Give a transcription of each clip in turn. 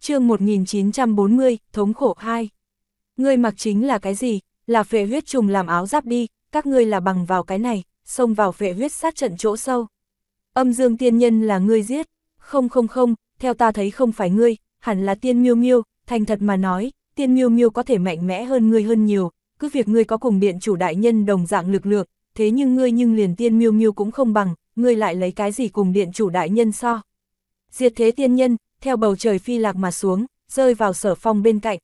chương 1940, thống khổ 2. Ngươi mặc chính là cái gì, là phệ huyết trùng làm áo giáp đi, các ngươi là bằng vào cái này, xông vào phệ huyết sát trận chỗ sâu. Âm dương tiên nhân là ngươi giết, không không không, theo ta thấy không phải ngươi, hẳn là tiên miêu miêu, thành thật mà nói, tiên miêu miêu có thể mạnh mẽ hơn ngươi hơn nhiều, cứ việc ngươi có cùng điện chủ đại nhân đồng dạng lực lượng, thế nhưng ngươi nhưng liền tiên miêu miêu cũng không bằng, ngươi lại lấy cái gì cùng điện chủ đại nhân so. Diệt thế tiên nhân, theo bầu trời phi lạc mà xuống, rơi vào sở phong bên cạnh.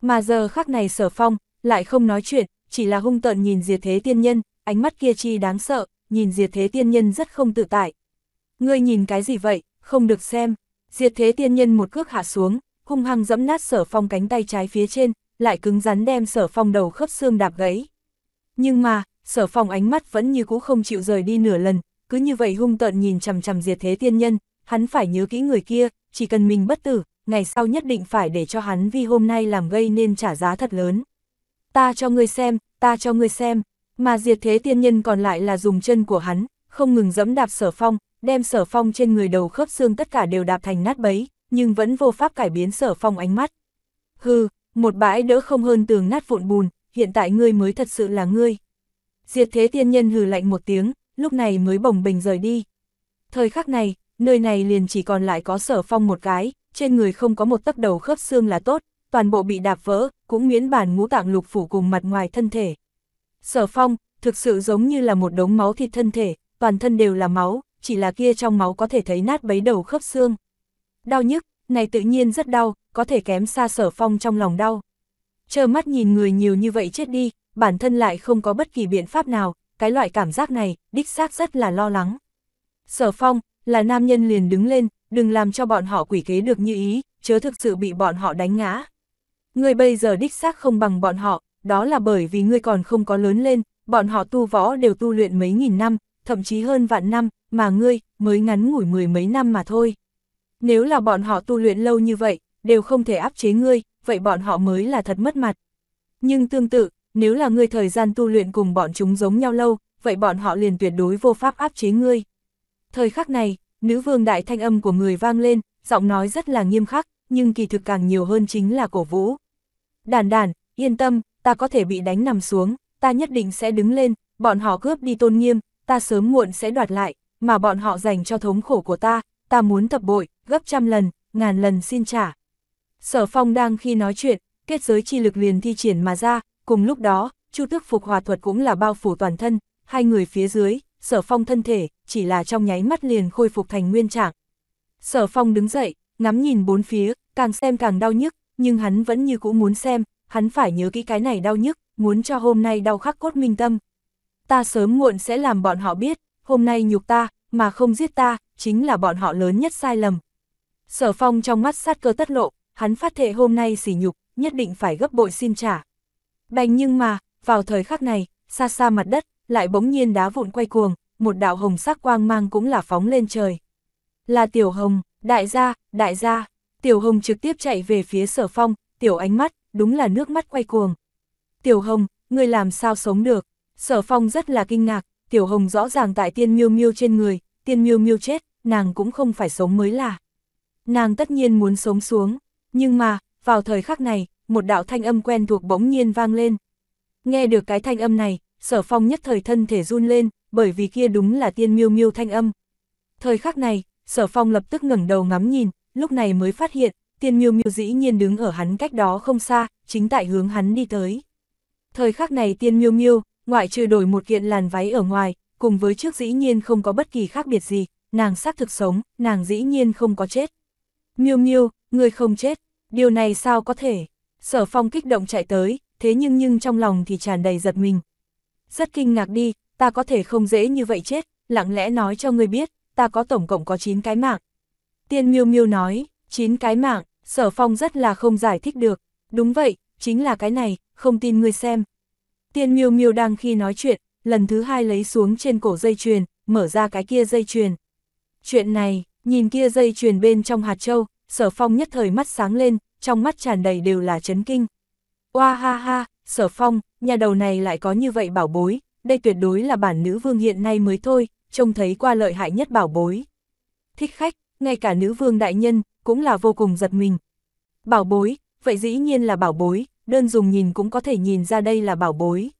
Mà giờ khắc này sở phong, lại không nói chuyện, chỉ là hung tợn nhìn diệt thế tiên nhân, ánh mắt kia chi đáng sợ, nhìn diệt thế tiên nhân rất không tự tại. Ngươi nhìn cái gì vậy, không được xem, diệt thế tiên nhân một cước hạ xuống, hung hăng dẫm nát sở phong cánh tay trái phía trên, lại cứng rắn đem sở phong đầu khớp xương đạp gãy. Nhưng mà, sở phong ánh mắt vẫn như cũ không chịu rời đi nửa lần, cứ như vậy hung tợn nhìn chằm chằm diệt thế tiên nhân, hắn phải nhớ kỹ người kia, chỉ cần mình bất tử, ngày sau nhất định phải để cho hắn vì hôm nay làm gây nên trả giá thật lớn. Ta cho ngươi xem, ta cho ngươi xem, mà diệt thế tiên nhân còn lại là dùng chân của hắn, không ngừng dẫm đạp sở phong, đem sở phong trên người đầu khớp xương tất cả đều đạp thành nát bấy, nhưng vẫn vô pháp cải biến sở phong ánh mắt. Hừ, một bãi đỡ không hơn tường nát vụn bùn, hiện tại ngươi mới thật sự là ngươi. Diệt thế tiên nhân hừ lạnh một tiếng, lúc này mới bồng bình rời đi. Thời khắc này, nơi này liền chỉ còn lại có sở phong một cái, trên người không có một tấc đầu khớp xương là tốt, toàn bộ bị đạp vỡ, cũng miễn bản ngũ tạng lục phủ cùng mặt ngoài thân thể. Sở phong, thực sự giống như là một đống máu thịt thân thể, toàn thân đều là máu, chỉ là kia trong máu có thể thấy nát bấy đầu khớp xương. Đau nhức, này tự nhiên rất đau, có thể kém xa sở phong trong lòng đau. Chờ mắt nhìn người nhiều như vậy chết đi, bản thân lại không có bất kỳ biện pháp nào, cái loại cảm giác này, đích xác rất là lo lắng. Sở phong, là nam nhân liền đứng lên, đừng làm cho bọn họ quỷ kế được như ý, chớ thực sự bị bọn họ đánh ngã. Ngươi bây giờ đích xác không bằng bọn họ, đó là bởi vì ngươi còn không có lớn lên, bọn họ tu võ đều tu luyện mấy nghìn năm, thậm chí hơn vạn năm, mà ngươi mới ngắn ngủi mười mấy năm mà thôi. Nếu là bọn họ tu luyện lâu như vậy, đều không thể áp chế ngươi, vậy bọn họ mới là thật mất mặt. Nhưng tương tự, nếu là ngươi thời gian tu luyện cùng bọn chúng giống nhau lâu, vậy bọn họ liền tuyệt đối vô pháp áp chế ngươi. Thời khắc này, Nữ vương đại thanh âm của người vang lên, giọng nói rất là nghiêm khắc, nhưng kỳ thực càng nhiều hơn chính là cổ vũ. Đàn đàn, yên tâm, ta có thể bị đánh nằm xuống, ta nhất định sẽ đứng lên, bọn họ cướp đi tôn nghiêm, ta sớm muộn sẽ đoạt lại, mà bọn họ dành cho thống khổ của ta, ta muốn tập bội, gấp trăm lần, ngàn lần xin trả. Sở phong đang khi nói chuyện, kết giới chi lực liền thi triển mà ra, cùng lúc đó, chu tước phục hòa thuật cũng là bao phủ toàn thân, hai người phía dưới, sở phong thân thể, chỉ là trong nháy mắt liền khôi phục thành nguyên trạng. Sở phong đứng dậy, ngắm nhìn bốn phía, càng xem càng đau nhức, nhưng hắn vẫn như cũ muốn xem, hắn phải nhớ kỹ cái này đau nhức, muốn cho hôm nay đau khắc cốt minh tâm. Ta sớm muộn sẽ làm bọn họ biết, hôm nay nhục ta, mà không giết ta, chính là bọn họ lớn nhất sai lầm. Sở phong trong mắt sát cơ tất lộ, hắn phát thệ hôm nay sỉ nhục, nhất định phải gấp bội xin trả. Bành nhưng mà, vào thời khắc này, xa xa mặt đất, lại bỗng nhiên đá vụn quay cuồng, một đạo hồng sắc quang mang cũng là phóng lên trời. Là Tiểu Hồng, đại gia, đại gia, Tiểu Hồng trực tiếp chạy về phía sở phong, Tiểu ánh mắt, đúng là nước mắt quay cuồng. Tiểu Hồng, người làm sao sống được, sở phong rất là kinh ngạc, Tiểu Hồng rõ ràng tại tiên miêu miêu trên người, tiên miêu miêu chết, nàng cũng không phải sống mới là. Nàng tất nhiên muốn sống xuống, nhưng mà, vào thời khắc này, một đạo thanh âm quen thuộc bỗng nhiên vang lên. Nghe được cái thanh âm này, sở phong nhất thời thân thể run lên, bởi vì kia đúng là tiên miêu miêu thanh âm. Thời khắc này, sở phong lập tức ngẩng đầu ngắm nhìn, lúc này mới phát hiện, tiên miêu miêu dĩ nhiên đứng ở hắn cách đó không xa, chính tại hướng hắn đi tới. Thời khắc này tiên miêu miêu, ngoại trừ đổi một kiện làn váy ở ngoài, cùng với trước dĩ nhiên không có bất kỳ khác biệt gì, nàng xác thực sống, nàng dĩ nhiên không có chết. Miêu miêu, người không chết, điều này sao có thể? Sở phong kích động chạy tới, thế nhưng nhưng trong lòng thì tràn đầy giật mình, rất kinh ngạc đi, ta có thể không dễ như vậy chết, lặng lẽ nói cho ngươi biết, ta có tổng cộng có 9 cái mạng. Tiên miêu miêu nói, 9 cái mạng, sở phong rất là không giải thích được, đúng vậy, chính là cái này, không tin ngươi xem. Tiên miêu miêu đang khi nói chuyện, lần thứ hai lấy xuống trên cổ dây chuyền, mở ra cái kia dây chuyền. Chuyện này, nhìn kia dây chuyền bên trong hạt châu, sở phong nhất thời mắt sáng lên, trong mắt tràn đầy đều là chấn kinh. Oa ha ha, sở phong, nhà đầu này lại có như vậy bảo bối, đây tuyệt đối là bản nữ vương hiện nay mới thôi, trông thấy qua lợi hại nhất bảo bối. Thích khách, ngay cả nữ vương đại nhân, cũng là vô cùng giật mình. Bảo bối, vậy dĩ nhiên là bảo bối, đơn dùng nhìn cũng có thể nhìn ra đây là bảo bối.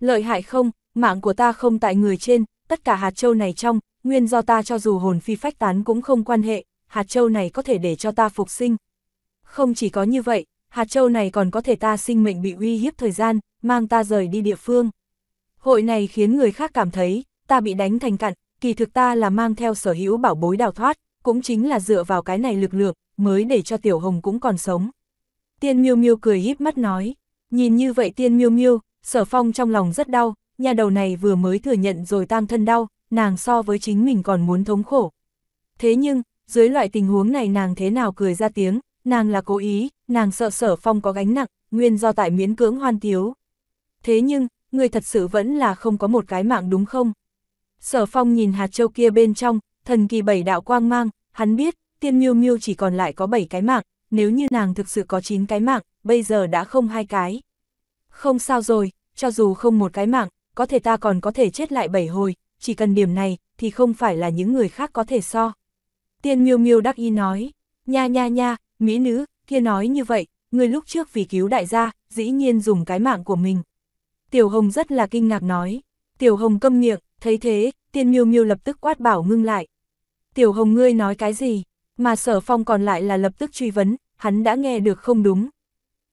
Lợi hại không, mạng của ta không tại người trên, tất cả hạt châu này trong, nguyên do ta cho dù hồn phi phách tán cũng không quan hệ, hạt châu này có thể để cho ta phục sinh. Không chỉ có như vậy, hạt châu này còn có thể ta sinh mệnh bị uy hiếp thời gian, mang ta rời đi địa phương. Hội này khiến người khác cảm thấy, ta bị đánh thành cặn, kỳ thực ta là mang theo sở hữu bảo bối đào thoát, cũng chính là dựa vào cái này lực lượng, mới để cho tiểu hồng cũng còn sống. Tiên miêu miêu cười híp mắt nói, nhìn như vậy tiên miêu miêu, sở phong trong lòng rất đau, nhà đầu này vừa mới thừa nhận rồi tang thân đau, nàng so với chính mình còn muốn thống khổ. Thế nhưng, dưới loại tình huống này nàng thế nào cười ra tiếng, nàng là cố ý, nàng sợ sở phong có gánh nặng, nguyên do tại miễn cưỡng hoan tiếu. Thế nhưng, người thật sự vẫn là không có một cái mạng đúng không? Sở phong nhìn hạt châu kia bên trong, thần kỳ bảy đạo quang mang, hắn biết, tiên miêu miêu chỉ còn lại có 7 cái mạng, nếu như nàng thực sự có 9 cái mạng, bây giờ đã không hai cái. Không sao rồi, cho dù không một cái mạng, có thể ta còn có thể chết lại 7 hồi, chỉ cần điểm này, thì không phải là những người khác có thể so. Tiên miêu miêu đắc ý nói, nha nha nha, mỹ nữ, kia nói như vậy, người lúc trước vì cứu đại gia, dĩ nhiên dùng cái mạng của mình. Tiểu Hồng rất là kinh ngạc nói. Tiểu Hồng câm miệng, thấy thế, tiên miêu miêu lập tức quát bảo ngưng lại. Tiểu Hồng ngươi nói cái gì, mà sở phong còn lại là lập tức truy vấn, hắn đã nghe được không đúng.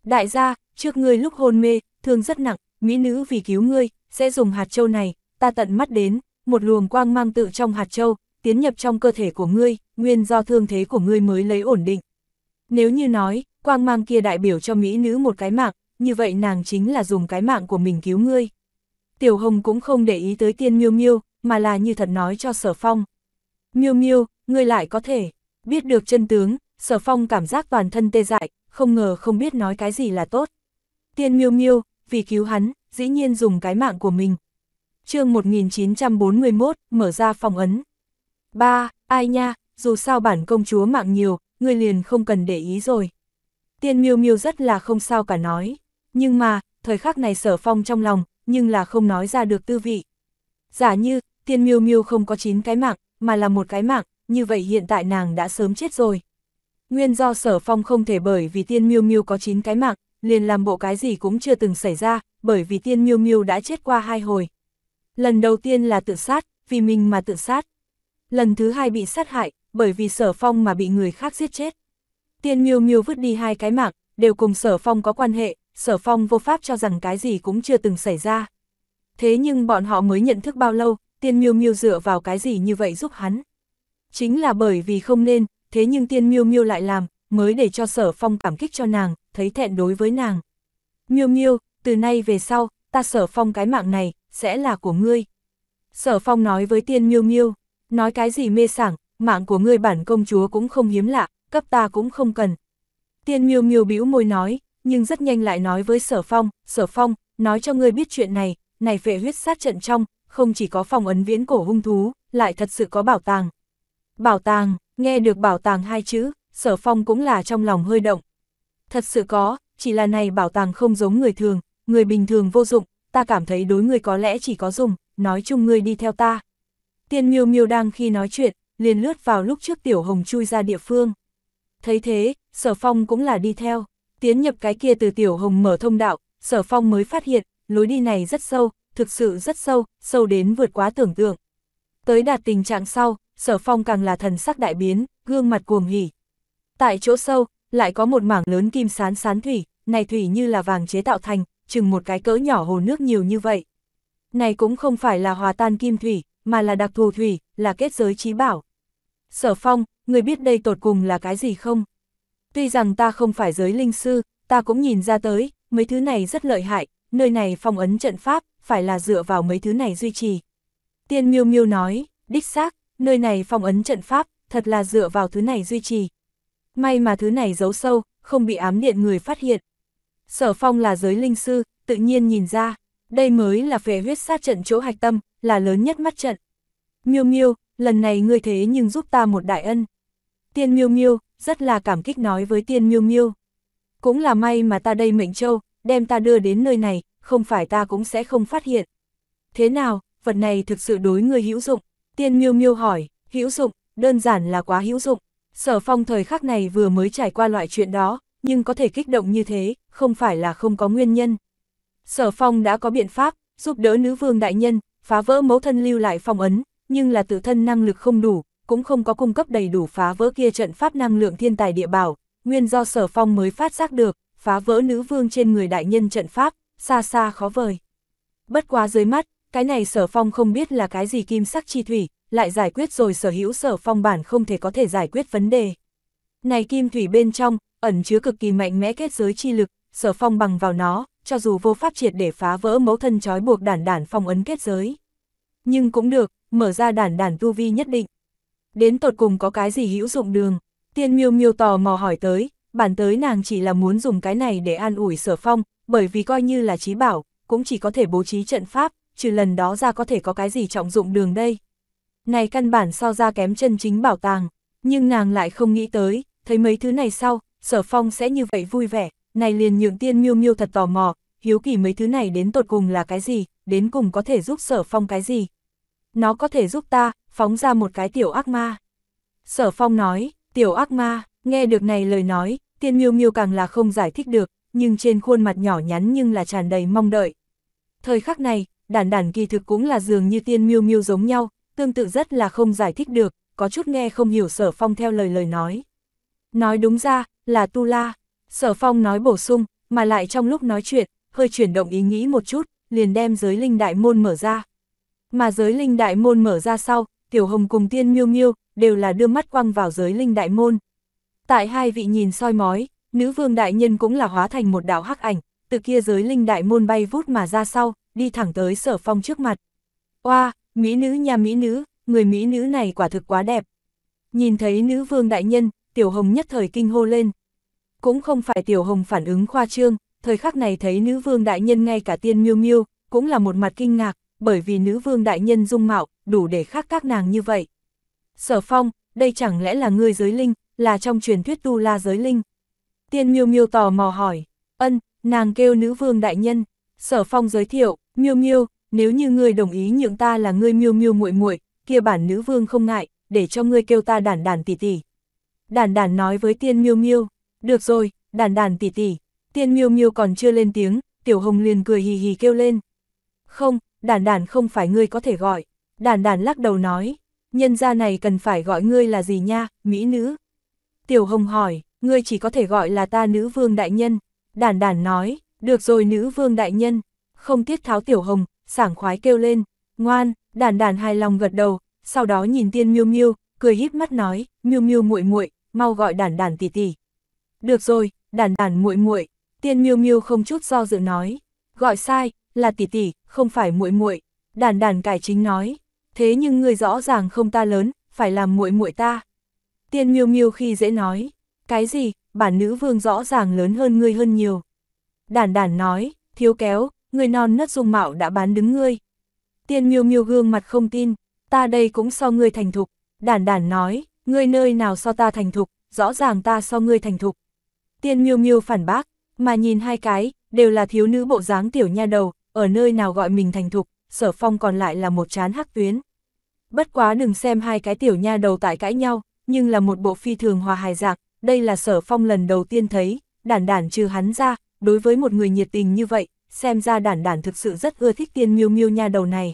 Đại gia, trước ngươi lúc hôn mê, thương rất nặng, mỹ nữ vì cứu ngươi, sẽ dùng hạt châu này, ta tận mắt đến, một luồng quang mang tự trong hạt châu, tiến nhập trong cơ thể của ngươi, nguyên do thương thế của ngươi mới lấy ổn định. Nếu như nói, quang mang kia đại biểu cho mỹ nữ một cái mạng, như vậy nàng chính là dùng cái mạng của mình cứu ngươi. Tiểu Hồng cũng không để ý tới tiên miêu miêu, mà là như thật nói cho Sở Phong. Miêu miêu, ngươi lại có thể, biết được chân tướng, Sở Phong cảm giác toàn thân tê dại, không ngờ không biết nói cái gì là tốt. Tiên miêu miêu, vì cứu hắn, dĩ nhiên dùng cái mạng của mình. chương 1941, mở ra phòng ấn. ba Ai nha, dù sao bản công chúa mạng nhiều, ngươi liền không cần để ý rồi. Tiên miêu miêu rất là không sao cả nói, nhưng mà, thời khắc này sở phong trong lòng, nhưng là không nói ra được tư vị. Giả như, tiên miêu miêu không có 9 cái mạng, mà là một cái mạng, như vậy hiện tại nàng đã sớm chết rồi. Nguyên do sở phong không thể bởi vì tiên miêu miêu có 9 cái mạng, liền làm bộ cái gì cũng chưa từng xảy ra, bởi vì tiên miêu miêu đã chết qua hai hồi. Lần đầu tiên là tự sát, vì mình mà tự sát. Lần thứ hai bị sát hại, bởi vì sở phong mà bị người khác giết chết. Tiên miêu miêu vứt đi hai cái mạng, đều cùng sở phong có quan hệ, sở phong vô pháp cho rằng cái gì cũng chưa từng xảy ra. Thế nhưng bọn họ mới nhận thức bao lâu, tiên miêu miêu dựa vào cái gì như vậy giúp hắn. Chính là bởi vì không nên, thế nhưng tiên miêu miêu lại làm, mới để cho sở phong cảm kích cho nàng, thấy thẹn đối với nàng. Miêu miêu, từ nay về sau, ta sở phong cái mạng này, sẽ là của ngươi. Sở phong nói với tiên miêu miêu, nói cái gì mê sảng, mạng của ngươi bản công chúa cũng không hiếm lạ, cấp ta cũng không cần. Tiên miêu miêu bĩu môi nói, nhưng rất nhanh lại nói với sở phong, sở phong, nói cho ngươi biết chuyện này, này vệ huyết sát trận trong, không chỉ có phòng ấn viễn cổ hung thú, lại thật sự có bảo tàng. Bảo tàng, nghe được bảo tàng hai chữ, sở phong cũng là trong lòng hơi động. Thật sự có, chỉ là này bảo tàng không giống người thường, người bình thường vô dụng, ta cảm thấy đối người có lẽ chỉ có dùng, nói chung ngươi đi theo ta. Tiên miêu miêu đang khi nói chuyện, liền lướt vào lúc trước Tiểu Hồng chui ra địa phương. Thấy thế, Sở Phong cũng là đi theo, tiến nhập cái kia từ Tiểu Hồng mở thông đạo, Sở Phong mới phát hiện, lối đi này rất sâu, thực sự rất sâu, sâu đến vượt quá tưởng tượng. Tới đạt tình trạng sau, Sở Phong càng là thần sắc đại biến, gương mặt cuồng hỉ. Tại chỗ sâu, lại có một mảng lớn kim sán sán thủy, này thủy như là vàng chế tạo thành, chừng một cái cỡ nhỏ hồ nước nhiều như vậy. Này cũng không phải là hòa tan kim thủy, mà là đặc thù thủy, là kết giới trí bảo. Sở Phong, người biết đây tột cùng là cái gì không? Tuy rằng ta không phải giới linh sư, ta cũng nhìn ra tới, mấy thứ này rất lợi hại, nơi này phong ấn trận pháp, phải là dựa vào mấy thứ này duy trì. Tiên Miêu Miêu nói, đích xác, nơi này phong ấn trận pháp, thật là dựa vào thứ này duy trì. May mà thứ này giấu sâu, không bị ám điện người phát hiện. Sở Phong là giới linh sư, tự nhiên nhìn ra, đây mới là phệ huyết sát trận chỗ hạch tâm, là lớn nhất mắt trận. Miêu Miêu, lần này ngươi thế nhưng giúp ta một đại ân. Tiên miêu miêu, rất là cảm kích nói với tiên miêu miêu. Cũng là may mà ta đây mệnh châu, đem ta đưa đến nơi này, không phải ta cũng sẽ không phát hiện. Thế nào, vật này thực sự đối ngươi hữu dụng? Tiên miêu miêu hỏi, hữu dụng, đơn giản là quá hữu dụng. Sở phong thời khắc này vừa mới trải qua loại chuyện đó, nhưng có thể kích động như thế, không phải là không có nguyên nhân. Sở phong đã có biện pháp, giúp đỡ nữ vương đại nhân, phá vỡ mấu thân lưu lại phong ấn, nhưng là tự thân năng lực không đủ, cũng không có cung cấp đầy đủ phá vỡ kia trận pháp năng lượng thiên tài địa bảo, nguyên do sở phong mới phát giác được, phá vỡ nữ vương trên người đại nhân trận pháp, xa xa khó vời. Bất quá dưới mắt, cái này sở phong không biết là cái gì kim sắc chi thủy, lại giải quyết rồi sở hữu sở phong bản không thể có thể giải quyết vấn đề. Này kim thủy bên trong, ẩn chứa cực kỳ mạnh mẽ kết giới chi lực, sở phong bằng vào nó, cho dù vô pháp triệt để phá vỡ mẫu thân trói buộc đản đản phong ấn kết giới. Nhưng cũng được, mở ra đản đản tu vi nhất định. Đến tột cùng có cái gì hữu dụng đường, tiên miêu miêu tò mò hỏi tới, bản tới nàng chỉ là muốn dùng cái này để an ủi sở phong, bởi vì coi như là trí bảo, cũng chỉ có thể bố trí trận pháp, trừ lần đó ra có thể có cái gì trọng dụng đường đây. Này căn bản so ra kém chân chính bảo tàng, nhưng nàng lại không nghĩ tới, thấy mấy thứ này sau, sở phong sẽ như vậy vui vẻ, này liền nhượng tiên miêu miêu thật tò mò, hiếu kỳ mấy thứ này đến tột cùng là cái gì, đến cùng có thể giúp sở phong cái gì nó có thể giúp ta, phóng ra một cái tiểu ác ma. Sở phong nói, tiểu ác ma, nghe được này lời nói, tiên miêu miêu càng là không giải thích được, nhưng trên khuôn mặt nhỏ nhắn nhưng là tràn đầy mong đợi. Thời khắc này, đản đản kỳ thực cũng là dường như tiên miêu miêu giống nhau, tương tự rất là không giải thích được, có chút nghe không hiểu sở phong theo lời lời nói. Nói đúng ra, là tu la, sở phong nói bổ sung, mà lại trong lúc nói chuyện, hơi chuyển động ý nghĩ một chút, liền đem giới linh đại môn mở ra. Mà giới linh đại môn mở ra sau, Tiểu Hồng cùng Tiên Miêu Miêu đều là đưa mắt quăng vào giới linh đại môn. Tại hai vị nhìn soi mói, nữ vương đại nhân cũng là hóa thành một đạo hắc ảnh, từ kia giới linh đại môn bay vút mà ra sau, đi thẳng tới Sở Phong trước mặt. Oa, mỹ nữ nhà mỹ nữ, người mỹ nữ này quả thực quá đẹp. Nhìn thấy nữ vương đại nhân, Tiểu Hồng nhất thời kinh hô lên. Cũng không phải Tiểu Hồng phản ứng khoa trương, thời khắc này thấy nữ vương đại nhân ngay cả tiên miêu miêu, cũng là một mặt kinh ngạc, bởi vì nữ vương đại nhân dung mạo, đủ để khác các nàng như vậy. Sở phong, đây chẳng lẽ là ngươi giới linh, là trong truyền thuyết tu la giới linh. Tiên miêu miêu tò mò hỏi, ân, nàng kêu nữ vương đại nhân, sở phong giới thiệu, miêu miêu, nếu như ngươi đồng ý nhượng ta là ngươi miêu miêu muội muội kia bản nữ vương không ngại, để cho ngươi kêu ta đản đản tỷ tỷ. Đản đản nói với tiên miêu miêu, được rồi, đản đản tỷ tỷ, tiên miêu miêu còn chưa lên tiếng, tiểu hồng liền cười hì hì kêu lên. Không, đản đản không phải ngươi có thể gọi. Đản đản lắc đầu nói, nhân gia này cần phải gọi ngươi là gì nha, mỹ nữ. Tiểu Hồng hỏi, ngươi chỉ có thể gọi là ta nữ vương đại nhân. Đản đản nói, được rồi nữ vương đại nhân. Không tiếc tháo Tiểu Hồng, sảng khoái kêu lên, ngoan, đản đản hài lòng gật đầu, sau đó nhìn tiên miêu miêu, cười híp mắt nói, miêu miêu muội muội, mau gọi đản đản tỷ tỷ. Được rồi, đản đản muội muội. Tiên miêu miêu không chút do dự nói, gọi sai, là tỷ tỷ, không phải muội muội. Đàn đàn cải chính nói, thế nhưng ngươi rõ ràng không ta lớn, phải làm muội muội ta. Tiên miêu miêu khi dễ nói, cái gì, bản nữ vương rõ ràng lớn hơn ngươi hơn nhiều. Đàn đàn nói, thiếu kéo, ngươi non nất dung mạo đã bán đứng ngươi. Tiên miêu miêu gương mặt không tin, ta đây cũng so ngươi thành thục. Đàn đàn nói, ngươi nơi nào so ta thành thục, rõ ràng ta so ngươi thành thục. Tiên miêu miêu phản bác, mà nhìn hai cái, đều là thiếu nữ bộ dáng tiểu nha đầu, ở nơi nào gọi mình thành thục, sở phong còn lại là một chán hắc tuyến. Bất quá đừng xem hai cái tiểu nha đầu tại cãi nhau, nhưng là một bộ phi thường hòa hài giạc, đây là sở phong lần đầu tiên thấy, đản đản trừ hắn ra, đối với một người nhiệt tình như vậy, xem ra đản đản thực sự rất ưa thích tiên miêu miêu nha đầu này.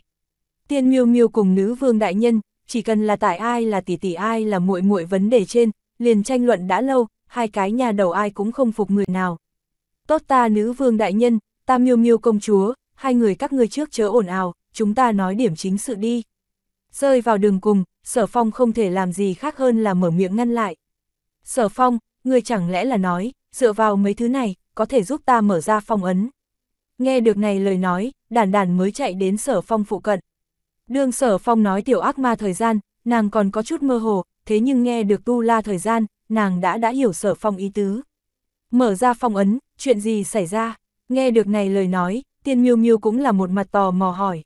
Tiên miêu miêu cùng nữ vương đại nhân, chỉ cần là tại ai là tỷ tỷ ai là muội muội vấn đề trên, liền tranh luận đã lâu, hai cái nhà đầu ai cũng không phục người nào. Tốt ta nữ vương đại nhân, ta miêu miêu công chúa, hai người các ngươi trước chớ ồn ào, chúng ta nói điểm chính sự đi. Rơi vào đường cùng, sở phong không thể làm gì khác hơn là mở miệng ngăn lại. Sở phong, ngươi chẳng lẽ là nói, dựa vào mấy thứ này, có thể giúp ta mở ra phong ấn. Nghe được này lời nói, đàn đàn mới chạy đến sở phong phụ cận. Đương sở phong nói tiểu ác ma thời gian, nàng còn có chút mơ hồ, thế nhưng nghe được tu la thời gian, nàng đã đã hiểu sở phong ý tứ. Mở ra phong ấn, chuyện gì xảy ra? Nghe được này lời nói, Tiên Miêu Miêu cũng là một mặt tò mò hỏi.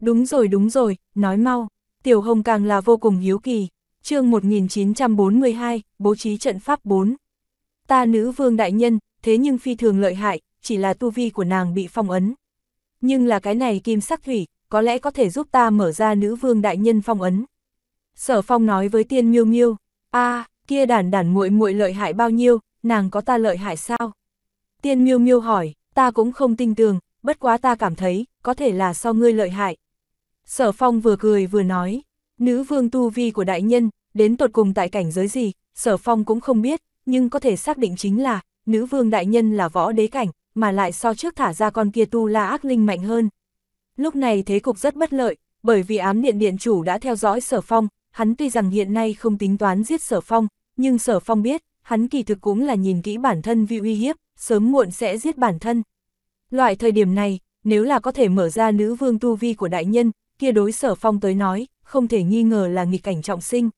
Đúng rồi đúng rồi, nói mau, Tiểu Hồng càng là vô cùng hiếu kỳ. chương 1942, bố trí trận pháp 4. Ta nữ vương đại nhân, thế nhưng phi thường lợi hại, chỉ là tu vi của nàng bị phong ấn. Nhưng là cái này kim sắc thủy, có lẽ có thể giúp ta mở ra nữ vương đại nhân phong ấn. Sở Phong nói với Tiên Miêu Miêu, a kia đàn đàn muội muội lợi hại bao nhiêu, nàng có ta lợi hại sao? Tiên Miêu Miêu hỏi, ta cũng không tin tưởng, bất quá ta cảm thấy, có thể là so ngươi lợi hại. Sở phong vừa cười vừa nói, nữ vương tu vi của đại nhân, đến tột cùng tại cảnh giới gì, sở phong cũng không biết, nhưng có thể xác định chính là, nữ vương đại nhân là võ đế cảnh, mà lại so trước thả ra con kia tu la ác linh mạnh hơn. Lúc này thế cục rất bất lợi, bởi vì ám điện điện chủ đã theo dõi sở phong, hắn tuy rằng hiện nay không tính toán giết sở phong, nhưng sở phong biết, hắn kỳ thực cũng là nhìn kỹ bản thân vì uy hiếp, sớm muộn sẽ giết bản thân. Loại thời điểm này, nếu là có thể mở ra nữ vương tu vi của đại nhân, kia đối sở phong tới nói, không thể nghi ngờ là nghịch cảnh trọng sinh.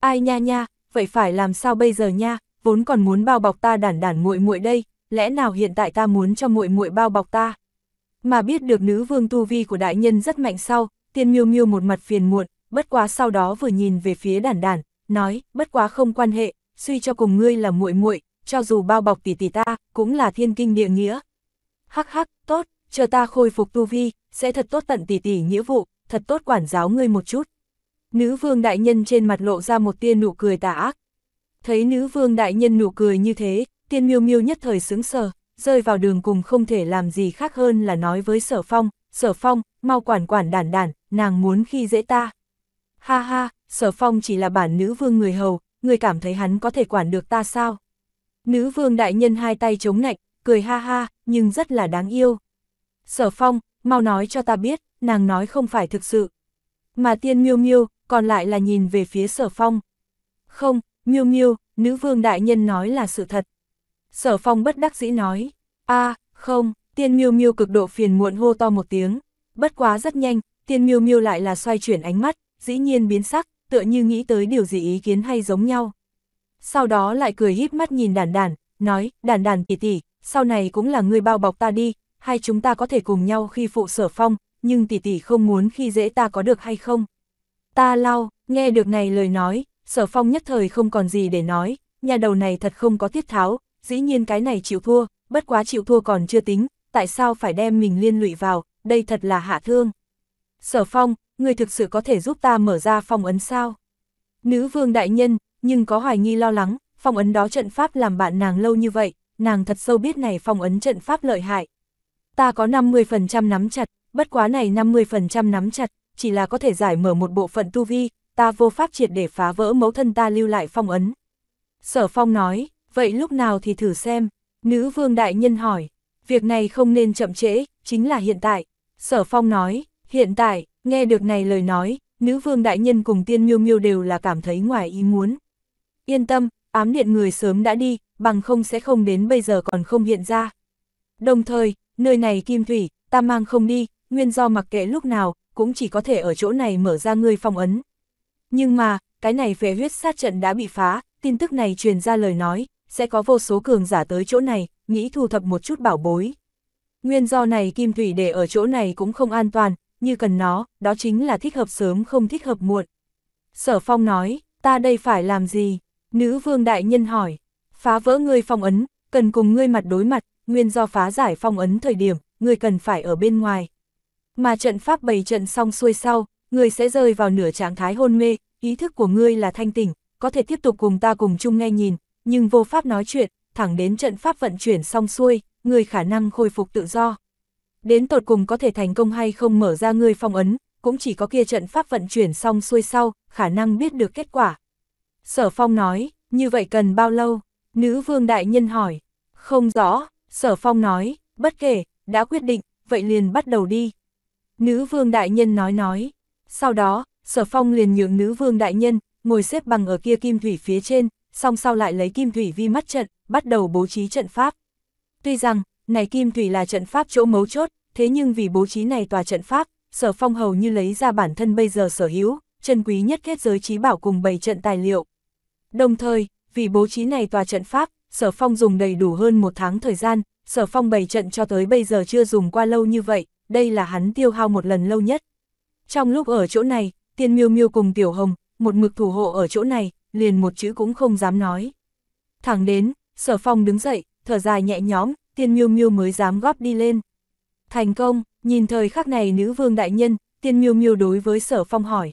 Ai nha nha, vậy phải làm sao bây giờ nha, vốn còn muốn bao bọc ta đản đản muội muội đây, lẽ nào hiện tại ta muốn cho muội muội bao bọc ta? Mà biết được nữ vương tu vi của đại nhân rất mạnh sau, tiên miêu miêu một mặt phiền muộn, bất quá sau đó vừa nhìn về phía đản đản, nói, bất quá không quan hệ, suy cho cùng ngươi là muội muội, cho dù bao bọc tỷ tỷ ta, cũng là thiên kinh địa nghĩa, hắc hắc, tốt, chờ ta khôi phục tu vi, sẽ thật tốt tận tỉ tỉ nghĩa vụ, thật tốt quản giáo ngươi một chút. Nữ vương đại nhân trên mặt lộ ra một tia nụ cười tà ác. Thấy nữ vương đại nhân nụ cười như thế, tiên miêu miêu nhất thời sướng sờ, rơi vào đường cùng không thể làm gì khác hơn là nói với sở phong, sở phong, mau quản quản đản đản, nàng muốn khi dễ ta. Ha ha, sở phong chỉ là bản nữ vương người hầu, người cảm thấy hắn có thể quản được ta sao? Nữ vương đại nhân hai tay chống nạnh, cười ha ha, nhưng rất là đáng yêu. Sở phong, mau nói cho ta biết, nàng nói không phải thực sự. Mà tiên miêu miêu, còn lại là nhìn về phía sở phong. Không, miêu miêu, nữ vương đại nhân nói là sự thật. Sở phong bất đắc dĩ nói, a không, tiên miêu miêu cực độ phiền muộn hô to một tiếng. Bất quá rất nhanh, tiên miêu miêu lại là xoay chuyển ánh mắt, dĩ nhiên biến sắc, tựa như nghĩ tới điều gì ý kiến hay giống nhau. Sau đó lại cười híp mắt nhìn Đản Đản, nói, Đản Đản tỷ tỷ, sau này cũng là ngươi bao bọc ta đi, hai chúng ta có thể cùng nhau khi phụ sở phong, nhưng tỷ tỷ không muốn khi dễ ta có được hay không. Ta lao, nghe được này lời nói, sở phong nhất thời không còn gì để nói, nhà đầu này thật không có tiết tháo, dĩ nhiên cái này chịu thua, bất quá chịu thua còn chưa tính, tại sao phải đem mình liên lụy vào, đây thật là hạ thương. Sở phong, người thực sự có thể giúp ta mở ra phong ấn sao? Nữ vương đại nhân, nhưng có hoài nghi lo lắng, phong ấn đó trận pháp làm bạn nàng lâu như vậy, nàng thật sâu biết này phong ấn trận pháp lợi hại. Ta có 50% nắm chặt, bất quá này 50% nắm chặt, chỉ là có thể giải mở một bộ phận tu vi, ta vô pháp triệt để phá vỡ mẫu thân ta lưu lại phong ấn. Sở phong nói, vậy lúc nào thì thử xem, nữ vương đại nhân hỏi, việc này không nên chậm trễ, chính là hiện tại. Sở phong nói, hiện tại, nghe được này lời nói, nữ vương đại nhân cùng tiên miêu miêu đều là cảm thấy ngoài ý muốn. Yên tâm, ám điện người sớm đã đi, bằng không sẽ không đến bây giờ còn không hiện ra. Đồng thời, nơi này kim thủy, ta mang không đi, nguyên do mặc kệ lúc nào, cũng chỉ có thể ở chỗ này mở ra ngươi phong ấn. Nhưng mà, cái này phế huyết sát trận đã bị phá, tin tức này truyền ra lời nói, sẽ có vô số cường giả tới chỗ này, nghĩ thu thập một chút bảo bối. Nguyên do này kim thủy để ở chỗ này cũng không an toàn, như cần nó, đó chính là thích hợp sớm không thích hợp muộn. Sở Phong nói, ta đây phải làm gì? Nữ vương đại nhân hỏi, Phá vỡ ngươi phong ấn, cần cùng ngươi mặt đối mặt, nguyên do phá giải phong ấn thời điểm, ngươi cần phải ở bên ngoài. Mà trận pháp bày trận xong xuôi sau, ngươi sẽ rơi vào nửa trạng thái hôn mê, ý thức của ngươi là thanh tỉnh, có thể tiếp tục cùng ta cùng chung nghe nhìn, nhưng vô pháp nói chuyện, thẳng đến trận pháp vận chuyển xong xuôi, ngươi khả năng khôi phục tự do. Đến tột cùng có thể thành công hay không mở ra ngươi phong ấn, cũng chỉ có kia trận pháp vận chuyển xong xuôi sau, khả năng biết được kết quả. Sở Phong nói, như vậy cần bao lâu? Nữ vương đại nhân hỏi, không rõ, sở phong nói, bất kể, đã quyết định, vậy liền bắt đầu đi. Nữ vương đại nhân nói nói, sau đó, sở phong liền nhượng nữ vương đại nhân, ngồi xếp bằng ở kia kim thủy phía trên, song sau lại lấy kim thủy vi mắt trận, bắt đầu bố trí trận pháp. Tuy rằng, này kim thủy là trận pháp chỗ mấu chốt, thế nhưng vì bố trí này tòa trận pháp, sở phong hầu như lấy ra bản thân bây giờ sở hữu, chân quý nhất kết giới trí bảo cùng bày trận tài liệu. Đồng thời, vì bố trí này tòa trận pháp, Sở Phong dùng đầy đủ hơn một tháng thời gian, Sở Phong bày trận cho tới bây giờ chưa dùng qua lâu như vậy, đây là hắn tiêu hao một lần lâu nhất. Trong lúc ở chỗ này, Tiên Miêu Miêu cùng Tiểu Hồng, một mực thủ hộ ở chỗ này, liền một chữ cũng không dám nói. Thẳng đến, Sở Phong đứng dậy, thở dài nhẹ nhõm, Tiên Miêu Miêu mới dám góp đi lên. Thành công, nhìn thời khắc này nữ vương đại nhân, Tiên Miêu Miêu đối với Sở Phong hỏi.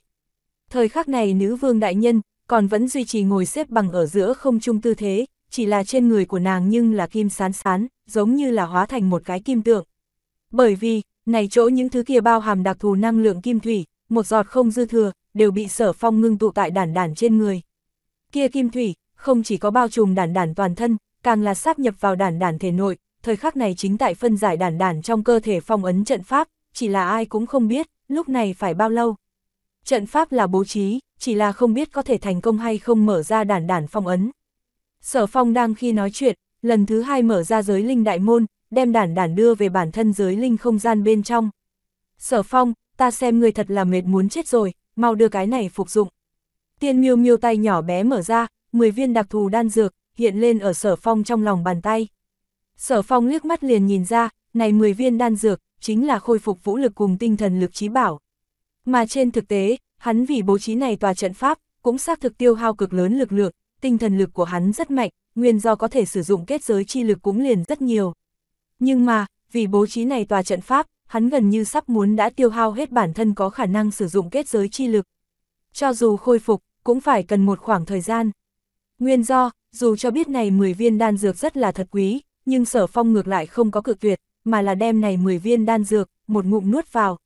Thời khắc này nữ vương đại nhân, còn vẫn duy trì ngồi xếp bằng ở giữa không trung tư thế, chỉ là trên người của nàng nhưng là kim sán sán, giống như là hóa thành một cái kim tượng. Bởi vì, này chỗ những thứ kia bao hàm đặc thù năng lượng kim thủy, một giọt không dư thừa, đều bị sở phong ngưng tụ tại đản đản trên người. Kia kim thủy, không chỉ có bao trùm đản đản toàn thân, càng là sáp nhập vào đản đản thể nội, thời khắc này chính tại phân giải đản đản trong cơ thể phong ấn trận pháp, chỉ là ai cũng không biết, lúc này phải bao lâu. Trận pháp là bố trí, chỉ là không biết có thể thành công hay không mở ra đản đản phong ấn. Sở phong đang khi nói chuyện, lần thứ hai mở ra giới linh đại môn, đem đản đản đưa về bản thân giới linh không gian bên trong. Sở phong, ta xem người thật là mệt muốn chết rồi, mau đưa cái này phục dụng. Tiên miêu miêu tay nhỏ bé mở ra, 10 viên đặc thù đan dược, hiện lên ở sở phong trong lòng bàn tay. Sở phong liếc mắt liền nhìn ra, này 10 viên đan dược, chính là khôi phục vũ lực cùng tinh thần lực trí bảo. Mà trên thực tế, hắn vì bố trí này tòa trận pháp, cũng xác thực tiêu hao cực lớn lực lượng, tinh thần lực của hắn rất mạnh, nguyên do có thể sử dụng kết giới chi lực cũng liền rất nhiều. Nhưng mà, vì bố trí này tòa trận pháp, hắn gần như sắp muốn đã tiêu hao hết bản thân có khả năng sử dụng kết giới chi lực. Cho dù khôi phục, cũng phải cần một khoảng thời gian. Nguyên do, dù cho biết này 10 viên đan dược rất là thật quý, nhưng sở phong ngược lại không có cực tuyệt, mà là đem này 10 viên đan dược, một ngụm nuốt vào,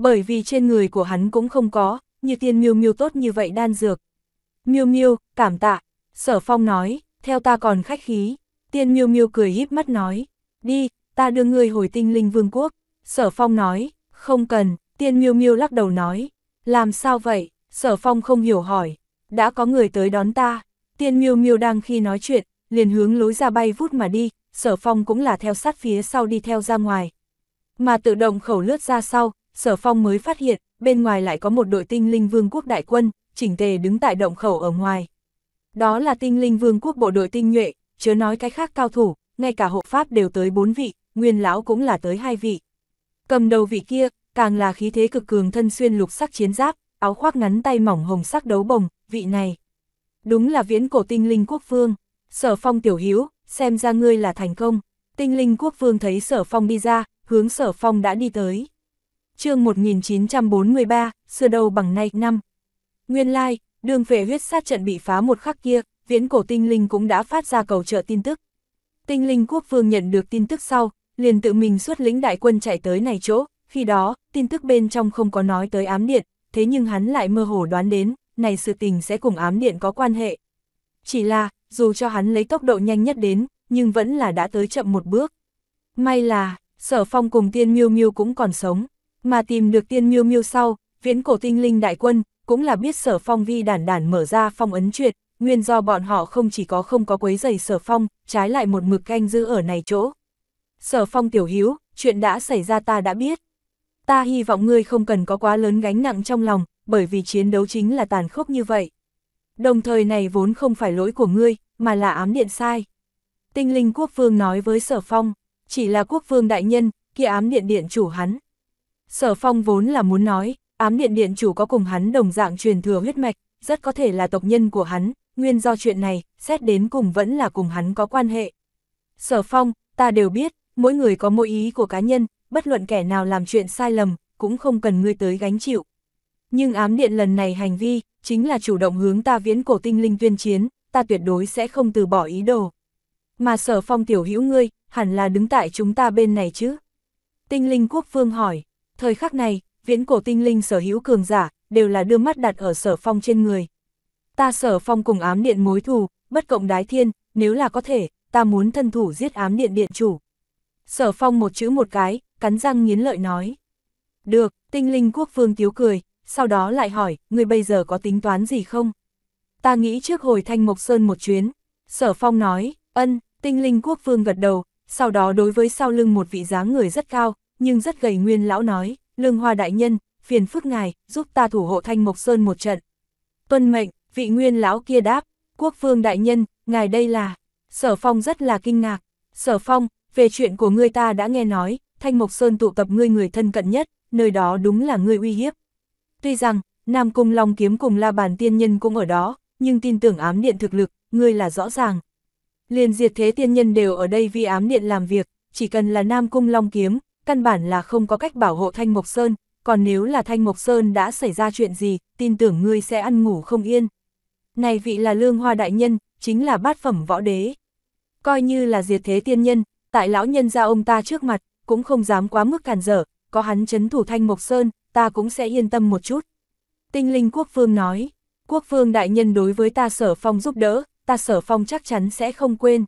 bởi vì trên người của hắn cũng không có, như tiên miêu miêu tốt như vậy đan dược. Miêu miêu, cảm tạ, sở phong nói, theo ta còn khách khí, tiên miêu miêu cười híp mắt nói, đi, ta đưa ngươi hồi tinh linh vương quốc, sở phong nói, không cần, tiên miêu miêu lắc đầu nói, làm sao vậy, sở phong không hiểu hỏi, đã có người tới đón ta, tiên miêu miêu đang khi nói chuyện, liền hướng lối ra bay vút mà đi, sở phong cũng là theo sát phía sau đi theo ra ngoài. Mà tự động khẩu lướt ra sau, Sở Phong mới phát hiện, bên ngoài lại có một đội tinh linh vương quốc đại quân, chỉnh tề đứng tại động khẩu ở ngoài. Đó là tinh linh vương quốc bộ đội tinh nhuệ, chớ nói cái khác cao thủ, ngay cả hộ pháp đều tới bốn vị, nguyên lão cũng là tới hai vị. Cầm đầu vị kia, càng là khí thế cực cường thân xuyên lục sắc chiến giáp, áo khoác ngắn tay mỏng hồng sắc đấu bồng, vị này. Đúng là viễn cổ tinh linh quốc vương, sở phong tiểu hiếu, xem ra ngươi là thành công. Tinh linh quốc vương thấy sở phong đi ra, hướng sở phong đã đi tới chương 1943, xưa đầu bằng nay năm. Nguyên lai, like, đường về huyết sát trận bị phá một khắc kia, viễn cổ tinh linh cũng đã phát ra cầu trợ tin tức. Tinh linh quốc vương nhận được tin tức sau, liền tự mình xuất lĩnh đại quân chạy tới này chỗ, khi đó, tin tức bên trong không có nói tới ám điện, thế nhưng hắn lại mơ hồ đoán đến, này sự tình sẽ cùng ám điện có quan hệ. Chỉ là, dù cho hắn lấy tốc độ nhanh nhất đến, nhưng vẫn là đã tới chậm một bước. May là, sở phong cùng tiên miêu miêu cũng còn sống, mà tìm được tiên miêu miêu sau, viễn cổ tinh linh đại quân, cũng là biết sở phong vi đản đản mở ra phong ấn truyệt, nguyên do bọn họ không chỉ có không có quấy giày sở phong, trái lại một mực canh giữ ở này chỗ. Sở phong tiểu hiếu, chuyện đã xảy ra ta đã biết. Ta hy vọng ngươi không cần có quá lớn gánh nặng trong lòng, bởi vì chiến đấu chính là tàn khốc như vậy. Đồng thời này vốn không phải lỗi của ngươi, mà là ám điện sai. Tinh linh quốc vương nói với sở phong, chỉ là quốc vương đại nhân, kia ám điện điện chủ hắn, Sở phong vốn là muốn nói, ám điện điện chủ có cùng hắn đồng dạng truyền thừa huyết mạch, rất có thể là tộc nhân của hắn, nguyên do chuyện này, xét đến cùng vẫn là cùng hắn có quan hệ. Sở phong, ta đều biết, mỗi người có mỗi ý của cá nhân, bất luận kẻ nào làm chuyện sai lầm, cũng không cần ngươi tới gánh chịu. Nhưng ám điện lần này hành vi, chính là chủ động hướng ta viễn cổ tinh linh tuyên chiến, ta tuyệt đối sẽ không từ bỏ ý đồ. Mà sở phong tiểu hữu ngươi, hẳn là đứng tại chúng ta bên này chứ? Tinh linh quốc phương hỏi. Thời khắc này, viễn cổ tinh linh sở hữu cường giả, đều là đưa mắt đặt ở sở phong trên người. Ta sở phong cùng ám điện mối thù, bất cộng đái thiên, nếu là có thể, ta muốn thân thủ giết ám điện điện chủ. Sở phong một chữ một cái, cắn răng nghiến lợi nói. Được, tinh linh quốc phương tiếu cười, sau đó lại hỏi, người bây giờ có tính toán gì không? Ta nghĩ trước hồi thanh mộc sơn một chuyến. Sở phong nói, ân, tinh linh quốc phương gật đầu, sau đó đối với sau lưng một vị dáng người rất cao, nhưng rất gầy nguyên lão nói, lương hoa đại nhân, phiền phức ngài, giúp ta thủ hộ thanh mộc sơn một trận. Tuân mệnh, vị nguyên lão kia đáp, quốc vương đại nhân, ngài đây là, sở phong rất là kinh ngạc, sở phong, về chuyện của ngươi ta đã nghe nói, thanh mộc sơn tụ tập ngươi người thân cận nhất, nơi đó đúng là ngươi uy hiếp. Tuy rằng, Nam Cung Long Kiếm cùng La Bàn Tiên Nhân cũng ở đó, nhưng tin tưởng ám điện thực lực, ngươi là rõ ràng. Liền diệt thế tiên nhân đều ở đây vì ám điện làm việc, chỉ cần là Nam Cung Long Kiếm, căn bản là không có cách bảo hộ Thanh Mộc Sơn, còn nếu là Thanh Mộc Sơn đã xảy ra chuyện gì, tin tưởng ngươi sẽ ăn ngủ không yên. Này vị là lương hoa đại nhân, chính là bát phẩm võ đế. Coi như là diệt thế tiên nhân, tại lão nhân ra ông ta trước mặt, cũng không dám quá mức càn dở có hắn chấn thủ Thanh Mộc Sơn, ta cũng sẽ yên tâm một chút. Tinh linh quốc phương nói, quốc phương đại nhân đối với ta sở phong giúp đỡ, ta sở phong chắc chắn sẽ không quên.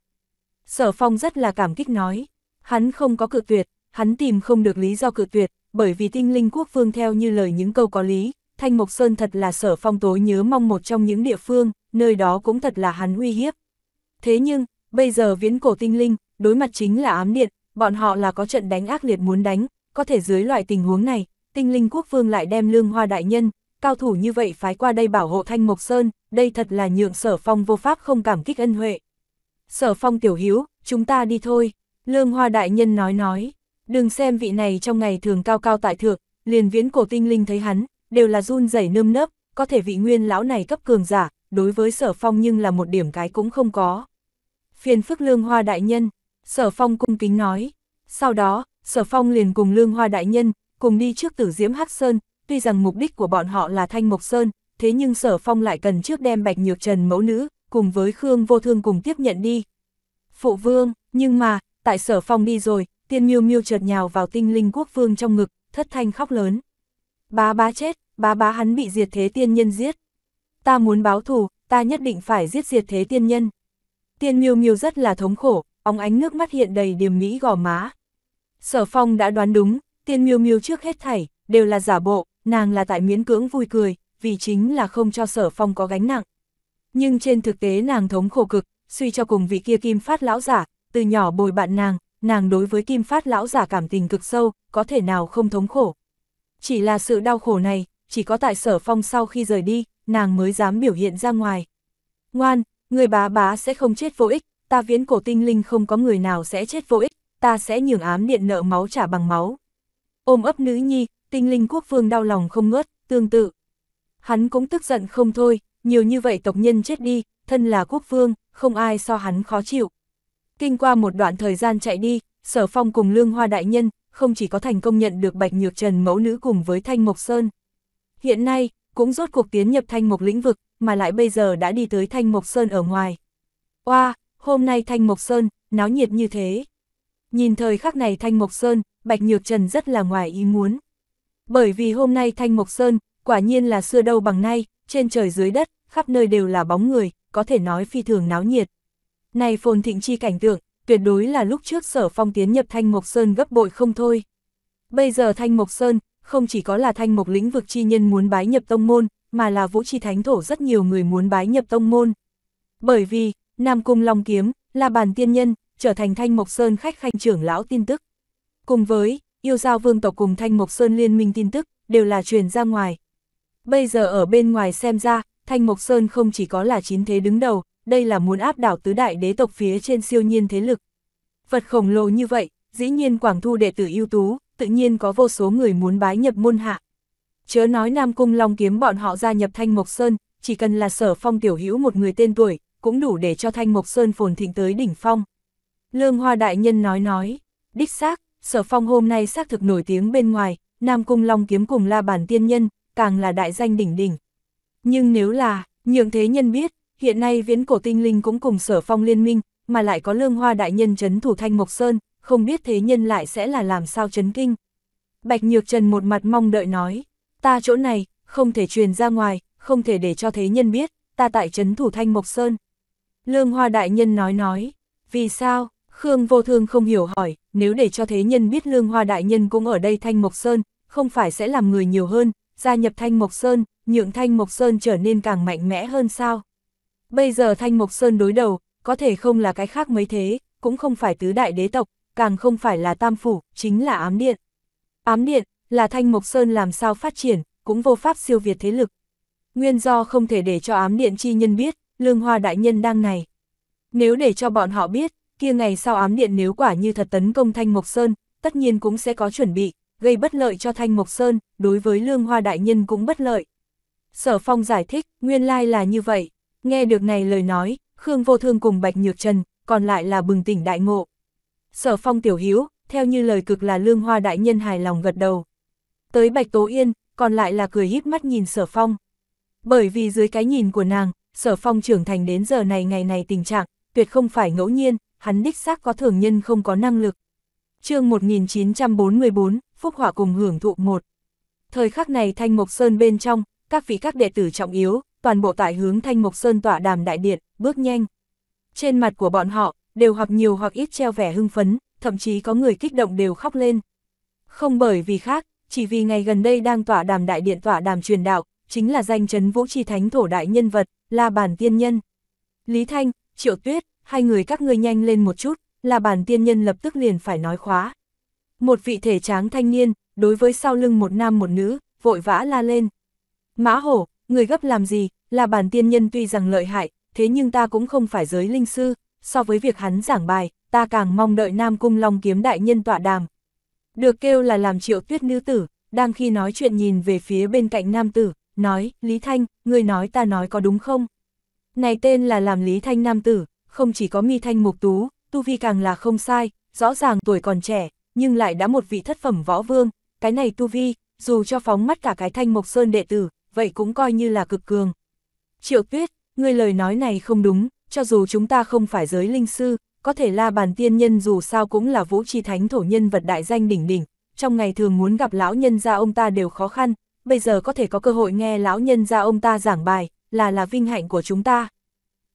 Sở phong rất là cảm kích nói, hắn không có cự tuyệt, hắn tìm không được lý do cự tuyệt, bởi vì tinh linh quốc phương theo như lời những câu có lý, Thanh Mộc Sơn thật là sở phong tối nhớ mong một trong những địa phương, nơi đó cũng thật là hắn uy hiếp. Thế nhưng, bây giờ viễn cổ tinh linh, đối mặt chính là ám điện, bọn họ là có trận đánh ác liệt muốn đánh, có thể dưới loại tình huống này, tinh linh quốc vương lại đem lương hoa đại nhân, cao thủ như vậy phái qua đây bảo hộ Thanh Mộc Sơn, đây thật là nhượng sở phong vô pháp không cảm kích ân huệ. Sở phong tiểu hiếu, chúng ta đi thôi, lương hoa đại nhân nói nói. Đừng xem vị này trong ngày thường cao cao tại thượng, liền viễn cổ tinh linh thấy hắn, đều là run rẩy nơm nớp, có thể vị nguyên lão này cấp cường giả, đối với sở phong nhưng là một điểm cái cũng không có. Phiền phức lương hoa đại nhân, sở phong cung kính nói. Sau đó, sở phong liền cùng lương hoa đại nhân, cùng đi trước tử diễm hắc sơn, tuy rằng mục đích của bọn họ là thanh mộc sơn, thế nhưng sở phong lại cần trước đem bạch nhược trần mẫu nữ, cùng với Khương vô thương cùng tiếp nhận đi. Phụ vương, nhưng mà, tại sở phong đi rồi, Tiên miêu miêu chợt nhào vào tinh linh quốc vương trong ngực, thất thanh khóc lớn. Bá bá chết, bá bá hắn bị diệt thế tiên nhân giết. Ta muốn báo thù, ta nhất định phải giết diệt thế tiên nhân. Tiên miêu miêu rất là thống khổ, óng ánh nước mắt hiện đầy điềm mỹ gò má. Sở phong đã đoán đúng, tiên miêu miêu trước hết thảy, đều là giả bộ, nàng là tại miễn cưỡng vui cười, vì chính là không cho sở phong có gánh nặng. Nhưng trên thực tế nàng thống khổ cực, suy cho cùng vị kia kim phát lão giả, từ nhỏ bồi bạn nàng, nàng đối với kim phát lão giả cảm tình cực sâu, có thể nào không thống khổ. Chỉ là sự đau khổ này, chỉ có tại sở phong sau khi rời đi, nàng mới dám biểu hiện ra ngoài. Ngoan, người bá bá sẽ không chết vô ích, ta viễn cổ tinh linh không có người nào sẽ chết vô ích, ta sẽ nhường ám điện nợ máu trả bằng máu. Ôm ấp nữ nhi, tinh linh quốc vương đau lòng không ngớt, tương tự. Hắn cũng tức giận không thôi, nhiều như vậy tộc nhân chết đi, thân là quốc vương, không ai so hắn khó chịu. Kinh qua một đoạn thời gian chạy đi, Sở Phong cùng Lương Hoa Đại Nhân, không chỉ có thành công nhận được Bạch Nhược Trần mẫu nữ cùng với Thanh Mộc Sơn. Hiện nay, cũng rốt cuộc tiến nhập Thanh Mộc lĩnh vực, mà lại bây giờ đã đi tới Thanh Mộc Sơn ở ngoài. Oa, wow, hôm nay Thanh Mộc Sơn, náo nhiệt như thế. Nhìn thời khắc này Thanh Mộc Sơn, Bạch Nhược Trần rất là ngoài ý muốn. Bởi vì hôm nay Thanh Mộc Sơn, quả nhiên là xưa đâu bằng nay, trên trời dưới đất, khắp nơi đều là bóng người, có thể nói phi thường náo nhiệt. Này phồn thịnh chi cảnh tượng, tuyệt đối là lúc trước sở phong tiến nhập Thanh Mộc Sơn gấp bội không thôi. Bây giờ Thanh Mộc Sơn, không chỉ có là Thanh Mộc lĩnh vực chi nhân muốn bái nhập tông môn, mà là vũ chi thánh thổ rất nhiều người muốn bái nhập tông môn. Bởi vì, Nam Cung Long Kiếm, là bản tiên nhân, trở thành Thanh Mộc Sơn khách khanh trưởng lão tin tức. Cùng với, yêu giao vương tộc cùng Thanh Mộc Sơn liên minh tin tức, đều là truyền ra ngoài. Bây giờ ở bên ngoài xem ra, Thanh Mộc Sơn không chỉ có là chín thế đứng đầu, đây là muốn áp đảo tứ đại đế tộc phía trên siêu nhiên thế lực. Vật khổng lồ như vậy, dĩ nhiên quảng thu đệ tử ưu tú, tự nhiên có vô số người muốn bái nhập môn hạ. Chớ nói Nam Cung Long kiếm bọn họ gia nhập Thanh Mộc Sơn, chỉ cần là sở phong tiểu hữu một người tên tuổi, cũng đủ để cho Thanh Mộc Sơn phồn thịnh tới đỉnh phong. Lương Hoa Đại Nhân nói nói, đích xác, sở phong hôm nay xác thực nổi tiếng bên ngoài, Nam Cung Long kiếm cùng la bản tiên nhân, càng là đại danh đỉnh đỉnh. Nhưng nếu là, nhượng thế nhân biết, Hiện nay viễn cổ tinh linh cũng cùng sở phong liên minh, mà lại có lương hoa đại nhân chấn thủ thanh Mộc Sơn, không biết thế nhân lại sẽ là làm sao chấn kinh. Bạch Nhược Trần một mặt mong đợi nói, ta chỗ này, không thể truyền ra ngoài, không thể để cho thế nhân biết, ta tại chấn thủ thanh Mộc Sơn. Lương hoa đại nhân nói nói, vì sao, Khương vô thương không hiểu hỏi, nếu để cho thế nhân biết lương hoa đại nhân cũng ở đây thanh Mộc Sơn, không phải sẽ làm người nhiều hơn, gia nhập thanh Mộc Sơn, nhượng thanh Mộc Sơn trở nên càng mạnh mẽ hơn sao? Bây giờ Thanh Mộc Sơn đối đầu, có thể không là cái khác mấy thế, cũng không phải tứ đại đế tộc, càng không phải là tam phủ, chính là ám điện. Ám điện, là Thanh Mộc Sơn làm sao phát triển, cũng vô pháp siêu việt thế lực. Nguyên do không thể để cho ám điện chi nhân biết, lương hoa đại nhân đang này. Nếu để cho bọn họ biết, kia ngày sau ám điện nếu quả như thật tấn công Thanh Mộc Sơn, tất nhiên cũng sẽ có chuẩn bị, gây bất lợi cho Thanh Mộc Sơn, đối với lương hoa đại nhân cũng bất lợi. Sở Phong giải thích, nguyên lai là như vậy. Nghe được này lời nói, Khương Vô Thương cùng Bạch Nhược Trần, còn lại là bừng tỉnh đại ngộ. Sở phong tiểu hiếu, theo như lời cực là lương hoa đại nhân hài lòng gật đầu. Tới Bạch Tố Yên, còn lại là cười híp mắt nhìn sở phong. Bởi vì dưới cái nhìn của nàng, sở phong trưởng thành đến giờ này ngày này tình trạng, tuyệt không phải ngẫu nhiên, hắn đích xác có thường nhân không có năng lực. chương 1944, Phúc Hỏa cùng hưởng thụ một Thời khắc này Thanh Mộc Sơn bên trong, các vị các đệ tử trọng yếu, toàn bộ tại hướng Thanh Mộc Sơn tọa đàm đại điện, bước nhanh. Trên mặt của bọn họ, đều hoặc nhiều hoặc ít treo vẻ hưng phấn, thậm chí có người kích động đều khóc lên. Không bởi vì khác, chỉ vì ngày gần đây đang tọa đàm đại điện tọa đàm truyền đạo, chính là danh chấn vũ chi thánh thổ đại nhân vật, là bản tiên nhân. Lý Thanh, Triệu Tuyết, hai người các ngươi nhanh lên một chút, là bản tiên nhân lập tức liền phải nói khóa. Một vị thể tráng thanh niên, đối với sau lưng một nam một nữ, vội vã la lên. Mã hổ, người gấp làm gì, là bản tiên nhân tuy rằng lợi hại, thế nhưng ta cũng không phải giới linh sư, so với việc hắn giảng bài, ta càng mong đợi Nam Cung Long kiếm đại nhân tọa đàm. Được kêu là làm triệu tuyết nữ tử, đang khi nói chuyện nhìn về phía bên cạnh nam tử, nói, Lý Thanh, người nói ta nói có đúng không? Này tên là làm Lý Thanh nam tử, không chỉ có mi thanh mục tú, tu vi càng là không sai, rõ ràng tuổi còn trẻ, nhưng lại đã một vị thất phẩm võ vương, cái này tu vi, dù cho phóng mắt cả cái thanh mộc sơn đệ tử, vậy cũng coi như là cực cường. Triệu tuyết, ngươi lời nói này không đúng, cho dù chúng ta không phải giới linh sư, có thể la bàn tiên nhân dù sao cũng là vũ chi thánh thổ nhân vật đại danh đỉnh đỉnh, trong ngày thường muốn gặp lão nhân gia ông ta đều khó khăn, bây giờ có thể có cơ hội nghe lão nhân gia ông ta giảng bài, là là vinh hạnh của chúng ta.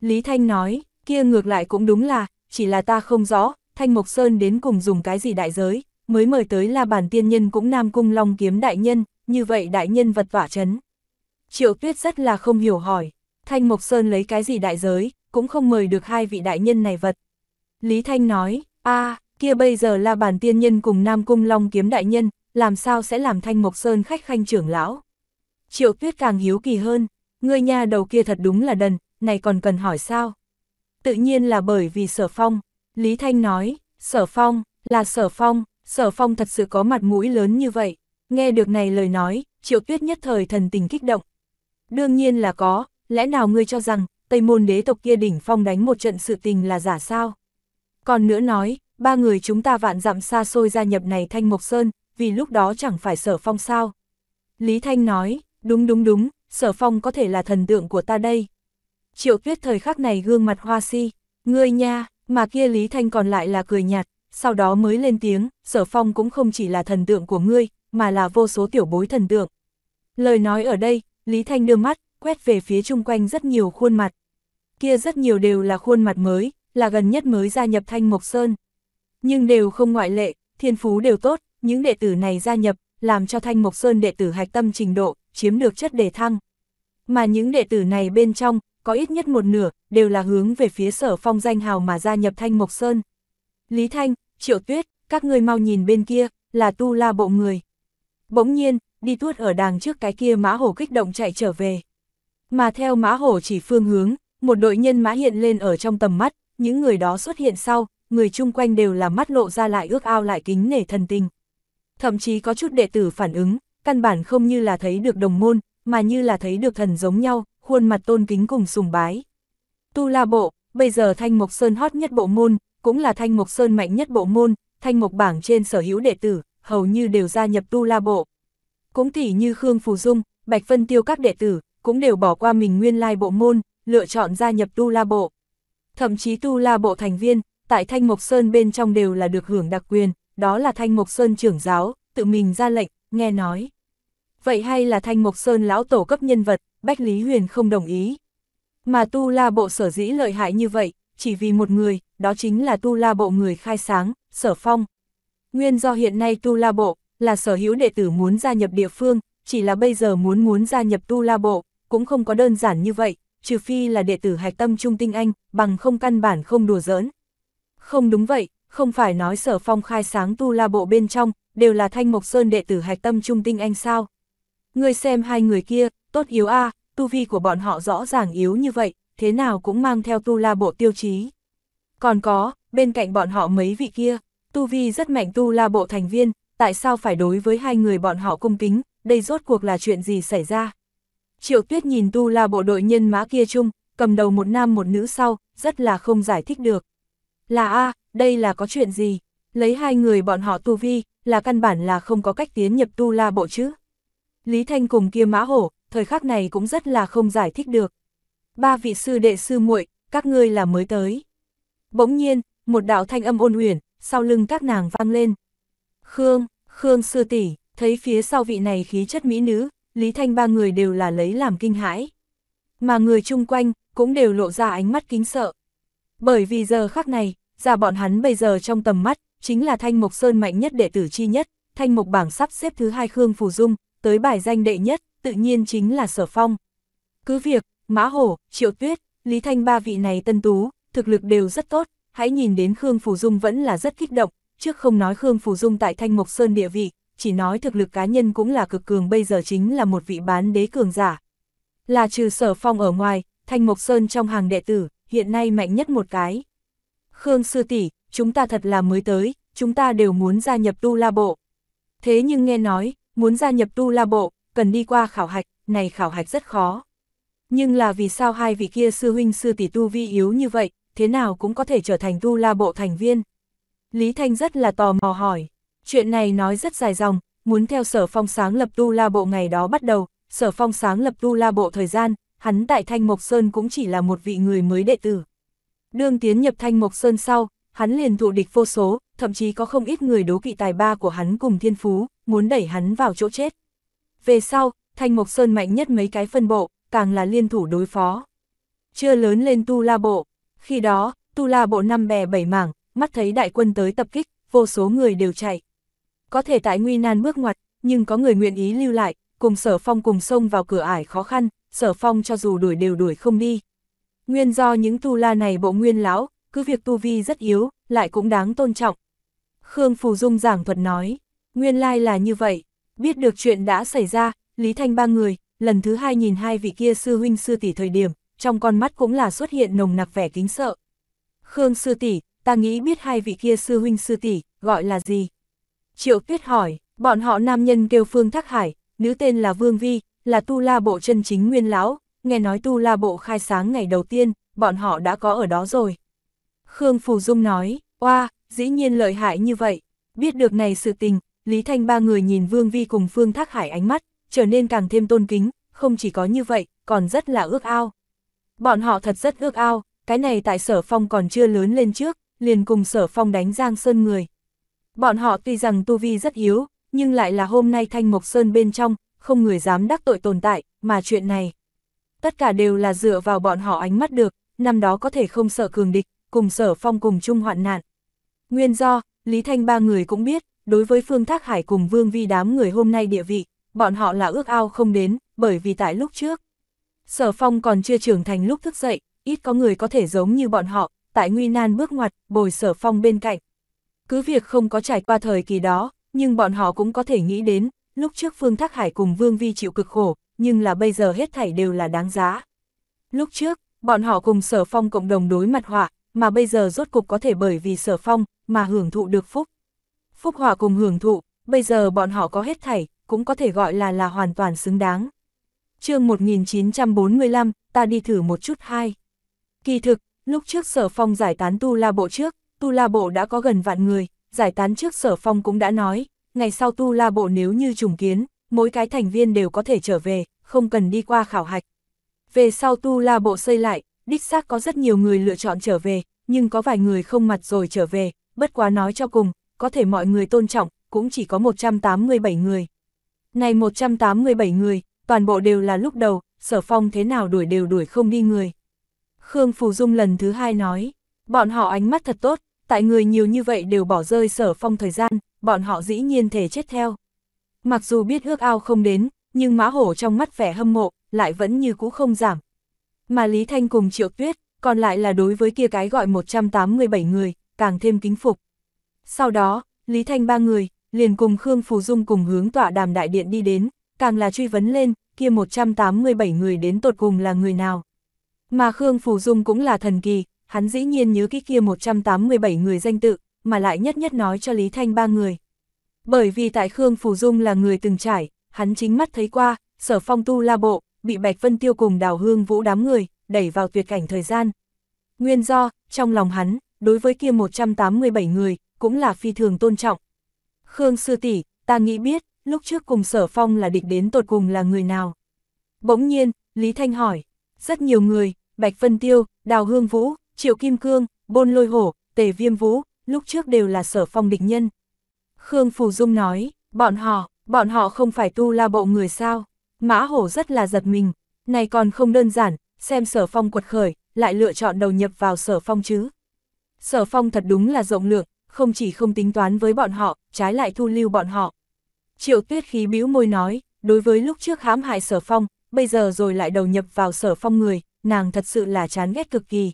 Lý Thanh nói, kia ngược lại cũng đúng là, chỉ là ta không rõ, Thanh Mộc Sơn đến cùng dùng cái gì đại giới, mới mời tới la bàn tiên nhân cũng nam cung long kiếm đại nhân, như vậy đại nhân vật vả chấn. Triệu Tuyết rất là không hiểu hỏi, Thanh Mộc Sơn lấy cái gì đại giới, cũng không mời được hai vị đại nhân này vật. Lý Thanh nói, a kia bây giờ là bản tiên nhân cùng Nam Cung Long kiếm đại nhân, làm sao sẽ làm Thanh Mộc Sơn khách khanh trưởng lão. Triệu Tuyết càng hiếu kỳ hơn, người nhà đầu kia thật đúng là đần, này còn cần hỏi sao? Tự nhiên là bởi vì Sở Phong, Lý Thanh nói, Sở Phong, là Sở Phong, Sở Phong thật sự có mặt mũi lớn như vậy. Nghe được này lời nói, Triệu Tuyết nhất thời thần tình kích động, Đương nhiên là có, lẽ nào ngươi cho rằng, Tây môn đế tộc kia đỉnh phong đánh một trận sự tình là giả sao? Còn nữa nói, ba người chúng ta vạn dặm xa xôi gia nhập này Thanh Mộc Sơn, vì lúc đó chẳng phải sở phong sao. Lý Thanh nói, đúng đúng đúng, sở phong có thể là thần tượng của ta đây. Triệu tuyết thời khắc này gương mặt hoa si, ngươi nha, mà kia Lý Thanh còn lại là cười nhạt, sau đó mới lên tiếng, sở phong cũng không chỉ là thần tượng của ngươi, mà là vô số tiểu bối thần tượng. Lời nói ở đây, Lý Thanh đưa mắt, quét về phía chung quanh rất nhiều khuôn mặt. Kia rất nhiều đều là khuôn mặt mới, là gần nhất mới gia nhập Thanh Mộc Sơn. Nhưng đều không ngoại lệ, thiên phú đều tốt, những đệ tử này gia nhập, làm cho Thanh Mộc Sơn đệ tử hạch tâm trình độ, chiếm được chất đề thăng. Mà những đệ tử này bên trong, có ít nhất một nửa, đều là hướng về phía sở phong danh hào mà gia nhập Thanh Mộc Sơn. Lý Thanh, Triệu Tuyết, các ngươi mau nhìn bên kia, là tu la bộ người. Bỗng nhiên, đi tuốt ở đàng trước cái kia mã hổ kích động chạy trở về. Mà theo mã hổ chỉ phương hướng, một đội nhân mã hiện lên ở trong tầm mắt, những người đó xuất hiện sau, người chung quanh đều là mắt lộ ra lại ước ao lại kính nể thần tình. Thậm chí có chút đệ tử phản ứng, căn bản không như là thấy được đồng môn, mà như là thấy được thần giống nhau, khuôn mặt tôn kính cùng sùng bái. Tu La Bộ, bây giờ Thanh Mộc Sơn hot nhất bộ môn, cũng là Thanh Mộc Sơn mạnh nhất bộ môn, Thanh Mộc bảng trên sở hữu đệ tử, hầu như đều gia nhập Tu La Bộ. Cũng tỉ như Khương Phù Dung, Bạch Vân Tiêu các đệ tử, cũng đều bỏ qua mình nguyên lai bộ môn, lựa chọn gia nhập tu la bộ. Thậm chí tu la bộ thành viên, tại Thanh Mộc Sơn bên trong đều là được hưởng đặc quyền, đó là Thanh Mộc Sơn trưởng giáo, tự mình ra lệnh, nghe nói. Vậy hay là Thanh Mộc Sơn lão tổ cấp nhân vật, Bách Lý Huyền không đồng ý. Mà tu la bộ sở dĩ lợi hại như vậy, chỉ vì một người, đó chính là tu la bộ người khai sáng, sở phong. Nguyên do hiện nay tu la bộ, là sở hữu đệ tử muốn gia nhập địa phương, chỉ là bây giờ muốn muốn gia nhập tu la bộ, cũng không có đơn giản như vậy, trừ phi là đệ tử hạch tâm trung tinh anh, bằng không căn bản không đùa giỡn. Không đúng vậy, không phải nói sở phong khai sáng tu la bộ bên trong, đều là thanh mộc sơn đệ tử hạch tâm trung tinh anh sao. Người xem hai người kia, tốt yếu a tu vi của bọn họ rõ ràng yếu như vậy, thế nào cũng mang theo tu la bộ tiêu chí. Còn có, bên cạnh bọn họ mấy vị kia, tu vi rất mạnh tu la bộ thành viên, tại sao phải đối với hai người bọn họ cung kính, đây rốt cuộc là chuyện gì xảy ra. Triệu Tuyết nhìn tu la bộ đội nhân mã kia chung, cầm đầu một nam một nữ sau, rất là không giải thích được. Là a đây là có chuyện gì? Lấy hai người bọn họ tu vi, là căn bản là không có cách tiến nhập tu la bộ chứ. Lý Thanh cùng kia mã hổ, thời khắc này cũng rất là không giải thích được. Ba vị sư đệ sư muội, các ngươi là mới tới. Bỗng nhiên, một đạo thanh âm ôn uyển, sau lưng các nàng vang lên. Khương, Khương sư tỷ, thấy phía sau vị này khí chất mỹ nữ, Lý Thanh ba người đều là lấy làm kinh hãi. Mà người chung quanh cũng đều lộ ra ánh mắt kính sợ. Bởi vì giờ khắc này, ra bọn hắn bây giờ trong tầm mắt, chính là Thanh Mộc Sơn mạnh nhất đệ tử chi nhất, Thanh Mộc bảng sắp xếp thứ hai Khương Phù Dung, tới bài danh đệ nhất, tự nhiên chính là Sở Phong. Cứ việc, Mã Hổ, Triệu Tuyết, Lý Thanh ba vị này tân tú, thực lực đều rất tốt, hãy nhìn đến Khương Phù Dung vẫn là rất kích động, trước không nói Khương Phù Dung tại Thanh Mộc Sơn địa vị, chỉ nói thực lực cá nhân cũng là cực cường bây giờ chính là một vị bán đế cường giả. Là trừ sở phong ở ngoài, Thanh Mộc Sơn trong hàng đệ tử, hiện nay mạnh nhất một cái. Khương Sư tỷ chúng ta thật là mới tới, chúng ta đều muốn gia nhập tu la bộ. Thế nhưng nghe nói, muốn gia nhập tu la bộ, cần đi qua khảo hạch, này khảo hạch rất khó. Nhưng là vì sao hai vị kia sư huynh sư tỷ tu vi yếu như vậy, thế nào cũng có thể trở thành tu la bộ thành viên, Lý Thanh rất là tò mò hỏi. Chuyện này nói rất dài dòng, muốn theo sở phong sáng lập tu la bộ ngày đó bắt đầu, sở phong sáng lập tu la bộ thời gian, hắn tại Thanh Mộc Sơn cũng chỉ là một vị người mới đệ tử. Đương tiến nhập Thanh Mộc Sơn sau, hắn liền thụ địch vô số, thậm chí có không ít người đố kỵ tài ba của hắn cùng thiên phú, muốn đẩy hắn vào chỗ chết. Về sau, Thanh Mộc Sơn mạnh nhất mấy cái phân bộ, càng là liên thủ đối phó. Chưa lớn lên tu la bộ, khi đó, tu la bộ năm bè bảy mảng, mắt thấy đại quân tới tập kích, vô số người đều chạy. Có thể tại nguy nan bước ngoặt, nhưng có người nguyện ý lưu lại, cùng sở phong cùng sông vào cửa ải khó khăn, sở phong cho dù đuổi đều đuổi không đi. Nguyên do những tu la này bộ nguyên lão, cứ việc tu vi rất yếu, lại cũng đáng tôn trọng. Khương Phù Dung giảng thuật nói, nguyên lai là như vậy, biết được chuyện đã xảy ra, Lý Thanh ba người, lần thứ hai nhìn hai vị kia sư huynh sư tỷ thời điểm, trong con mắt cũng là xuất hiện nồng nặc vẻ kính sợ. Khương sư tỷ, ta nghĩ biết hai vị kia sư huynh sư tỷ gọi là gì. Triệu Tuyết hỏi, bọn họ nam nhân kêu Phương Thác Hải, nữ tên là Vương Vi, là tu la bộ chân chính nguyên lão, nghe nói tu la bộ khai sáng ngày đầu tiên, bọn họ đã có ở đó rồi. Khương Phù Dung nói, oa, dĩ nhiên lợi hại như vậy, biết được này sự tình, Lý Thanh ba người nhìn Vương Vi cùng Phương Thác Hải ánh mắt, trở nên càng thêm tôn kính, không chỉ có như vậy, còn rất là ước ao. Bọn họ thật rất ước ao, cái này tại sở phong còn chưa lớn lên trước, liền cùng sở phong đánh Giang Sơn người. Bọn họ tuy rằng tu vi rất yếu, nhưng lại là hôm nay Thanh Mộc Sơn bên trong, không người dám đắc tội tồn tại, mà chuyện này. Tất cả đều là dựa vào bọn họ ánh mắt được, năm đó có thể không sợ cường địch, cùng sở phong cùng chung hoạn nạn. Nguyên do, Lý Thanh ba người cũng biết, đối với Phương Thác Hải cùng Vương Vi đám người hôm nay địa vị, bọn họ là ước ao không đến, bởi vì tại lúc trước. Sở phong còn chưa trưởng thành lúc thức dậy, ít có người có thể giống như bọn họ, tại nguy nan bước ngoặt, bồi sở phong bên cạnh. Cứ việc không có trải qua thời kỳ đó, nhưng bọn họ cũng có thể nghĩ đến, lúc trước Phương Thác Hải cùng Vương Vi chịu cực khổ, nhưng là bây giờ hết thảy đều là đáng giá. Lúc trước, bọn họ cùng sở phong cộng đồng đối mặt họa, mà bây giờ rốt cục có thể bởi vì sở phong, mà hưởng thụ được phúc. Phúc họa cùng hưởng thụ, bây giờ bọn họ có hết thảy, cũng có thể gọi là là hoàn toàn xứng đáng. chương 1945, ta đi thử một chút hai. Kỳ thực, Lúc trước sở phong giải tán tu la bộ trước, tu la bộ đã có gần vạn người, giải tán trước sở phong cũng đã nói, ngày sau tu la bộ nếu như trùng kiến, mỗi cái thành viên đều có thể trở về, không cần đi qua khảo hạch. Về sau tu la bộ xây lại, đích xác có rất nhiều người lựa chọn trở về, nhưng có vài người không mặt rồi trở về, bất quá nói cho cùng, có thể mọi người tôn trọng, cũng chỉ có 187 người. Này 187 người, toàn bộ đều là lúc đầu, sở phong thế nào đuổi đều đuổi không đi người. Khương Phù Dung lần thứ hai nói, bọn họ ánh mắt thật tốt, tại người nhiều như vậy đều bỏ rơi sở phong thời gian, bọn họ dĩ nhiên thể chết theo. Mặc dù biết ước ao không đến, nhưng mã hổ trong mắt vẻ hâm mộ, lại vẫn như cũ không giảm. Mà Lý Thanh cùng Triệu Tuyết, còn lại là đối với kia cái gọi 187 người, càng thêm kính phục. Sau đó, Lý Thanh ba người, liền cùng Khương Phù Dung cùng hướng tọa đàm đại điện đi đến, càng là truy vấn lên, kia 187 người đến tột cùng là người nào. Mà Khương Phù Dung cũng là thần kỳ, hắn dĩ nhiên nhớ kỹ kia 187 người danh tự, mà lại nhất nhất nói cho Lý Thanh ba người. Bởi vì tại Khương Phù Dung là người từng trải, hắn chính mắt thấy qua, sở phong tu la bộ, bị Bạch Vân Tiêu cùng đào hương vũ đám người, đẩy vào tuyệt cảnh thời gian. Nguyên do, trong lòng hắn, đối với kia 187 người, cũng là phi thường tôn trọng. Khương Sư tỷ ta nghĩ biết, lúc trước cùng sở phong là địch đến tột cùng là người nào. Bỗng nhiên, Lý Thanh hỏi. Rất nhiều người, Bạch Vân Tiêu, Đào Hương Vũ, Triệu Kim Cương, Bôn Lôi Hổ, Tề Viêm Vũ, lúc trước đều là sở phong địch nhân. Khương Phù Dung nói, bọn họ, bọn họ không phải tu la bộ người sao. Mã Hổ rất là giật mình, này còn không đơn giản, xem sở phong quật khởi, lại lựa chọn đầu nhập vào sở phong chứ. Sở phong thật đúng là rộng lượng, không chỉ không tính toán với bọn họ, trái lại thu lưu bọn họ. Triệu tuyết khí bĩu môi nói, đối với lúc trước hãm hại sở phong, bây giờ rồi lại đầu nhập vào sở phong người, nàng thật sự là chán ghét cực kỳ.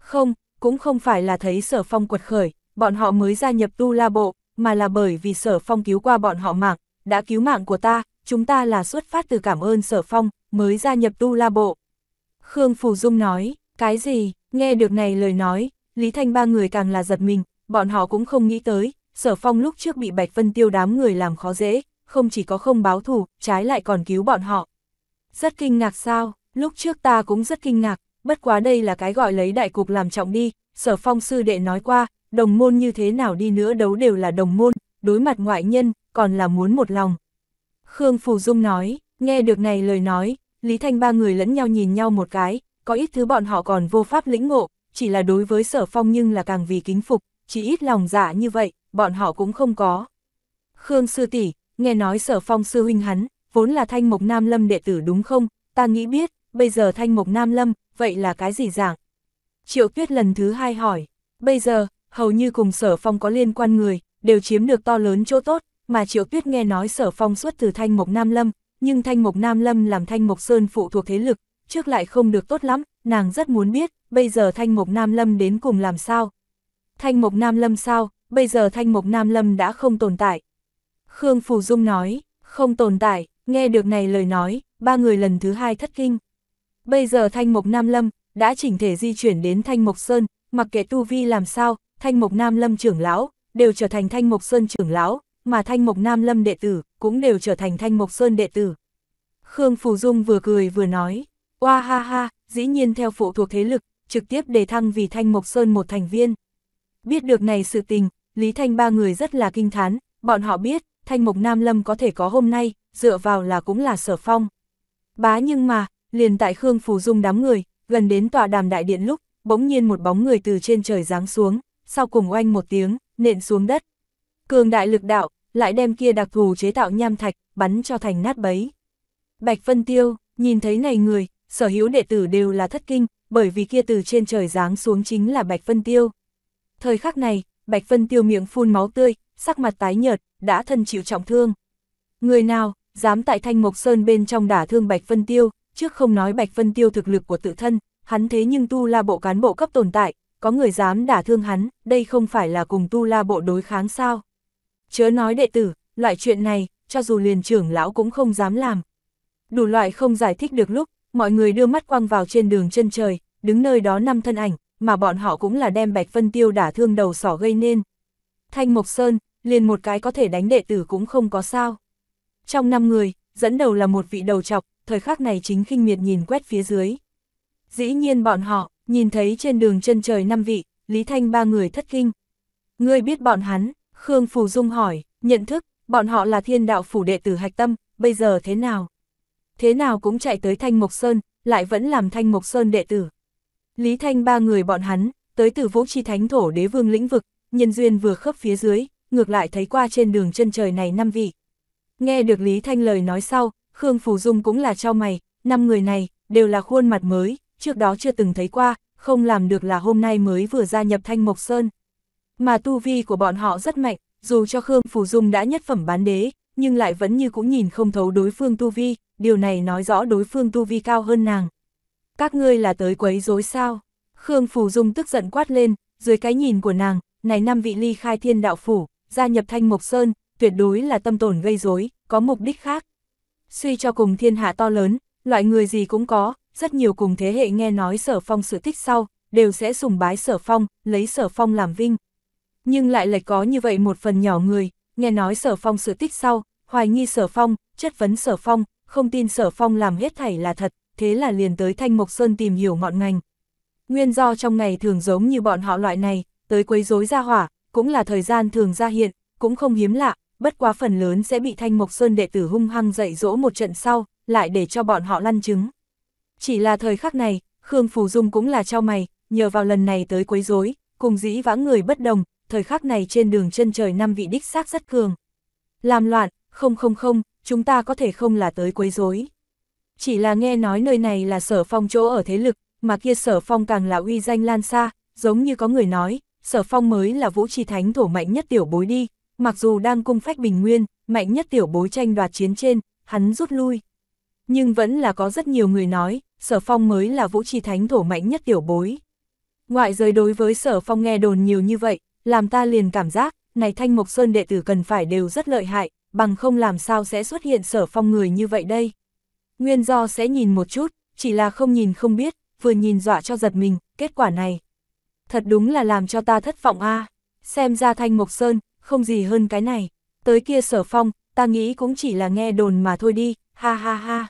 Không, cũng không phải là thấy sở phong quật khởi, bọn họ mới gia nhập tu la bộ, mà là bởi vì sở phong cứu qua bọn họ mạng, đã cứu mạng của ta, chúng ta là xuất phát từ cảm ơn sở phong, mới gia nhập tu la bộ. Khương Phù Dung nói, cái gì, nghe được này lời nói, Lý Thanh ba người càng là giật mình, bọn họ cũng không nghĩ tới, sở phong lúc trước bị Bạch Vân Tiêu đám người làm khó dễ, không chỉ có không báo thù, trái lại còn cứu bọn họ. Rất kinh ngạc sao, lúc trước ta cũng rất kinh ngạc, bất quá đây là cái gọi lấy đại cục làm trọng đi, sở phong sư đệ nói qua, đồng môn như thế nào đi nữa đấu đều là đồng môn, đối mặt ngoại nhân, còn là muốn một lòng. Khương Phù Dung nói, nghe được này lời nói, Lý Thanh ba người lẫn nhau nhìn nhau một cái, có ít thứ bọn họ còn vô pháp lĩnh ngộ, chỉ là đối với sở phong nhưng là càng vì kính phục, chỉ ít lòng dạ như vậy, bọn họ cũng không có. Khương Sư tỷ nghe nói sở phong sư huynh hắn, vốn là Thanh Mộc Nam Lâm đệ tử đúng không, ta nghĩ biết, bây giờ Thanh Mộc Nam Lâm, vậy là cái gì dạng? Triệu Tuyết lần thứ hai hỏi, bây giờ, hầu như cùng sở phong có liên quan người, đều chiếm được to lớn chỗ tốt, mà Triệu Tuyết nghe nói sở phong xuất từ Thanh Mộc Nam Lâm, nhưng Thanh Mộc Nam Lâm làm Thanh Mộc Sơn phụ thuộc thế lực, trước lại không được tốt lắm, nàng rất muốn biết, bây giờ Thanh Mộc Nam Lâm đến cùng làm sao? Thanh Mộc Nam Lâm sao? Bây giờ Thanh Mộc Nam Lâm đã không tồn tại. Khương Phù Dung nói, không tồn tại, Nghe được này lời nói, ba người lần thứ hai thất kinh. Bây giờ Thanh Mộc Nam Lâm đã chỉnh thể di chuyển đến Thanh Mộc Sơn, mặc kệ tu vi làm sao, Thanh Mộc Nam Lâm trưởng lão đều trở thành Thanh Mộc Sơn trưởng lão, mà Thanh Mộc Nam Lâm đệ tử cũng đều trở thành Thanh Mộc Sơn đệ tử. Khương Phù Dung vừa cười vừa nói, oa ha ha, dĩ nhiên theo phụ thuộc thế lực, trực tiếp đề thăng vì Thanh Mộc Sơn một thành viên. Biết được này sự tình, Lý Thanh ba người rất là kinh thán, bọn họ biết, Thanh Mộc Nam Lâm có thể có hôm nay, dựa vào là cũng là sở phong. Bá nhưng mà, liền tại Khương Phù Dung đám người, gần đến tọa đàm đại điện lúc, bỗng nhiên một bóng người từ trên trời giáng xuống, sau cùng oanh một tiếng, nện xuống đất. Cường đại lực đạo, lại đem kia đặc thù chế tạo nham thạch, bắn cho thành nát bấy. Bạch Vân Tiêu, nhìn thấy này người, sở hữu đệ tử đều là thất kinh, bởi vì kia từ trên trời giáng xuống chính là Bạch Vân Tiêu. Thời khắc này, Bạch Vân Tiêu miệng phun máu tươi, sắc mặt tái nhợt, đã thân chịu trọng thương. Người nào, dám tại Thanh Mộc Sơn bên trong đả thương Bạch Vân Tiêu, trước không nói Bạch Vân Tiêu thực lực của tự thân, hắn thế nhưng tu la bộ cán bộ cấp tồn tại, có người dám đả thương hắn, đây không phải là cùng tu la bộ đối kháng sao. Chớ nói đệ tử, loại chuyện này, cho dù liền trưởng lão cũng không dám làm. Đủ loại không giải thích được lúc, mọi người đưa mắt quăng vào trên đường chân trời, đứng nơi đó năm thân ảnh, mà bọn họ cũng là đem Bạch Vân Tiêu đả thương đầu sỏ gây nên. Thanh Mộc Sơn, liền một cái có thể đánh đệ tử cũng không có sao. Trong năm người, dẫn đầu là một vị đầu trọc thời khắc này chính khinh miệt nhìn quét phía dưới. Dĩ nhiên bọn họ, nhìn thấy trên đường chân trời năm vị, Lý Thanh ba người thất kinh. Ngươi biết bọn hắn, Khương Phù Dung hỏi, nhận thức, bọn họ là thiên đạo phủ đệ tử Hạch Tâm, bây giờ thế nào? Thế nào cũng chạy tới Thanh Mộc Sơn, lại vẫn làm Thanh Mộc Sơn đệ tử. Lý Thanh ba người bọn hắn, tới từ Vũ Chi Thánh Thổ Đế Vương lĩnh vực, nhân duyên vừa khớp phía dưới, ngược lại thấy qua trên đường chân trời này năm vị. Nghe được Lý Thanh lời nói sau, Khương Phù Dung cũng là cho mày, năm người này, đều là khuôn mặt mới, trước đó chưa từng thấy qua, không làm được là hôm nay mới vừa gia nhập Thanh Mộc Sơn. Mà tu vi của bọn họ rất mạnh, dù cho Khương Phù Dung đã nhất phẩm bán đế, nhưng lại vẫn như cũng nhìn không thấu đối phương tu vi, điều này nói rõ đối phương tu vi cao hơn nàng. Các ngươi là tới quấy rối sao? Khương Phù Dung tức giận quát lên, dưới cái nhìn của nàng, này năm vị ly khai thiên đạo phủ, gia nhập Thanh Mộc Sơn, tuyệt đối là tâm tổn gây rối, có mục đích khác. Suy cho cùng thiên hạ to lớn, loại người gì cũng có, rất nhiều cùng thế hệ nghe nói sở phong sự tích sau, đều sẽ sùng bái sở phong, lấy sở phong làm vinh. Nhưng lại lại có như vậy một phần nhỏ người, nghe nói sở phong sự tích sau, hoài nghi sở phong, chất vấn sở phong, không tin sở phong làm hết thảy là thật, thế là liền tới Thanh Mộc Sơn tìm hiểu ngọn ngành. Nguyên do trong ngày thường giống như bọn họ loại này, tới quấy rối ra hỏa, cũng là thời gian thường ra hiện, cũng không hiếm lạ, bất quá phần lớn sẽ bị Thanh Mộc Sơn đệ tử hung hăng dạy dỗ một trận sau, lại để cho bọn họ lăn trứng. Chỉ là thời khắc này, Khương Phù Dung cũng là trao mày, nhờ vào lần này tới quấy rối, cùng dĩ vãng người bất đồng, thời khắc này trên đường chân trời năm vị đích xác rất cường. Làm loạn, không không không, chúng ta có thể không là tới quấy rối. Chỉ là nghe nói nơi này là sở phong chỗ ở thế lực, mà kia sở phong càng là uy danh lan xa, giống như có người nói, Sở Phong mới là vũ trì thánh thổ mạnh nhất tiểu bối đi, mặc dù đang cung phách bình nguyên, mạnh nhất tiểu bối tranh đoạt chiến trên, hắn rút lui. Nhưng vẫn là có rất nhiều người nói, Sở Phong mới là vũ trì thánh thổ mạnh nhất tiểu bối. Ngoại giới đối với Sở Phong nghe đồn nhiều như vậy, làm ta liền cảm giác, này Thanh Mộc Sơn đệ tử cần phải đều rất lợi hại, bằng không làm sao sẽ xuất hiện Sở Phong người như vậy đây. Nguyên do sẽ nhìn một chút, chỉ là không nhìn không biết, vừa nhìn dọa cho giật mình, kết quả này thật đúng là làm cho ta thất vọng a. Xem ra Thanh Mộc Sơn, không gì hơn cái này. Tới kia sở phong, ta nghĩ cũng chỉ là nghe đồn mà thôi đi, ha ha ha.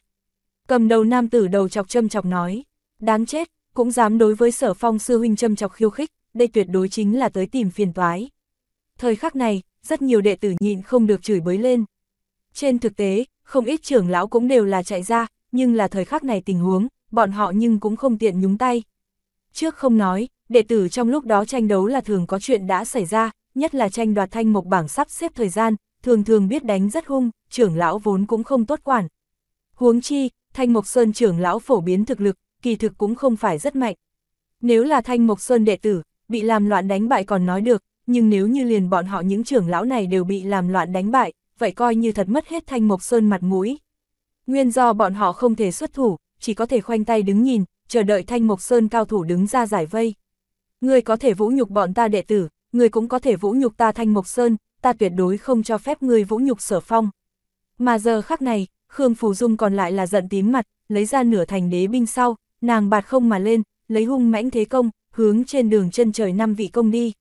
Cầm đầu nam tử đầu chọc châm chọc nói, đáng chết, cũng dám đối với sở phong sư huynh châm chọc khiêu khích, đây tuyệt đối chính là tới tìm phiền toái. Thời khắc này, rất nhiều đệ tử nhịn không được chửi bới lên. Trên thực tế, không ít trưởng lão cũng đều là chạy ra, nhưng là thời khắc này tình huống, bọn họ nhưng cũng không tiện nhúng tay. Trước không nói, đệ tử trong lúc đó tranh đấu là thường có chuyện đã xảy ra, nhất là tranh đoạt thanh mộc bảng sắp xếp thời gian, thường thường biết đánh rất hung, trưởng lão vốn cũng không tốt quản. Huống chi, thanh mộc sơn trưởng lão phổ biến thực lực, kỳ thực cũng không phải rất mạnh. Nếu là thanh mộc sơn đệ tử, bị làm loạn đánh bại còn nói được, nhưng nếu như liền bọn họ những trưởng lão này đều bị làm loạn đánh bại, vậy coi như thật mất hết thanh mộc sơn mặt mũi. Nguyên do bọn họ không thể xuất thủ, chỉ có thể khoanh tay đứng nhìn, chờ đợi thanh mộc sơn cao thủ đứng ra giải vây. Ngươi có thể vũ nhục bọn ta đệ tử, ngươi cũng có thể vũ nhục ta Thanh Mộc Sơn, ta tuyệt đối không cho phép ngươi vũ nhục sở phong. Mà giờ khắc này, Khương Phù Dung còn lại là giận tím mặt, lấy ra nửa thành đế binh sau, nàng bạt không mà lên, lấy hung mãnh thế công, hướng trên đường chân trời năm vị công đi.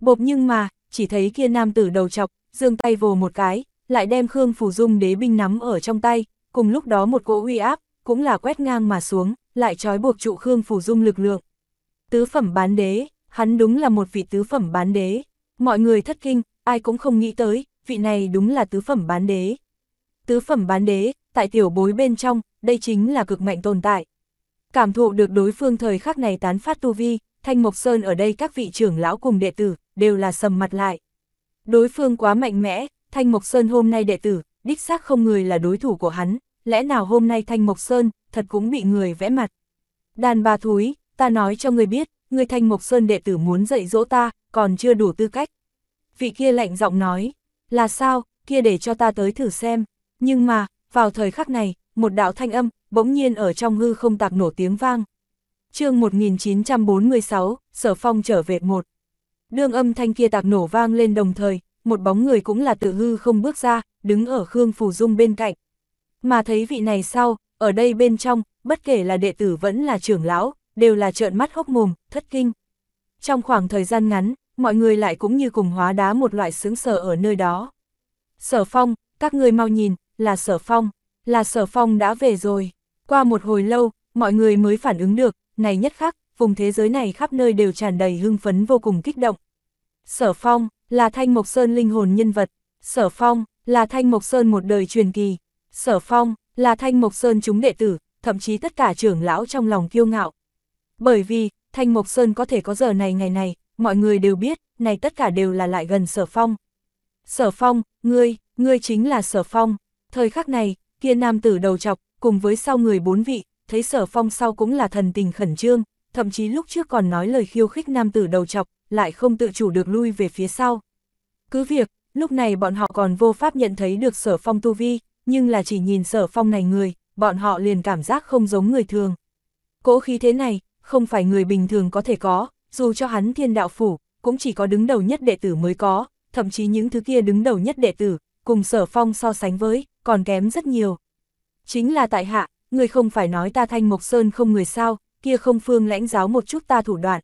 Bộp nhưng mà, chỉ thấy kia nam tử đầu chọc, dương tay vồ một cái, lại đem Khương Phù Dung đế binh nắm ở trong tay, cùng lúc đó một cỗ uy áp, cũng là quét ngang mà xuống, lại trói buộc trụ Khương Phù Dung lực lượng. Tứ phẩm bán đế, hắn đúng là một vị tứ phẩm bán đế. Mọi người thất kinh, ai cũng không nghĩ tới, vị này đúng là tứ phẩm bán đế. Tứ phẩm bán đế, tại tiểu bối bên trong, đây chính là cực mạnh tồn tại. Cảm thụ được đối phương thời khắc này tán phát tu vi, Thanh Mộc Sơn ở đây các vị trưởng lão cùng đệ tử, đều là sầm mặt lại. Đối phương quá mạnh mẽ, Thanh Mộc Sơn hôm nay đệ tử, đích xác không người là đối thủ của hắn, lẽ nào hôm nay Thanh Mộc Sơn, thật cũng bị người vẽ mặt. Đàn bà thúi, ta nói cho người biết, người thanh mộc sơn đệ tử muốn dạy dỗ ta, còn chưa đủ tư cách. Vị kia lạnh giọng nói, là sao, kia để cho ta tới thử xem, nhưng mà, vào thời khắc này, một đạo thanh âm, bỗng nhiên ở trong hư không tạc nổ tiếng vang. chương 1946, Sở Phong trở về một. Đương âm thanh kia tạc nổ vang lên đồng thời, một bóng người cũng là tự hư không bước ra, đứng ở Khương Phù Dung bên cạnh. Mà thấy vị này sau, ở đây bên trong, bất kể là đệ tử vẫn là trưởng lão, đều là trợn mắt hốc mồm, thất kinh. Trong khoảng thời gian ngắn, mọi người lại cũng như cùng hóa đá một loại xứng sở ở nơi đó. Sở phong, các người mau nhìn, là sở phong, là sở phong đã về rồi. Qua một hồi lâu, mọi người mới phản ứng được, này nhất khắc, vùng thế giới này khắp nơi đều tràn đầy hưng phấn vô cùng kích động. Sở phong, là thanh mộc sơn linh hồn nhân vật, sở phong, là thanh mộc sơn một đời truyền kỳ, sở phong, là thanh mộc sơn chúng đệ tử, thậm chí tất cả trưởng lão trong lòng kiêu ngạo, bởi vì, Thanh Mộc Sơn có thể có giờ này ngày này, mọi người đều biết, này tất cả đều là lại gần Sở Phong. Sở Phong, ngươi, ngươi chính là Sở Phong. Thời khắc này, kia nam tử đầu chọc, cùng với sau người bốn vị, thấy Sở Phong sau cũng là thần tình khẩn trương, thậm chí lúc trước còn nói lời khiêu khích nam tử đầu chọc, lại không tự chủ được lui về phía sau. Cứ việc, lúc này bọn họ còn vô pháp nhận thấy được Sở Phong tu vi, nhưng là chỉ nhìn Sở Phong này người, bọn họ liền cảm giác không giống người thường. Cỗ khí thế này, không phải người bình thường có thể có, dù cho hắn thiên đạo phủ, cũng chỉ có đứng đầu nhất đệ tử mới có, thậm chí những thứ kia đứng đầu nhất đệ tử, cùng sở phong so sánh với, còn kém rất nhiều. Chính là tại hạ, người không phải nói ta thanh mộc sơn không người sao, kia không phương lãnh giáo một chút ta thủ đoạn.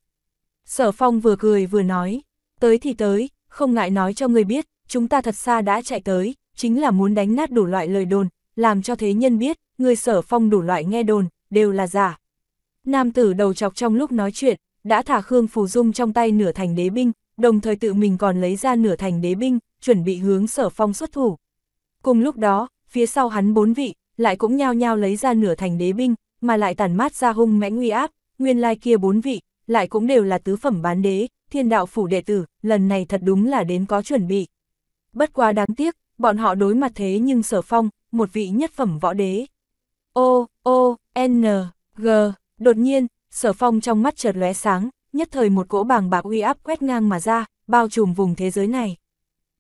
Sở phong vừa cười vừa nói, tới thì tới, không ngại nói cho người biết, chúng ta thật xa đã chạy tới, chính là muốn đánh nát đủ loại lời đồn, làm cho thế nhân biết, người sở phong đủ loại nghe đồn, đều là giả. Nam tử đầu chọc trong lúc nói chuyện, đã thả Khương Phù Dung trong tay nửa thành đế binh, đồng thời tự mình còn lấy ra nửa thành đế binh, chuẩn bị hướng sở phong xuất thủ. Cùng lúc đó, phía sau hắn bốn vị, lại cũng nhao nhao lấy ra nửa thành đế binh, mà lại tản mát ra hung mãnh uy áp, nguyên lai kia bốn vị, lại cũng đều là tứ phẩm bán đế, thiên đạo phủ đệ tử, lần này thật đúng là đến có chuẩn bị. Bất quá đáng tiếc, bọn họ đối mặt thế nhưng sở phong, một vị nhất phẩm võ đế. O, O, N, G, Đột nhiên, sở phong trong mắt chợt lóe sáng, nhất thời một cỗ bàng bạc uy áp quét ngang mà ra, bao trùm vùng thế giới này.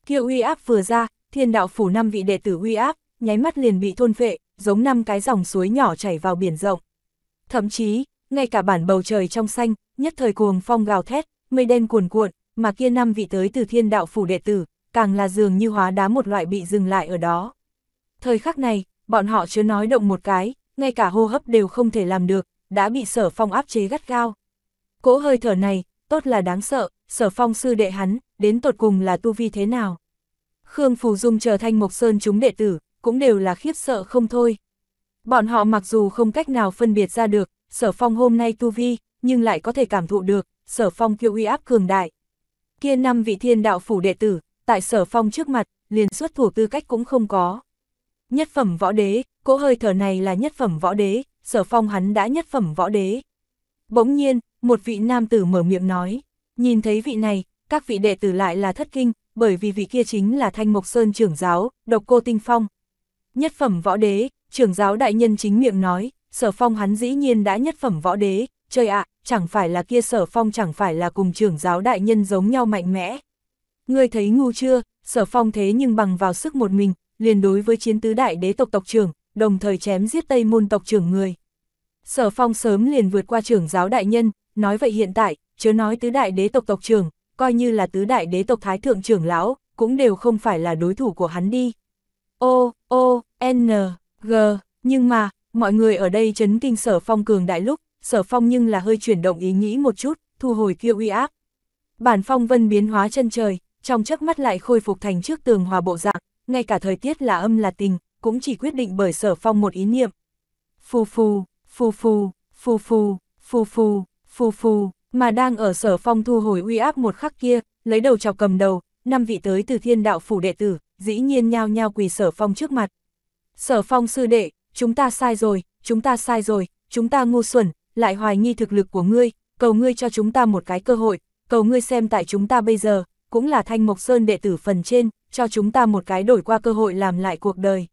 Kia uy áp vừa ra, thiên đạo phủ năm vị đệ tử uy áp, nháy mắt liền bị thôn phệ, giống năm cái dòng suối nhỏ chảy vào biển rộng. Thậm chí, ngay cả bản bầu trời trong xanh, nhất thời cuồng phong gào thét, mây đen cuồn cuộn, mà kia năm vị tới từ thiên đạo phủ đệ tử, càng là dường như hóa đá một loại bị dừng lại ở đó. Thời khắc này, bọn họ chưa nói động một cái, ngay cả hô hấp đều không thể làm được, đã bị sở phong áp chế gắt gao. Cỗ hơi thở này, tốt là đáng sợ, sở phong sư đệ hắn, đến tột cùng là tu vi thế nào. Khương Phù Dung trở thành Mộc Sơn chúng đệ tử, cũng đều là khiếp sợ không thôi. Bọn họ mặc dù không cách nào phân biệt ra được, sở phong hôm nay tu vi, nhưng lại có thể cảm thụ được, sở phong kiêu uy áp cường đại. Kia năm vị thiên đạo phủ đệ tử, tại sở phong trước mặt, liền xuất thủ tư cách cũng không có. Nhất phẩm võ đế, cỗ hơi thở này là nhất phẩm võ đế, sở phong hắn đã nhất phẩm võ đế. Bỗng nhiên, một vị nam tử mở miệng nói, nhìn thấy vị này, các vị đệ tử lại là thất kinh, bởi vì vị kia chính là Thanh Mộc Sơn trưởng giáo, độc cô tinh phong. Nhất phẩm võ đế, trưởng giáo đại nhân chính miệng nói, sở phong hắn dĩ nhiên đã nhất phẩm võ đế, trời ạ, chẳng phải là kia sở phong chẳng phải là cùng trưởng giáo đại nhân giống nhau mạnh mẽ. Ngươi thấy ngu chưa, sở phong thế nhưng bằng vào sức một mình, liền đối với chiến tứ đại đế tộc tộc trưởng, đồng thời chém giết Tây môn tộc trưởng người. Sở phong sớm liền vượt qua trưởng giáo đại nhân, nói vậy hiện tại, chớ nói tứ đại đế tộc tộc trưởng, coi như là tứ đại đế tộc thái thượng trưởng lão, cũng đều không phải là đối thủ của hắn đi. Ô, ô, n, g, nhưng mà, mọi người ở đây chấn kinh sở phong cường đại lúc, sở phong nhưng là hơi chuyển động ý nghĩ một chút, thu hồi kia uy áp. Bản phong vân biến hóa chân trời, trong chớp mắt lại khôi phục thành trước tường hòa bộ dạng, ngay cả thời tiết là âm là tình, cũng chỉ quyết định bởi sở phong một ý niệm. Phù phù, phù phù, phù phù, phù phù, phù phù, mà đang ở sở phong thu hồi uy áp một khắc kia, lấy đầu chọc cầm đầu, năm vị tới từ thiên đạo phủ đệ tử, dĩ nhiên nhao nhao quỳ sở phong trước mặt. Sở phong sư đệ, chúng ta sai rồi, chúng ta sai rồi, chúng ta ngu xuẩn, lại hoài nghi thực lực của ngươi, cầu ngươi cho chúng ta một cái cơ hội, cầu ngươi xem tại chúng ta bây giờ, cũng là thanh mộc sơn đệ tử phần trên, cho chúng ta một cái đổi qua cơ hội làm lại cuộc đời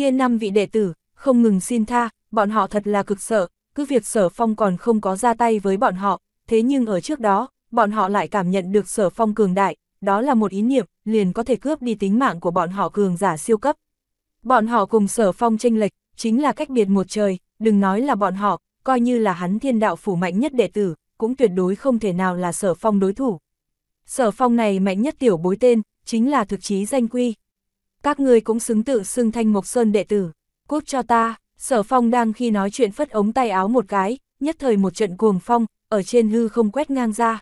kia năm vị đệ tử, không ngừng xin tha, bọn họ thật là cực sợ, cứ việc sở phong còn không có ra tay với bọn họ, thế nhưng ở trước đó, bọn họ lại cảm nhận được sở phong cường đại, đó là một ý niệm, liền có thể cướp đi tính mạng của bọn họ cường giả siêu cấp. Bọn họ cùng sở phong tranh lệch, chính là cách biệt một trời, đừng nói là bọn họ, coi như là hắn thiên đạo phủ mạnh nhất đệ tử, cũng tuyệt đối không thể nào là sở phong đối thủ. Sở phong này mạnh nhất tiểu bối tên, chính là thực chí danh quy, các ngươi cũng xứng tự xưng thanh mộc sơn đệ tử, cút cho ta, sở phong đang khi nói chuyện phất ống tay áo một cái, nhất thời một trận cuồng phong, ở trên hư không quét ngang ra.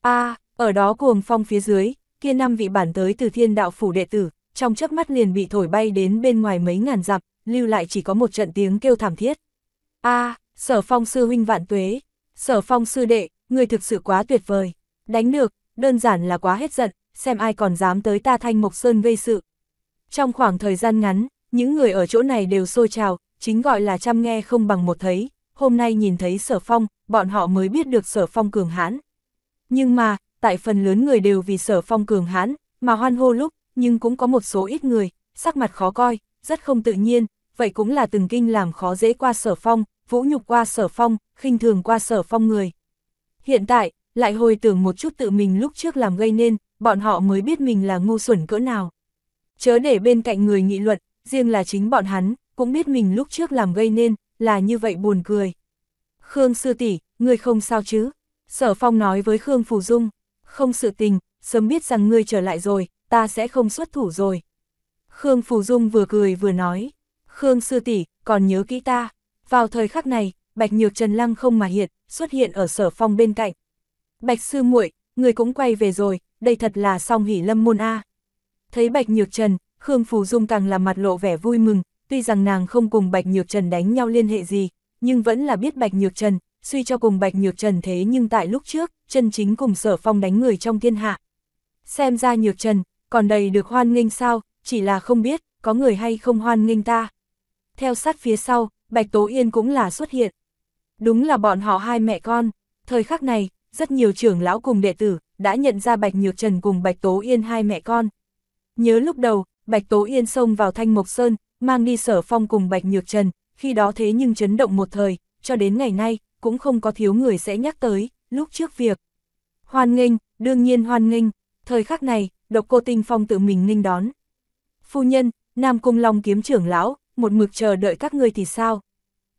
a à, ở đó cuồng phong phía dưới, kia năm vị bản tới từ thiên đạo phủ đệ tử, trong chớp mắt liền bị thổi bay đến bên ngoài mấy ngàn dặm, lưu lại chỉ có một trận tiếng kêu thảm thiết. a à, sở phong sư huynh vạn tuế, sở phong sư đệ, người thực sự quá tuyệt vời, đánh được, đơn giản là quá hết giận, xem ai còn dám tới ta thanh mộc sơn gây sự. Trong khoảng thời gian ngắn, những người ở chỗ này đều xôi trào, chính gọi là chăm nghe không bằng một thấy, hôm nay nhìn thấy sở phong, bọn họ mới biết được sở phong cường hãn. Nhưng mà, tại phần lớn người đều vì sở phong cường hãn, mà hoan hô lúc, nhưng cũng có một số ít người, sắc mặt khó coi, rất không tự nhiên, vậy cũng là từng kinh làm khó dễ qua sở phong, vũ nhục qua sở phong, khinh thường qua sở phong người. Hiện tại, lại hồi tưởng một chút tự mình lúc trước làm gây nên, bọn họ mới biết mình là ngu xuẩn cỡ nào. Chớ để bên cạnh người nghị luận, riêng là chính bọn hắn, cũng biết mình lúc trước làm gây nên, là như vậy buồn cười. Khương sư tỷ, ngươi không sao chứ? Sở Phong nói với Khương Phù Dung, không sự tình, sớm biết rằng ngươi trở lại rồi, ta sẽ không xuất thủ rồi. Khương Phù Dung vừa cười vừa nói, Khương sư tỷ còn nhớ kỹ ta. Vào thời khắc này, Bạch Nhược Trần Lăng không mà hiện, xuất hiện ở Sở Phong bên cạnh. Bạch sư muội, người cũng quay về rồi, đây thật là song hỷ lâm môn A. Thấy Bạch Nhược Trần, Khương Phù Dung càng là mặt lộ vẻ vui mừng, tuy rằng nàng không cùng Bạch Nhược Trần đánh nhau liên hệ gì, nhưng vẫn là biết Bạch Nhược Trần, suy cho cùng Bạch Nhược Trần thế nhưng tại lúc trước, chân chính cùng sở phong đánh người trong thiên hạ. Xem ra Nhược Trần, còn đầy được hoan nghênh sao, chỉ là không biết, có người hay không hoan nghênh ta. Theo sát phía sau, Bạch Tố Yên cũng là xuất hiện. Đúng là bọn họ hai mẹ con, thời khắc này, rất nhiều trưởng lão cùng đệ tử, đã nhận ra Bạch Nhược Trần cùng Bạch Tố Yên hai mẹ con. Nhớ lúc đầu, Bạch Tố Yên xông vào Thanh Mộc Sơn, mang đi sở phong cùng Bạch Nhược Trần, khi đó thế nhưng chấn động một thời, cho đến ngày nay, cũng không có thiếu người sẽ nhắc tới, lúc trước việc. Hoan nghênh, đương nhiên hoan nghênh, thời khắc này, độc cô tinh phong tự mình nghênh đón. Phu nhân, Nam Cung Long kiếm trưởng lão, một mực chờ đợi các ngươi thì sao?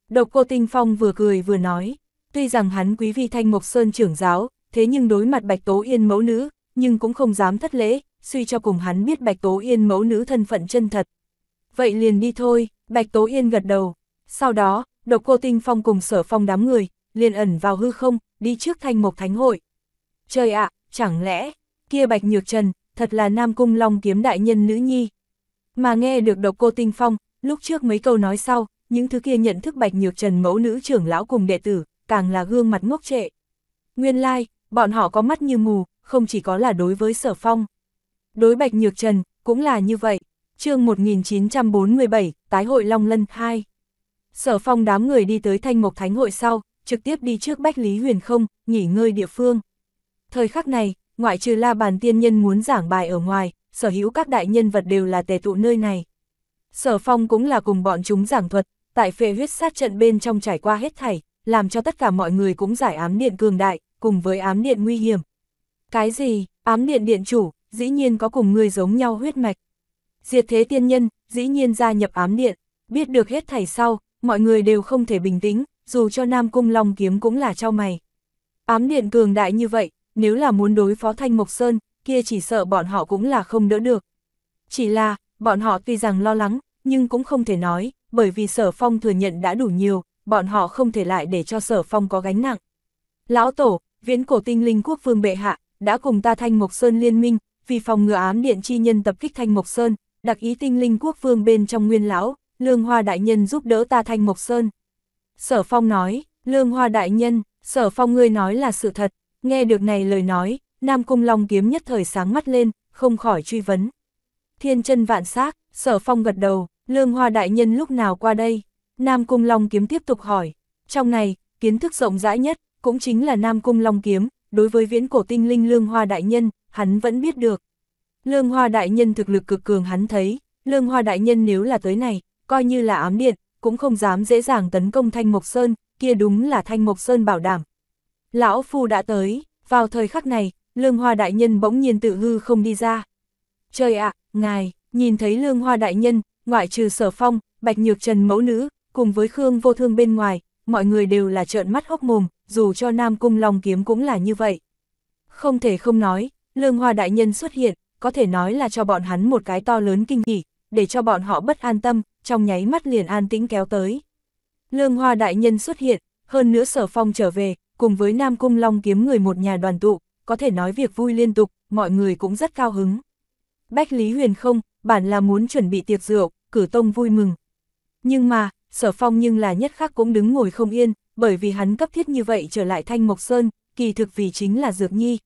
Độc cô tinh phong vừa cười vừa nói, tuy rằng hắn quý vi thanh mộc sơn trưởng giáo, thế nhưng đối mặt bạch tố yên mẫu nữ, nhưng cũng không dám thất lễ, suy cho cùng hắn biết Bạch Tố Yên mẫu nữ thân phận chân thật. Vậy liền đi thôi, Bạch Tố Yên gật đầu. Sau đó, độc cô tinh phong cùng sở phong đám người, liền ẩn vào hư không, đi trước thanh mộc thánh hội. Trời ạ, chẳng lẽ, kia Bạch Nhược Trần, thật là Nam Cung Long kiếm đại nhân nữ nhi. Mà nghe được độc cô tinh phong, lúc trước mấy câu nói sau, những thứ kia nhận thức Bạch Nhược Trần mẫu nữ trưởng lão cùng đệ tử, càng là gương mặt ngốc trệ. Nguyên lai, like, bọn họ có mắt như mù, không chỉ có là đối với sở phong. Đối Bạch Nhược Trần, cũng là như vậy. chương 1947, Tái hội Long Lân 2. Sở phong đám người đi tới Thanh Mộc Thánh hội sau, trực tiếp đi trước Bách Lý Huyền không, nghỉ ngơi địa phương. Thời khắc này, ngoại trừ la bàn tiên nhân muốn giảng bài ở ngoài, sở hữu các đại nhân vật đều là tề tụ nơi này. Sở phong cũng là cùng bọn chúng giảng thuật, tại phệ huyết sát trận bên trong trải qua hết thảy, làm cho tất cả mọi người cũng giải ám điện cường đại, cùng với ám điện nguy hiểm. Cái gì, ám điện điện chủ, dĩ nhiên có cùng người giống nhau huyết mạch. Diệt thế tiên nhân, dĩ nhiên gia nhập ám điện, biết được hết thảy sau, mọi người đều không thể bình tĩnh, dù cho Nam Cung Long kiếm cũng là trao mày. Ám điện cường đại như vậy, nếu là muốn đối phó Thanh Mộc Sơn, kia chỉ sợ bọn họ cũng là không đỡ được. Chỉ là, bọn họ tuy rằng lo lắng, nhưng cũng không thể nói, bởi vì sở phong thừa nhận đã đủ nhiều, bọn họ không thể lại để cho sở phong có gánh nặng. Lão Tổ, viễn cổ tinh linh quốc vương bệ hạ, đã cùng ta Thanh Mộc Sơn liên minh, vì phòng ngừa ám điện chi nhân tập kích Thanh Mộc Sơn, đặc ý tinh linh quốc vương bên trong nguyên lão, Lương Hoa Đại Nhân giúp đỡ ta Thanh Mộc Sơn. Sở Phong nói, Lương Hoa Đại Nhân, Sở Phong ngươi nói là sự thật, nghe được này lời nói, Nam Cung Long kiếm nhất thời sáng mắt lên, không khỏi truy vấn. Thiên chân vạn xác Sở Phong gật đầu, Lương Hoa Đại Nhân lúc nào qua đây? Nam Cung Long kiếm tiếp tục hỏi, trong này, kiến thức rộng rãi nhất, cũng chính là Nam Cung Long kiếm, đối với viễn cổ tinh linh Lương Hoa Đại Nhân, hắn vẫn biết được. Lương Hoa Đại Nhân thực lực cực cường hắn thấy, Lương Hoa Đại Nhân nếu là tới này, coi như là ám điện, cũng không dám dễ dàng tấn công Thanh Mộc Sơn, kia đúng là Thanh Mộc Sơn bảo đảm. Lão Phu đã tới, vào thời khắc này, Lương Hoa Đại Nhân bỗng nhiên tự hư không đi ra. Trời ạ, ngài, nhìn thấy Lương Hoa Đại Nhân, ngoại trừ sở phong, bạch nhược trần mẫu nữ, cùng với Khương vô thương bên ngoài, mọi người đều là trợn mắt hốc mồm, dù cho Nam Cung Long Kiếm cũng là như vậy. Không thể không nói, Lương Hoa Đại Nhân xuất hiện, có thể nói là cho bọn hắn một cái to lớn kinh hỉ, để cho bọn họ bất an tâm, trong nháy mắt liền an tĩnh kéo tới. Lương Hoa Đại Nhân xuất hiện, hơn nữa Sở Phong trở về, cùng với Nam Cung Long kiếm người một nhà đoàn tụ, có thể nói việc vui liên tục, mọi người cũng rất cao hứng. Bách Lý Huyền không, bản là muốn chuẩn bị tiệc rượu, cử tông vui mừng. Nhưng mà, Sở Phong nhưng là nhất khắc cũng đứng ngồi không yên, bởi vì hắn cấp thiết như vậy trở lại Thanh Mộc Sơn, kỳ thực vì chính là Dược Nhi,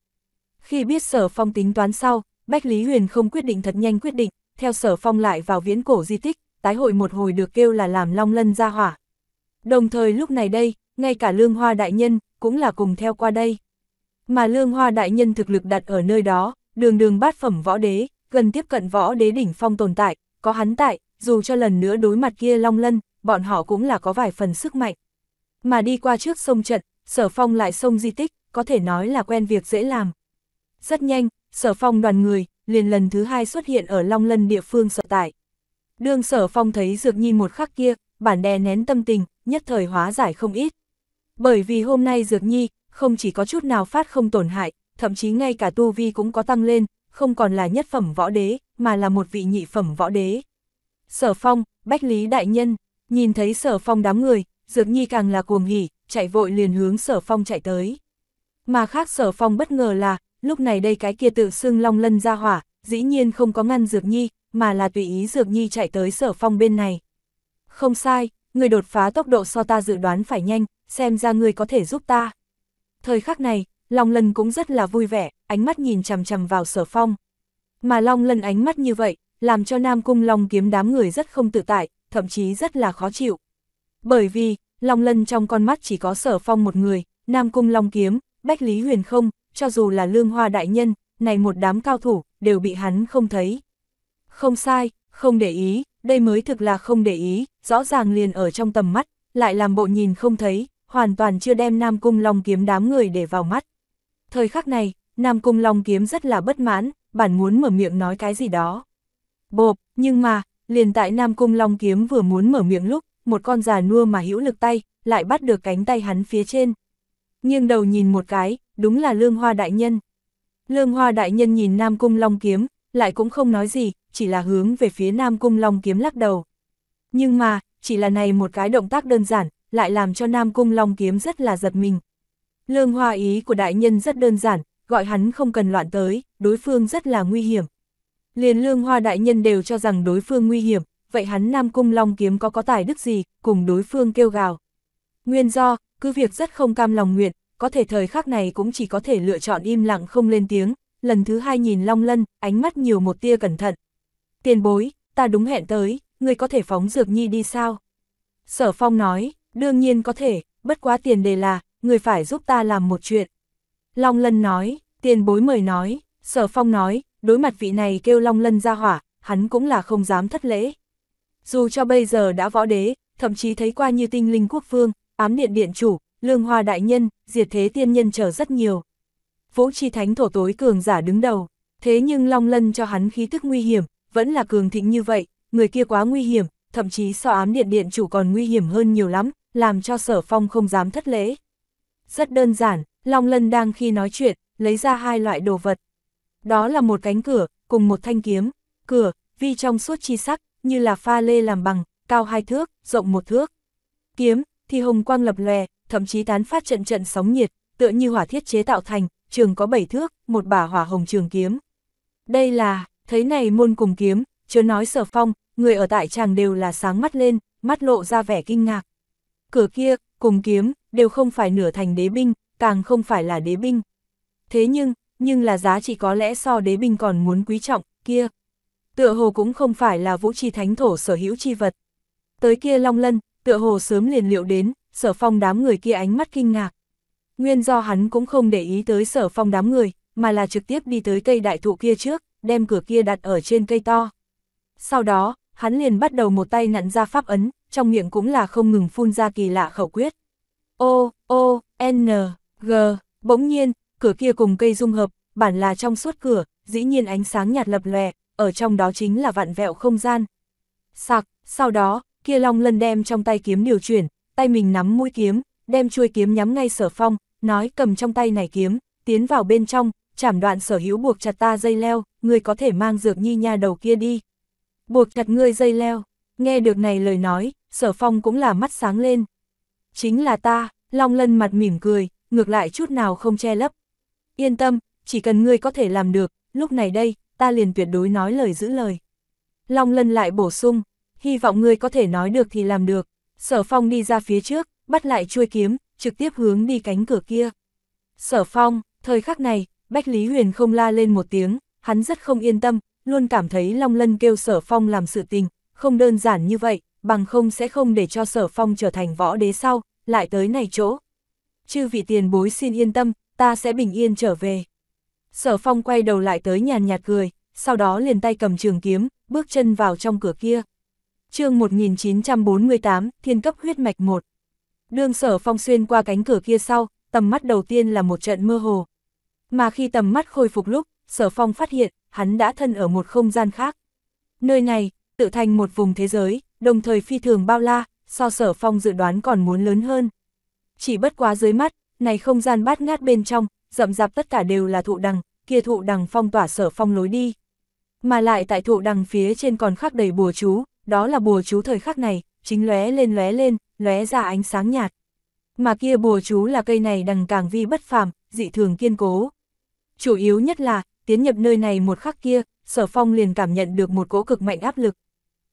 khi biết Sở Phong tính toán sau, Bách Lý Huyền không quyết định thật nhanh quyết định, theo Sở Phong lại vào viễn cổ di tích, tái hội một hồi được kêu là làm long lân ra hỏa. Đồng thời lúc này đây, ngay cả Lương Hoa Đại Nhân cũng là cùng theo qua đây. Mà Lương Hoa Đại Nhân thực lực đặt ở nơi đó, đường đường bát phẩm võ đế, gần tiếp cận võ đế đỉnh phong tồn tại, có hắn tại, dù cho lần nữa đối mặt kia long lân, bọn họ cũng là có vài phần sức mạnh. Mà đi qua trước sông trận, Sở Phong lại sông di tích, có thể nói là quen việc dễ làm. Rất nhanh, sở phong đoàn người, liền lần thứ hai xuất hiện ở Long Lân địa phương sở tại. đường sở phong thấy Dược Nhi một khắc kia, bản đè nén tâm tình, nhất thời hóa giải không ít. Bởi vì hôm nay Dược Nhi, không chỉ có chút nào phát không tổn hại, thậm chí ngay cả tu vi cũng có tăng lên, không còn là nhất phẩm võ đế, mà là một vị nhị phẩm võ đế. Sở phong, bách lý đại nhân, nhìn thấy sở phong đám người, Dược Nhi càng là cuồng hỉ, chạy vội liền hướng sở phong chạy tới. Mà khác sở phong bất ngờ là, lúc này đây cái kia tự xưng long lân ra hỏa, dĩ nhiên không có ngăn Dược Nhi, mà là tùy ý Dược Nhi chạy tới sở phong bên này. Không sai, người đột phá tốc độ so ta dự đoán phải nhanh, xem ra người có thể giúp ta. Thời khắc này, Long Lân cũng rất là vui vẻ, ánh mắt nhìn chằm chằm vào sở phong. Mà Long Lân ánh mắt như vậy, làm cho Nam Cung Long kiếm đám người rất không tự tại, thậm chí rất là khó chịu. Bởi vì, Long Lân trong con mắt chỉ có sở phong một người, Nam Cung Long kiếm, Bách Lý Huyền không, cho dù là lương hoa đại nhân, này một đám cao thủ, đều bị hắn không thấy. Không sai, không để ý, đây mới thực là không để ý, rõ ràng liền ở trong tầm mắt, lại làm bộ nhìn không thấy, hoàn toàn chưa đem Nam Cung Long kiếm đám người để vào mắt. Thời khắc này, Nam Cung Long kiếm rất là bất mãn, bản muốn mở miệng nói cái gì đó. Bộp, nhưng mà, liền tại Nam Cung Long kiếm vừa muốn mở miệng lúc, một con già nua mà hữu lực tay, lại bắt được cánh tay hắn phía trên nghiêng đầu nhìn một cái, đúng là Lương Hoa Đại Nhân. Lương Hoa Đại Nhân nhìn Nam Cung Long Kiếm, lại cũng không nói gì, chỉ là hướng về phía Nam Cung Long Kiếm lắc đầu. Nhưng mà, chỉ là này một cái động tác đơn giản, lại làm cho Nam Cung Long Kiếm rất là giật mình. Lương Hoa ý của Đại Nhân rất đơn giản, gọi hắn không cần loạn tới, đối phương rất là nguy hiểm. Liền Lương Hoa Đại Nhân đều cho rằng đối phương nguy hiểm, vậy hắn Nam Cung Long Kiếm có có tài đức gì, cùng đối phương kêu gào. Nguyên do, cứ việc rất không cam lòng nguyện, có thể thời khắc này cũng chỉ có thể lựa chọn im lặng không lên tiếng, lần thứ hai nhìn Long Lân, ánh mắt nhiều một tia cẩn thận. Tiền bối, ta đúng hẹn tới, ngươi có thể phóng Dược Nhi đi sao? Sở Phong nói, đương nhiên có thể, bất quá tiền đề là, người phải giúp ta làm một chuyện. Long Lân nói, tiền bối mời nói, Sở Phong nói, đối mặt vị này kêu Long Lân ra hỏa, hắn cũng là không dám thất lễ. Dù cho bây giờ đã võ đế, thậm chí thấy qua như tinh linh quốc vương, ám điện điện chủ, lương hoa đại nhân, diệt thế tiên nhân chờ rất nhiều. Vũ Chi Thánh thổ tối cường giả đứng đầu, thế nhưng Long Lân cho hắn khí tức nguy hiểm, vẫn là cường thịnh như vậy, người kia quá nguy hiểm, thậm chí so ám điện điện chủ còn nguy hiểm hơn nhiều lắm, làm cho sở phong không dám thất lễ. Rất đơn giản, Long Lân đang khi nói chuyện, lấy ra hai loại đồ vật. Đó là một cánh cửa, cùng một thanh kiếm, cửa, vi trong suốt chi sắc, như là pha lê làm bằng, cao hai thước, rộng một thước. Kiếm, thì hồng quang lập lòe, thậm chí tán phát trận trận sóng nhiệt, tựa như hỏa thiết chế tạo thành, trường có bảy thước, một bả hỏa hồng trường kiếm. Đây là, thấy này môn cùng kiếm, chớ nói sở phong, người ở tại chàng đều là sáng mắt lên, mắt lộ ra vẻ kinh ngạc. Cửa kia, cùng kiếm, đều không phải nửa thành đế binh, càng không phải là đế binh. Thế nhưng, nhưng là giá trị có lẽ so đế binh còn muốn quý trọng, kia. Tựa hồ cũng không phải là vũ trì thánh thổ sở hữu chi vật. Tới kia Long Lân, tựa hồ sớm liền liệu đến, sở phong đám người kia ánh mắt kinh ngạc. Nguyên do hắn cũng không để ý tới sở phong đám người, mà là trực tiếp đi tới cây đại thụ kia trước, đem cửa kia đặt ở trên cây to. Sau đó, hắn liền bắt đầu một tay nặn ra pháp ấn, trong miệng cũng là không ngừng phun ra kỳ lạ khẩu quyết. O, O, N, G, bỗng nhiên, cửa kia cùng cây dung hợp, bản là trong suốt cửa, dĩ nhiên ánh sáng nhạt lập lòe, ở trong đó chính là vạn vẹo không gian. Sạc, sau đó, kia Long Lân đem trong tay kiếm điều chuyển, tay mình nắm mũi kiếm, đem chuôi kiếm nhắm ngay sở phong, nói cầm trong tay này kiếm, tiến vào bên trong, chảm đoạn sở hữu buộc chặt ta dây leo, người có thể mang dược nhi nha đầu kia đi. Buộc chặt ngươi dây leo, nghe được này lời nói, sở phong cũng là mắt sáng lên. Chính là ta, Long Lân mặt mỉm cười, ngược lại chút nào không che lấp. Yên tâm, chỉ cần ngươi có thể làm được, lúc này đây, ta liền tuyệt đối nói lời giữ lời. Long Lân lại bổ sung, hy vọng ngươi có thể nói được thì làm được. Sở Phong đi ra phía trước, bắt lại chuôi kiếm, trực tiếp hướng đi cánh cửa kia. Sở Phong, thời khắc này, Bách Lý Huyền không la lên một tiếng, hắn rất không yên tâm, luôn cảm thấy Long Lân kêu Sở Phong làm sự tình, không đơn giản như vậy, bằng không sẽ không để cho Sở Phong trở thành võ đế sau, lại tới này chỗ. Chư vị tiền bối xin yên tâm, ta sẽ bình yên trở về. Sở Phong quay đầu lại tới nhàn nhạt cười, sau đó liền tay cầm trường kiếm, bước chân vào trong cửa kia chương 1948, thiên cấp huyết mạch 1. Đường sở phong xuyên qua cánh cửa kia sau, tầm mắt đầu tiên là một trận mơ hồ. Mà khi tầm mắt khôi phục lúc, sở phong phát hiện, hắn đã thân ở một không gian khác. Nơi này, tự thành một vùng thế giới, đồng thời phi thường bao la, so sở phong dự đoán còn muốn lớn hơn. Chỉ bất quá dưới mắt, này không gian bát ngát bên trong, rậm rạp tất cả đều là thụ đằng, kia thụ đằng phong tỏa sở phong lối đi. Mà lại tại thụ đằng phía trên còn khắc đầy bùa chú, đó là bùa chú thời khắc này, chính lóe lên lóe lên, lóe ra ánh sáng nhạt. Mà kia bùa chú là cây này đằng càng vi bất phàm, dị thường kiên cố. Chủ yếu nhất là, tiến nhập nơi này một khắc kia, sở phong liền cảm nhận được một cỗ cực mạnh áp lực.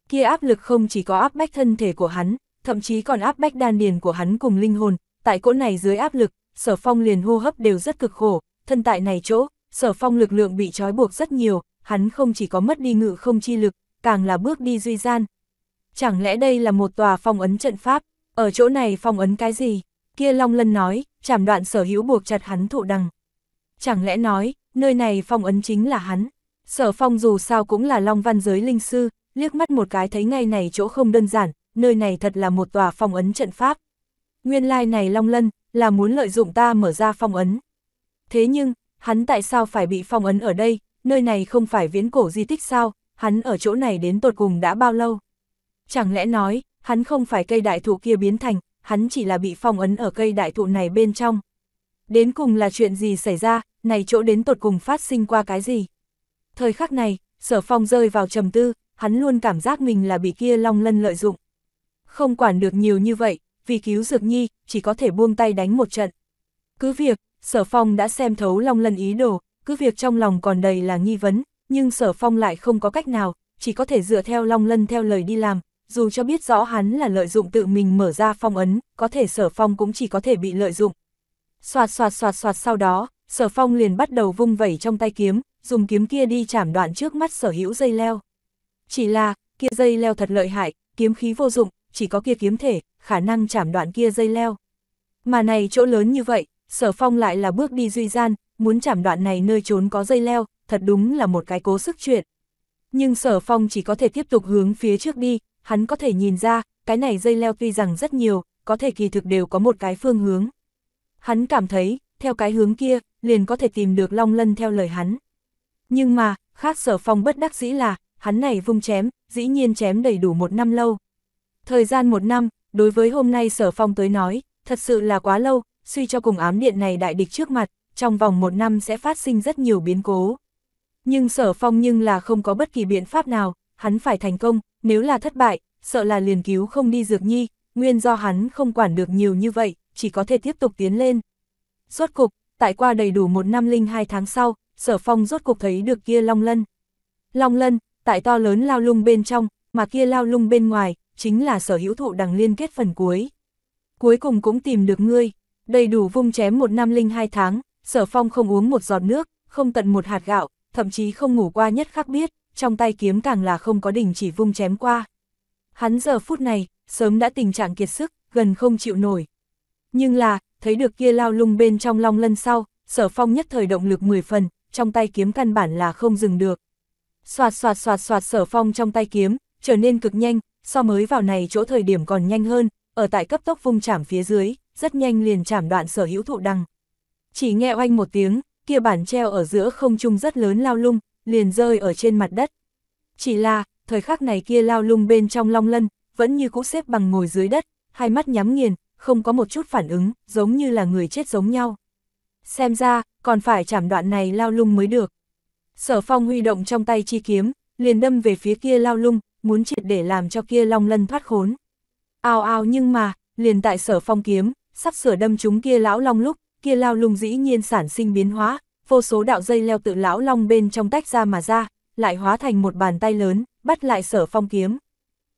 Kia áp lực không chỉ có áp bách thân thể của hắn, thậm chí còn áp bách đan điền của hắn cùng linh hồn, tại cỗ này dưới áp lực, sở phong liền hô hấp đều rất cực khổ, thân tại này chỗ, sở phong lực lượng bị trói buộc rất nhiều, hắn không chỉ có mất đi ngự không chi lực, càng là bước đi duy gian. Chẳng lẽ đây là một tòa phong ấn trận pháp, ở chỗ này phong ấn cái gì? Kia Long Lân nói, chảm đoạn sở hữu buộc chặt hắn thụ đằng. Chẳng lẽ nói, nơi này phong ấn chính là hắn? Sở phong dù sao cũng là Long Văn giới linh sư, liếc mắt một cái thấy ngay này chỗ không đơn giản, nơi này thật là một tòa phong ấn trận pháp. Nguyên lai like này Long Lân, là muốn lợi dụng ta mở ra phong ấn. Thế nhưng, hắn tại sao phải bị phong ấn ở đây, nơi này không phải viễn cổ di tích sao, hắn ở chỗ này đến tột cùng đã bao lâu? Chẳng lẽ nói, hắn không phải cây đại thụ kia biến thành, hắn chỉ là bị phong ấn ở cây đại thụ này bên trong. Đến cùng là chuyện gì xảy ra, này chỗ đến tột cùng phát sinh qua cái gì? Thời khắc này, sở phong rơi vào trầm tư, hắn luôn cảm giác mình là bị kia long lân lợi dụng. Không quản được nhiều như vậy, vì cứu dược nhi, chỉ có thể buông tay đánh một trận. Cứ việc, sở phong đã xem thấu long lân ý đồ, cứ việc trong lòng còn đầy là nghi vấn, nhưng sở phong lại không có cách nào, chỉ có thể dựa theo long lân theo lời đi làm, dù cho biết rõ hắn là lợi dụng tự mình mở ra phong ấn, có thể sở phong cũng chỉ có thể bị lợi dụng. Xoạt xoạt xoạt xoạt sau đó, sở phong liền bắt đầu vung vẩy trong tay kiếm, dùng kiếm kia đi chảm đoạn trước mắt sở hữu dây leo. Chỉ là, kia dây leo thật lợi hại, kiếm khí vô dụng, chỉ có kia kiếm thể, khả năng chảm đoạn kia dây leo. Mà này chỗ lớn như vậy, sở phong lại là bước đi duy gian, muốn chảm đoạn này nơi trốn có dây leo, thật đúng là một cái cố sức chuyện. Nhưng sở phong chỉ có thể tiếp tục hướng phía trước đi, hắn có thể nhìn ra, cái này dây leo tuy rằng rất nhiều, có thể kỳ thực đều có một cái phương hướng. Hắn cảm thấy, theo cái hướng kia, liền có thể tìm được long lân theo lời hắn. Nhưng mà, khác sở phong bất đắc dĩ là, hắn này vung chém, dĩ nhiên chém đầy đủ một năm lâu. Thời gian một năm, đối với hôm nay sở phong tới nói, thật sự là quá lâu, suy cho cùng ám điện này đại địch trước mặt, trong vòng một năm sẽ phát sinh rất nhiều biến cố. Nhưng sở phong nhưng là không có bất kỳ biện pháp nào, hắn phải thành công, nếu là thất bại, sợ là liền cứu không đi dược nhi, nguyên do hắn không quản được nhiều như vậy, chỉ có thể tiếp tục tiến lên. Rốt cục, tại qua đầy đủ một năm linh hai tháng sau, sở phong rốt cục thấy được kia long lân. Long lân, tại to lớn lao lung bên trong, mà kia lao lung bên ngoài, chính là sở hữu thụ đằng liên kết phần cuối. Cuối cùng cũng tìm được ngươi, đầy đủ vung chém một năm linh hai tháng, sở phong không uống một giọt nước, không tận một hạt gạo, thậm chí không ngủ qua nhất khắc biết, trong tay kiếm càng là không có đỉnh chỉ vung chém qua. Hắn giờ phút này, sớm đã tình trạng kiệt sức, gần không chịu nổi. Nhưng là, thấy được kia lao lung bên trong long lân sau, sở phong nhất thời động lực 10 phần, trong tay kiếm căn bản là không dừng được. Xoạt xoạt xoạt xoạt sở phong trong tay kiếm, trở nên cực nhanh, so mới vào này chỗ thời điểm còn nhanh hơn, ở tại cấp tốc vung chảm phía dưới, rất nhanh liền chảm đoạn sở hữu thụ đằng. Chỉ nghe oanh một tiếng, kia bản treo ở giữa không trung rất lớn lao lung, liền rơi ở trên mặt đất. Chỉ là, thời khắc này kia lao lung bên trong long lân, vẫn như cũ xếp bằng ngồi dưới đất, hai mắt nhắm nghiền, không có một chút phản ứng, giống như là người chết giống nhau. Xem ra, còn phải chảm đoạn này lao lung mới được. Sở phong huy động trong tay chi kiếm, liền đâm về phía kia lao lung, muốn triệt để làm cho kia long lân thoát khốn. Ao ao nhưng mà, liền tại sở phong kiếm, sắp sửa đâm chúng kia lão long lúc, kia lao lung dĩ nhiên sản sinh biến hóa, vô số đạo dây leo tự lão long bên trong tách ra mà ra, lại hóa thành một bàn tay lớn, bắt lại sở phong kiếm.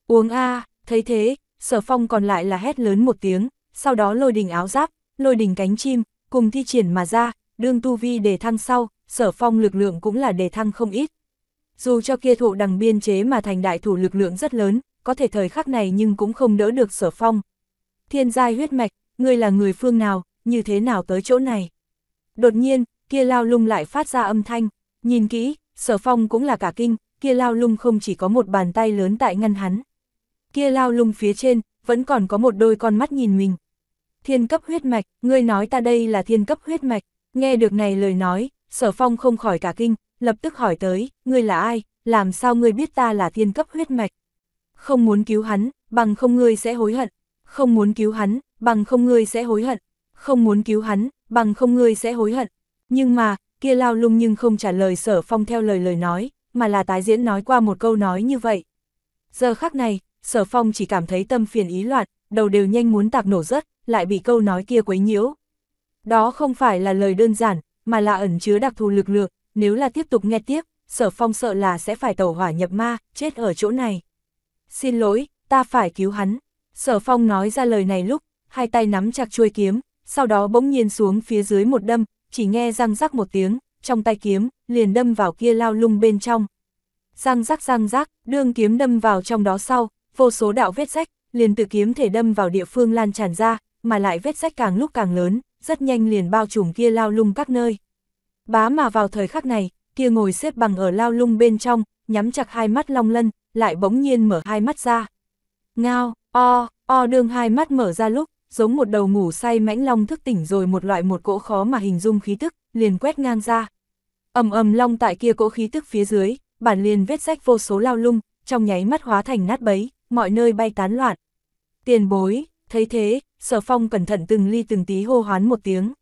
Uống a thấy thế, sở phong còn lại là hét lớn một tiếng, sau đó lôi đình áo giáp, lôi đình cánh chim, cùng thi triển mà ra, đương tu vi đề thăng sau, sở phong lực lượng cũng là đề thăng không ít. Dù cho kia thụ đằng biên chế mà thành đại thủ lực lượng rất lớn, có thể thời khắc này nhưng cũng không đỡ được sở phong. Thiên giai huyết mạch, ngươi là người phương nào, như thế nào tới chỗ này. Đột nhiên, kia lao lung lại phát ra âm thanh, nhìn kỹ, sở phong cũng là cả kinh, kia lao lung không chỉ có một bàn tay lớn tại ngăn hắn. Kia lao lung phía trên, vẫn còn có một đôi con mắt nhìn mình. Thiên cấp huyết mạch, ngươi nói ta đây là thiên cấp huyết mạch, nghe được này lời nói, sở phong không khỏi cả kinh, lập tức hỏi tới, ngươi là ai, làm sao ngươi biết ta là thiên cấp huyết mạch. Không muốn cứu hắn, bằng không ngươi sẽ hối hận, không muốn cứu hắn, bằng không ngươi sẽ hối hận không muốn cứu hắn, bằng không ngươi sẽ hối hận. Nhưng mà, kia lao lung nhưng không trả lời sở phong theo lời lời nói, mà là tái diễn nói qua một câu nói như vậy. Giờ khắc này, sở phong chỉ cảm thấy tâm phiền ý loạn, đầu đều nhanh muốn tạc nổ rớt, lại bị câu nói kia quấy nhiễu. Đó không phải là lời đơn giản, mà là ẩn chứa đặc thù lực lượng, nếu là tiếp tục nghe tiếp, sở phong sợ là sẽ phải tẩu hỏa nhập ma, chết ở chỗ này. Xin lỗi, ta phải cứu hắn. Sở phong nói ra lời này lúc, hai tay nắm chặt chuôi kiếm, sau đó bỗng nhiên xuống phía dưới một đâm, chỉ nghe răng rắc một tiếng, trong tay kiếm, liền đâm vào kia lao lung bên trong. Răng rắc răng rắc, đương kiếm đâm vào trong đó sau, vô số đạo vết rách, liền từ kiếm thể đâm vào địa phương lan tràn ra, mà lại vết rách càng lúc càng lớn, rất nhanh liền bao trùm kia lao lung các nơi. Bá mà vào thời khắc này, kia ngồi xếp bằng ở lao lung bên trong, nhắm chặt hai mắt long lân, lại bỗng nhiên mở hai mắt ra. Ngao, o, o đương hai mắt mở ra lúc, giống một đầu ngủ say mãnh long thức tỉnh rồi một loại một cỗ khó mà hình dung khí tức, liền quét ngang ra. ầm ầm long tại kia cỗ khí tức phía dưới, bản liền vết rách vô số lao lung, trong nháy mắt hóa thành nát bấy, mọi nơi bay tán loạn. Tiền bối, thấy thế, sở phong cẩn thận từng ly từng tí hô hoán một tiếng.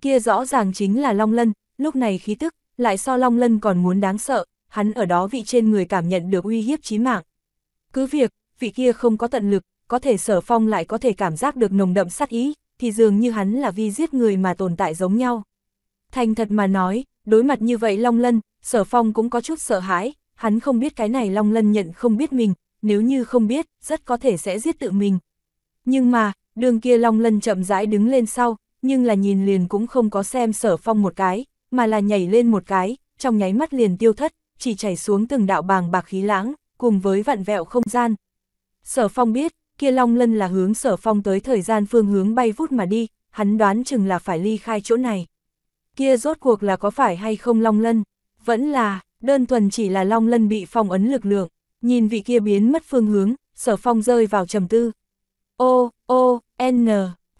Kia rõ ràng chính là long lân, lúc này khí tức, lại so long lân còn muốn đáng sợ, hắn ở đó vị trên người cảm nhận được uy hiếp chí mạng. Cứ việc, vị kia không có tận lực, có thể sở phong lại có thể cảm giác được nồng đậm sát ý, thì dường như hắn là vi giết người mà tồn tại giống nhau. Thành thật mà nói, đối mặt như vậy Long Lân, sở phong cũng có chút sợ hãi, hắn không biết cái này Long Lân nhận không biết mình, nếu như không biết, rất có thể sẽ giết tự mình. Nhưng mà, đường kia Long Lân chậm rãi đứng lên sau, nhưng là nhìn liền cũng không có xem sở phong một cái, mà là nhảy lên một cái, trong nháy mắt liền tiêu thất, chỉ chảy xuống từng đạo bàng bạc khí lãng, cùng với vạn vẹo không gian. Sở phong biết, kia long lân là hướng sở phong tới thời gian phương hướng bay vút mà đi, hắn đoán chừng là phải ly khai chỗ này. Kia rốt cuộc là có phải hay không long lân, vẫn là, đơn thuần chỉ là long lân bị phong ấn lực lượng, nhìn vị kia biến mất phương hướng, sở phong rơi vào trầm tư. Ô, ô, n,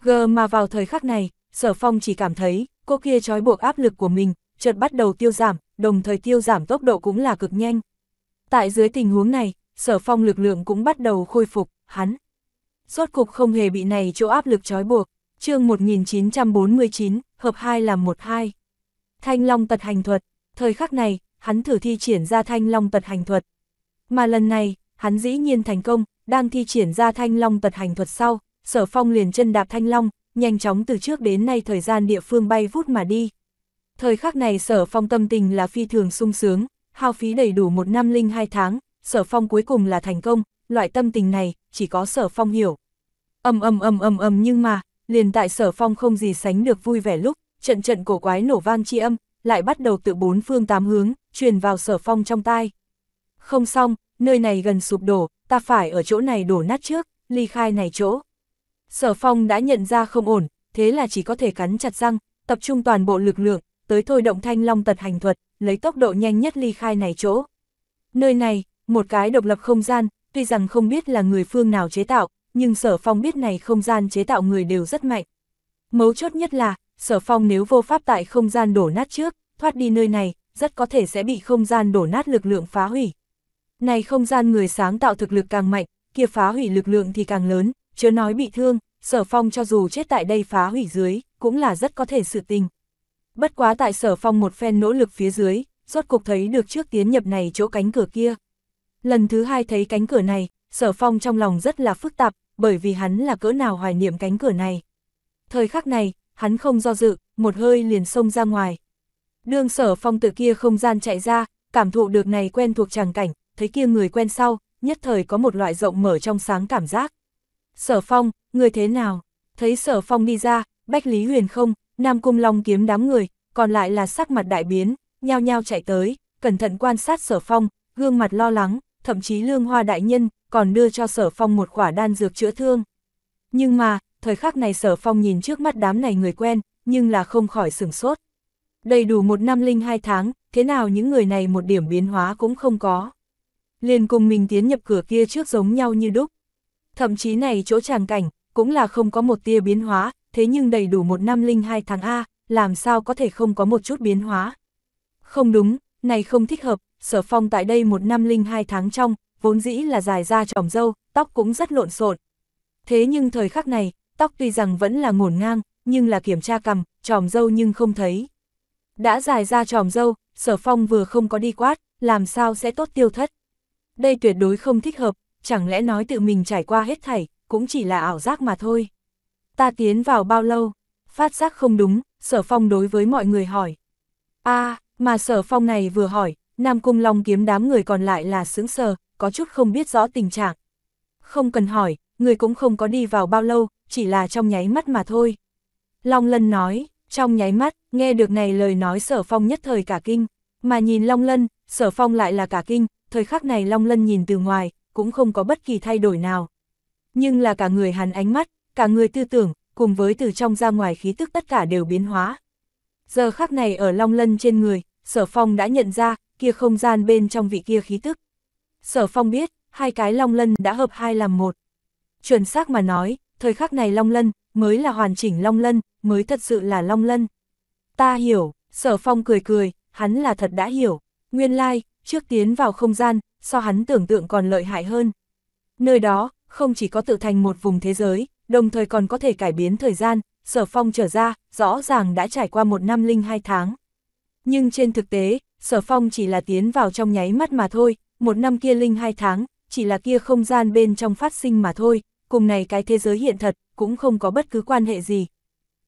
g mà vào thời khắc này, sở phong chỉ cảm thấy, cô kia trói buộc áp lực của mình, chợt bắt đầu tiêu giảm, đồng thời tiêu giảm tốc độ cũng là cực nhanh. Tại dưới tình huống này, sở phong lực lượng cũng bắt đầu khôi phục, hắn, rốt cục không hề bị này chỗ áp lực trói buộc, chương 1949, hợp 2 làm 1-2. Thanh long tật hành thuật, thời khắc này, hắn thử thi triển ra thanh long tật hành thuật. Mà lần này, hắn dĩ nhiên thành công, đang thi triển ra thanh long tật hành thuật sau, sở phong liền chân đạp thanh long, nhanh chóng từ trước đến nay thời gian địa phương bay vút mà đi. Thời khắc này sở phong tâm tình là phi thường sung sướng, hao phí đầy đủ một năm linh hai tháng, sở phong cuối cùng là thành công, loại tâm tình này, chỉ có sở phong hiểu. Âm âm âm âm âm nhưng mà, liền tại sở phong không gì sánh được vui vẻ lúc, trận trận cổ quái nổ vang chi âm, lại bắt đầu tự bốn phương tám hướng, truyền vào sở phong trong tai. Không xong, nơi này gần sụp đổ, ta phải ở chỗ này đổ nát trước, ly khai này chỗ. Sở phong đã nhận ra không ổn, thế là chỉ có thể cắn chặt răng, tập trung toàn bộ lực lượng, tới thôi động thanh long tật hành thuật, lấy tốc độ nhanh nhất ly khai này chỗ. Nơi này, một cái độc lập không gian, tuy rằng không biết là người phương nào chế tạo, nhưng sở phong biết này không gian chế tạo người đều rất mạnh. Mấu chốt nhất là, sở phong nếu vô pháp tại không gian đổ nát trước, thoát đi nơi này, rất có thể sẽ bị không gian đổ nát lực lượng phá hủy. Này không gian người sáng tạo thực lực càng mạnh, kia phá hủy lực lượng thì càng lớn, chớ nói bị thương, sở phong cho dù chết tại đây phá hủy dưới, cũng là rất có thể sự tình. Bất quá tại sở phong một phen nỗ lực phía dưới, rốt cục thấy được trước tiến nhập này chỗ cánh cửa kia. Lần thứ hai thấy cánh cửa này, sở phong trong lòng rất là phức tạp, bởi vì hắn là cỡ nào hoài niệm cánh cửa này. Thời khắc này, hắn không do dự, một hơi liền xông ra ngoài. Đương sở phong từ kia không gian chạy ra, cảm thụ được này quen thuộc tràng cảnh, thấy kia người quen sau, nhất thời có một loại rộng mở trong sáng cảm giác. Sở phong, người thế nào? Thấy sở phong đi ra, bách lý huyền không, nam cung long kiếm đám người, còn lại là sắc mặt đại biến, nhao nhao chạy tới, cẩn thận quan sát sở phong, gương mặt lo lắng, thậm chí lương hoa đại nhân còn đưa cho sở phong một quả đan dược chữa thương. Nhưng mà, thời khắc này sở phong nhìn trước mắt đám này người quen, nhưng là không khỏi sửng sốt. Đầy đủ một năm linh hai tháng, thế nào những người này một điểm biến hóa cũng không có. Liền cùng mình tiến nhập cửa kia trước giống nhau như đúc. Thậm chí này chỗ tràng cảnh, cũng là không có một tia biến hóa, thế nhưng đầy đủ một năm linh hai tháng A, làm sao có thể không có một chút biến hóa. Không đúng, này không thích hợp, sở phong tại đây một năm linh hai tháng trong, vốn dĩ là dài da trỏng dâu, tóc cũng rất lộn xộn. Thế nhưng thời khắc này, tóc tuy rằng vẫn là ngổn ngang, nhưng là kiểm tra cầm, tròm dâu nhưng không thấy. Đã dài ra tròm dâu, sở phong vừa không có đi quát, làm sao sẽ tốt tiêu thất. Đây tuyệt đối không thích hợp, chẳng lẽ nói tự mình trải qua hết thảy, cũng chỉ là ảo giác mà thôi. Ta tiến vào bao lâu? Phát giác không đúng, sở phong đối với mọi người hỏi. a à, mà sở phong này vừa hỏi, Nam Cung Long kiếm đám người còn lại là sướng sờ, có chút không biết rõ tình trạng. Không cần hỏi, người cũng không có đi vào bao lâu, chỉ là trong nháy mắt mà thôi. Long Lân nói, trong nháy mắt, nghe được này lời nói sở phong nhất thời cả kinh, mà nhìn Long Lân, sở phong lại là cả kinh, thời khắc này Long Lân nhìn từ ngoài, cũng không có bất kỳ thay đổi nào. Nhưng là cả người hắn ánh mắt, cả người tư tưởng, cùng với từ trong ra ngoài khí tức tất cả đều biến hóa. Giờ khắc này ở Long Lân trên người, Sở Phong đã nhận ra, kia không gian bên trong vị kia khí tức. Sở Phong biết, hai cái long lân đã hợp hai làm một. Chuẩn xác mà nói, thời khắc này long lân, mới là hoàn chỉnh long lân, mới thật sự là long lân. Ta hiểu, Sở Phong cười cười, hắn là thật đã hiểu. Nguyên lai, like, trước tiến vào không gian, so hắn tưởng tượng còn lợi hại hơn. Nơi đó, không chỉ có tự thành một vùng thế giới, đồng thời còn có thể cải biến thời gian, Sở Phong trở ra, rõ ràng đã trải qua một năm linh hai tháng. Nhưng trên thực tế, Sở Phong chỉ là tiến vào trong nháy mắt mà thôi, một năm kia linh hai tháng, chỉ là kia không gian bên trong phát sinh mà thôi, cùng này cái thế giới hiện thật, cũng không có bất cứ quan hệ gì.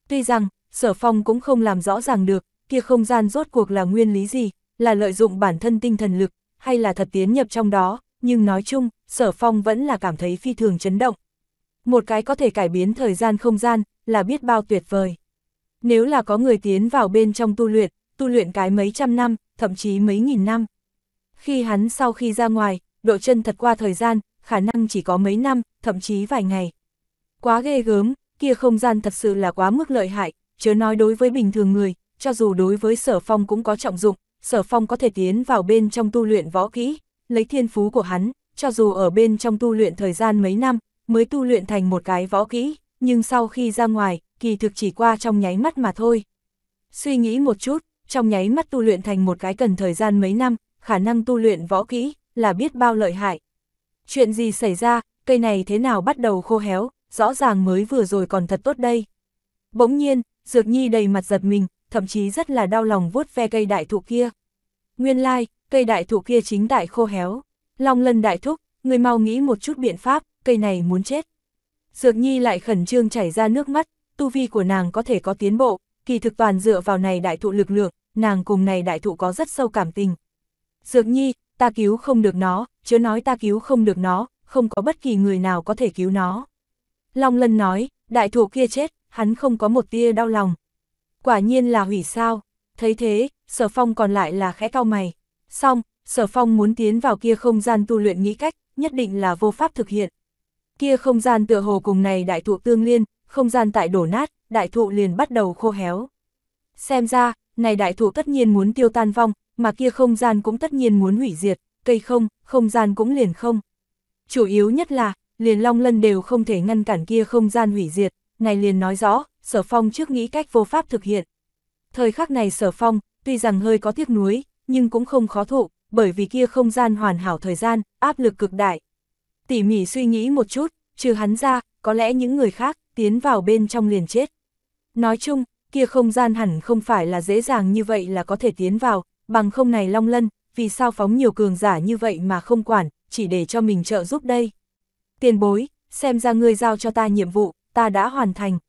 Tuy rằng, Sở Phong cũng không làm rõ ràng được, kia không gian rốt cuộc là nguyên lý gì, là lợi dụng bản thân tinh thần lực, hay là thật tiến nhập trong đó, nhưng nói chung, Sở Phong vẫn là cảm thấy phi thường chấn động. Một cái có thể cải biến thời gian không gian, là biết bao tuyệt vời. Nếu là có người tiến vào bên trong tu luyện, tu luyện cái mấy trăm năm, thậm chí mấy nghìn năm. Khi hắn sau khi ra ngoài, độ chân thật qua thời gian, khả năng chỉ có mấy năm, thậm chí vài ngày. Quá ghê gớm, kia không gian thật sự là quá mức lợi hại, chớ nói đối với bình thường người, cho dù đối với sở phong cũng có trọng dụng, sở phong có thể tiến vào bên trong tu luyện võ kỹ, lấy thiên phú của hắn, cho dù ở bên trong tu luyện thời gian mấy năm, mới tu luyện thành một cái võ kỹ, nhưng sau khi ra ngoài, kỳ thực chỉ qua trong nháy mắt mà thôi. Suy nghĩ một chút, trong nháy mắt tu luyện thành một cái cần thời gian mấy năm, khả năng tu luyện võ kỹ, là biết bao lợi hại. Chuyện gì xảy ra, cây này thế nào bắt đầu khô héo, rõ ràng mới vừa rồi còn thật tốt đây. Bỗng nhiên, Dược Nhi đầy mặt giật mình, thậm chí rất là đau lòng vuốt ve cây đại thụ kia. Nguyên lai, like, cây đại thụ kia chính tại khô héo. Long lân đại thúc, người mau nghĩ một chút biện pháp, cây này muốn chết. Dược Nhi lại khẩn trương chảy ra nước mắt, tu vi của nàng có thể có tiến bộ, kỳ thực toàn dựa vào này đại thụ lực lượng, nàng cùng này đại thụ có rất sâu cảm tình. Dược nhi, ta cứu không được nó, chứ nói ta cứu không được nó, không có bất kỳ người nào có thể cứu nó. Long lân nói, đại thụ kia chết, hắn không có một tia đau lòng. Quả nhiên là hủy sao, thấy thế, sở phong còn lại là khẽ cao mày. Xong, sở phong muốn tiến vào kia không gian tu luyện nghĩ cách, nhất định là vô pháp thực hiện. Kia không gian tựa hồ cùng này đại thụ tương liên, không gian tại đổ nát, đại thụ liền bắt đầu khô héo. Xem ra, này đại thụ tất nhiên muốn tiêu tan vong, mà kia không gian cũng tất nhiên muốn hủy diệt, cây không, không gian cũng liền không. Chủ yếu nhất là, liền long lân đều không thể ngăn cản kia không gian hủy diệt, này liền nói rõ, sở phong trước nghĩ cách vô pháp thực hiện. Thời khắc này sở phong, tuy rằng hơi có tiếc nuối, nhưng cũng không khó thụ, bởi vì kia không gian hoàn hảo thời gian, áp lực cực đại. Tỉ mỉ suy nghĩ một chút, trừ hắn ra, có lẽ những người khác, tiến vào bên trong liền chết. Nói chung, kia không gian hẳn không phải là dễ dàng như vậy là có thể tiến vào, bằng không này long lân, vì sao phóng nhiều cường giả như vậy mà không quản, chỉ để cho mình trợ giúp đây. Tiền bối, xem ra ngươi giao cho ta nhiệm vụ, ta đã hoàn thành.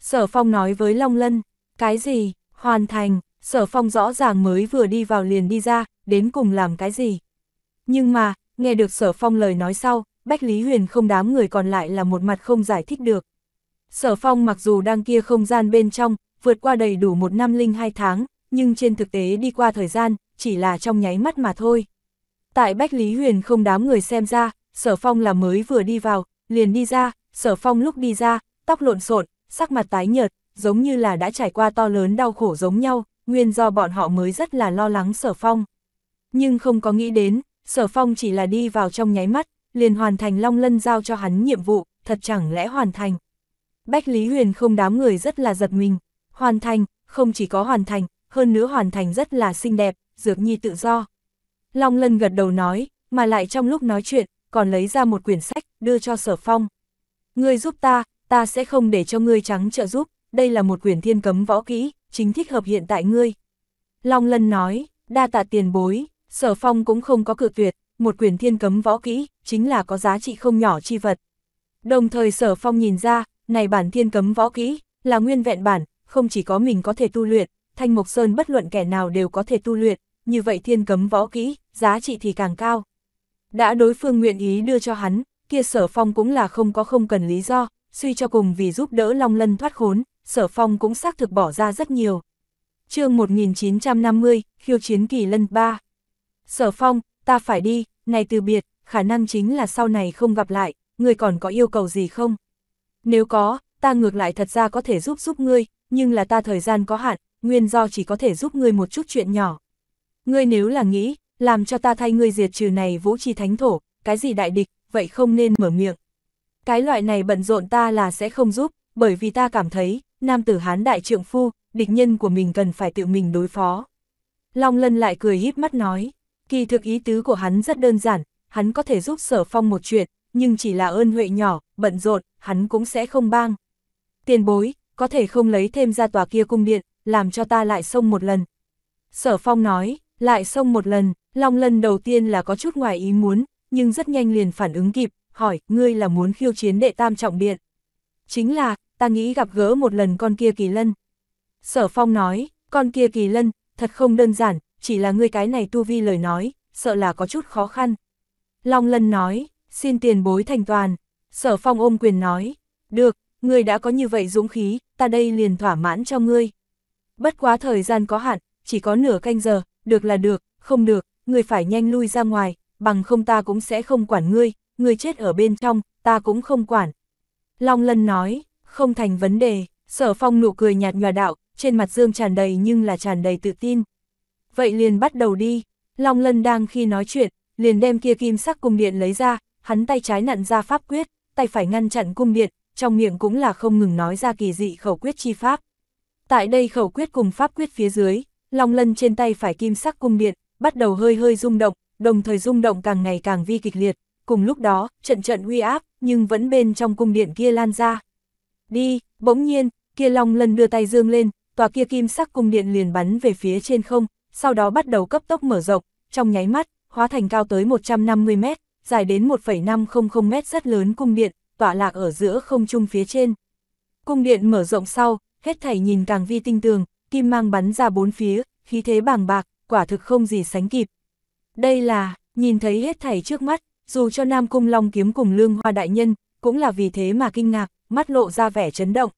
Sở phong nói với long lân, cái gì, hoàn thành, sở phong rõ ràng mới vừa đi vào liền đi ra, đến cùng làm cái gì. Nhưng mà, nghe được sở phong lời nói sau, Bách Lý Huyền không đám người còn lại là một mặt không giải thích được. Sở phong mặc dù đang kia không gian bên trong, vượt qua đầy đủ một năm linh hai tháng, nhưng trên thực tế đi qua thời gian, chỉ là trong nháy mắt mà thôi. Tại Bách Lý Huyền không đám người xem ra, Sở Phong là mới vừa đi vào, liền đi ra, Sở Phong lúc đi ra, tóc lộn xộn, sắc mặt tái nhợt, giống như là đã trải qua to lớn đau khổ giống nhau, nguyên do bọn họ mới rất là lo lắng Sở Phong. Nhưng không có nghĩ đến, Sở Phong chỉ là đi vào trong nháy mắt, liền hoàn thành Long Lân giao cho hắn nhiệm vụ, thật chẳng lẽ hoàn thành. Bách Lý Huyền không đám người rất là giật mình, Hoàn thành, không chỉ có hoàn thành, hơn nữa hoàn thành rất là xinh đẹp, dược nhi tự do. Long Lân gật đầu nói, mà lại trong lúc nói chuyện, còn lấy ra một quyển sách, đưa cho sở phong. Ngươi giúp ta, ta sẽ không để cho ngươi trắng trợ giúp, đây là một quyển thiên cấm võ kỹ, chính thích hợp hiện tại ngươi. Long Lân nói, đa tạ tiền bối, sở phong cũng không có cự tuyệt, một quyển thiên cấm võ kỹ, chính là có giá trị không nhỏ chi vật. Đồng thời sở phong nhìn ra, này bản thiên cấm võ kỹ, là nguyên vẹn bản, không chỉ có mình có thể tu luyện, Thanh Mộc Sơn bất luận kẻ nào đều có thể tu luyện, như vậy thiên cấm võ kỹ, giá trị thì càng cao. Đã đối phương nguyện ý đưa cho hắn, kia sở phong cũng là không có không cần lý do, suy cho cùng vì giúp đỡ Long Lân thoát khốn, sở phong cũng xác thực bỏ ra rất nhiều. chương 1950, khiêu chiến kỳ lân 3. Sở phong, ta phải đi, này từ biệt, khả năng chính là sau này không gặp lại, người còn có yêu cầu gì không? Nếu có, ta ngược lại thật ra có thể giúp giúp ngươi, nhưng là ta thời gian có hạn, nguyên do chỉ có thể giúp ngươi một chút chuyện nhỏ. Ngươi nếu là nghĩ, làm cho ta thay ngươi diệt trừ này vũ chi thánh thổ, cái gì đại địch, vậy không nên mở miệng. Cái loại này bận rộn ta là sẽ không giúp, bởi vì ta cảm thấy, nam tử hán đại trượng phu, địch nhân của mình cần phải tự mình đối phó. Long lân lại cười híp mắt nói, kỳ thực ý tứ của hắn rất đơn giản, hắn có thể giúp sở phong một chuyện, nhưng chỉ là ơn huệ nhỏ, bận rộn, hắn cũng sẽ không bang tiền bối, có thể không lấy thêm ra tòa kia cung điện, làm cho ta lại xông một lần. Sở phong nói, lại xông một lần, Long lần đầu tiên là có chút ngoài ý muốn, nhưng rất nhanh liền phản ứng kịp, hỏi, ngươi là muốn khiêu chiến đệ tam trọng điện. Chính là, ta nghĩ gặp gỡ một lần con kia kỳ lân. Sở phong nói, con kia kỳ lân, thật không đơn giản, chỉ là ngươi cái này tu vi lời nói, sợ là có chút khó khăn. Long lần nói, xin tiền bối thành toàn, sở phong ôm quyền nói, được, Ngươi đã có như vậy dũng khí, ta đây liền thỏa mãn cho ngươi. Bất quá thời gian có hạn, chỉ có nửa canh giờ, được là được, không được, ngươi phải nhanh lui ra ngoài, bằng không ta cũng sẽ không quản ngươi, ngươi chết ở bên trong, ta cũng không quản. Long Lân nói, không thành vấn đề, sở phong nụ cười nhạt nhòa đạo, trên mặt dương tràn đầy nhưng là tràn đầy tự tin. Vậy liền bắt đầu đi, Long Lân đang khi nói chuyện, liền đem kia kim sắc cung điện lấy ra, hắn tay trái nặn ra pháp quyết, tay phải ngăn chặn cung điện, trong miệng cũng là không ngừng nói ra kỳ dị khẩu quyết chi pháp. Tại đây khẩu quyết cùng pháp quyết phía dưới, Long Lân trên tay phải kim sắc cung điện, bắt đầu hơi hơi rung động, đồng thời rung động càng ngày càng vi kịch liệt, cùng lúc đó, trận trận uy áp, nhưng vẫn bên trong cung điện kia lan ra. Đi, bỗng nhiên, kia Long Lân đưa tay dương lên, tòa kia kim sắc cung điện liền bắn về phía trên không, sau đó bắt đầu cấp tốc mở rộng, trong nháy mắt, hóa thành cao tới 150 mét, dài đến 1,500 mét rất lớn cung điện, tọa lạc ở giữa không trung phía trên. Cung điện mở rộng sau, hết thảy nhìn càng vi tinh tường, kim mang bắn ra bốn phía, khí thế bàng bạc, quả thực không gì sánh kịp. Đây là, nhìn thấy hết thảy trước mắt, dù cho Nam Cung Long kiếm cùng Lương Hoa Đại Nhân, cũng là vì thế mà kinh ngạc, mắt lộ ra vẻ chấn động.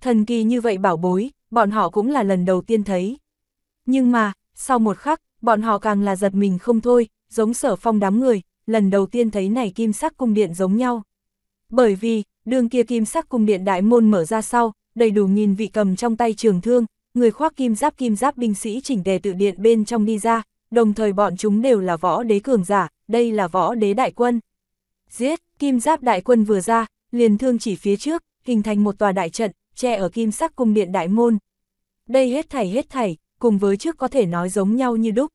Thần kỳ như vậy bảo bối, bọn họ cũng là lần đầu tiên thấy. Nhưng mà, sau một khắc, bọn họ càng là giật mình không thôi, giống sở phong đám người, lần đầu tiên thấy này kim sắc cung điện giống nhau. Bởi vì, đường kia kim sắc cung điện đại môn mở ra sau, đầy đủ nghìn vị cầm trong tay trường thương, người khoác kim giáp kim giáp binh sĩ chỉnh tề tự điện bên trong đi ra, đồng thời bọn chúng đều là võ đế cường giả, đây là võ đế đại quân. Giết, kim giáp đại quân vừa ra, liền thương chỉ phía trước, hình thành một tòa đại trận, che ở kim sắc cung điện đại môn. Đây hết thảy hết thảy, cùng với trước có thể nói giống nhau như đúc.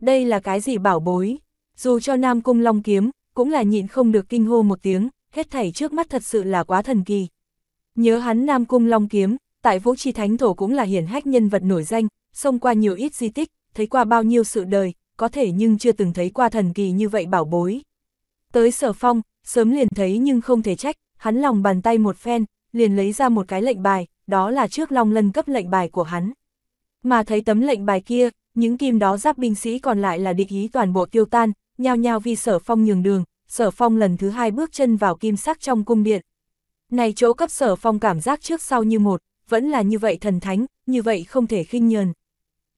Đây là cái gì bảo bối? Dù cho Nam Cung Long Kiếm, cũng là nhịn không được kinh hô một tiếng, hết thảy trước mắt thật sự là quá thần kỳ. Nhớ hắn Nam Cung Long Kiếm, tại Vũ Trì Thánh Thổ cũng là hiển hách nhân vật nổi danh, xông qua nhiều ít di tích, thấy qua bao nhiêu sự đời, có thể nhưng chưa từng thấy qua thần kỳ như vậy bảo bối. Tới sở phong, sớm liền thấy nhưng không thể trách, hắn lòng bàn tay một phen, liền lấy ra một cái lệnh bài, đó là trước long lân cấp lệnh bài của hắn. Mà thấy tấm lệnh bài kia, những kim đó giáp binh sĩ còn lại là địch ý toàn bộ tiêu tan, nhao nhao vì sở phong nhường đường, sở phong lần thứ hai bước chân vào kim sắc trong cung điện. Này chỗ cấp sở phong cảm giác trước sau như một, vẫn là như vậy thần thánh, như vậy không thể khinh nhờn.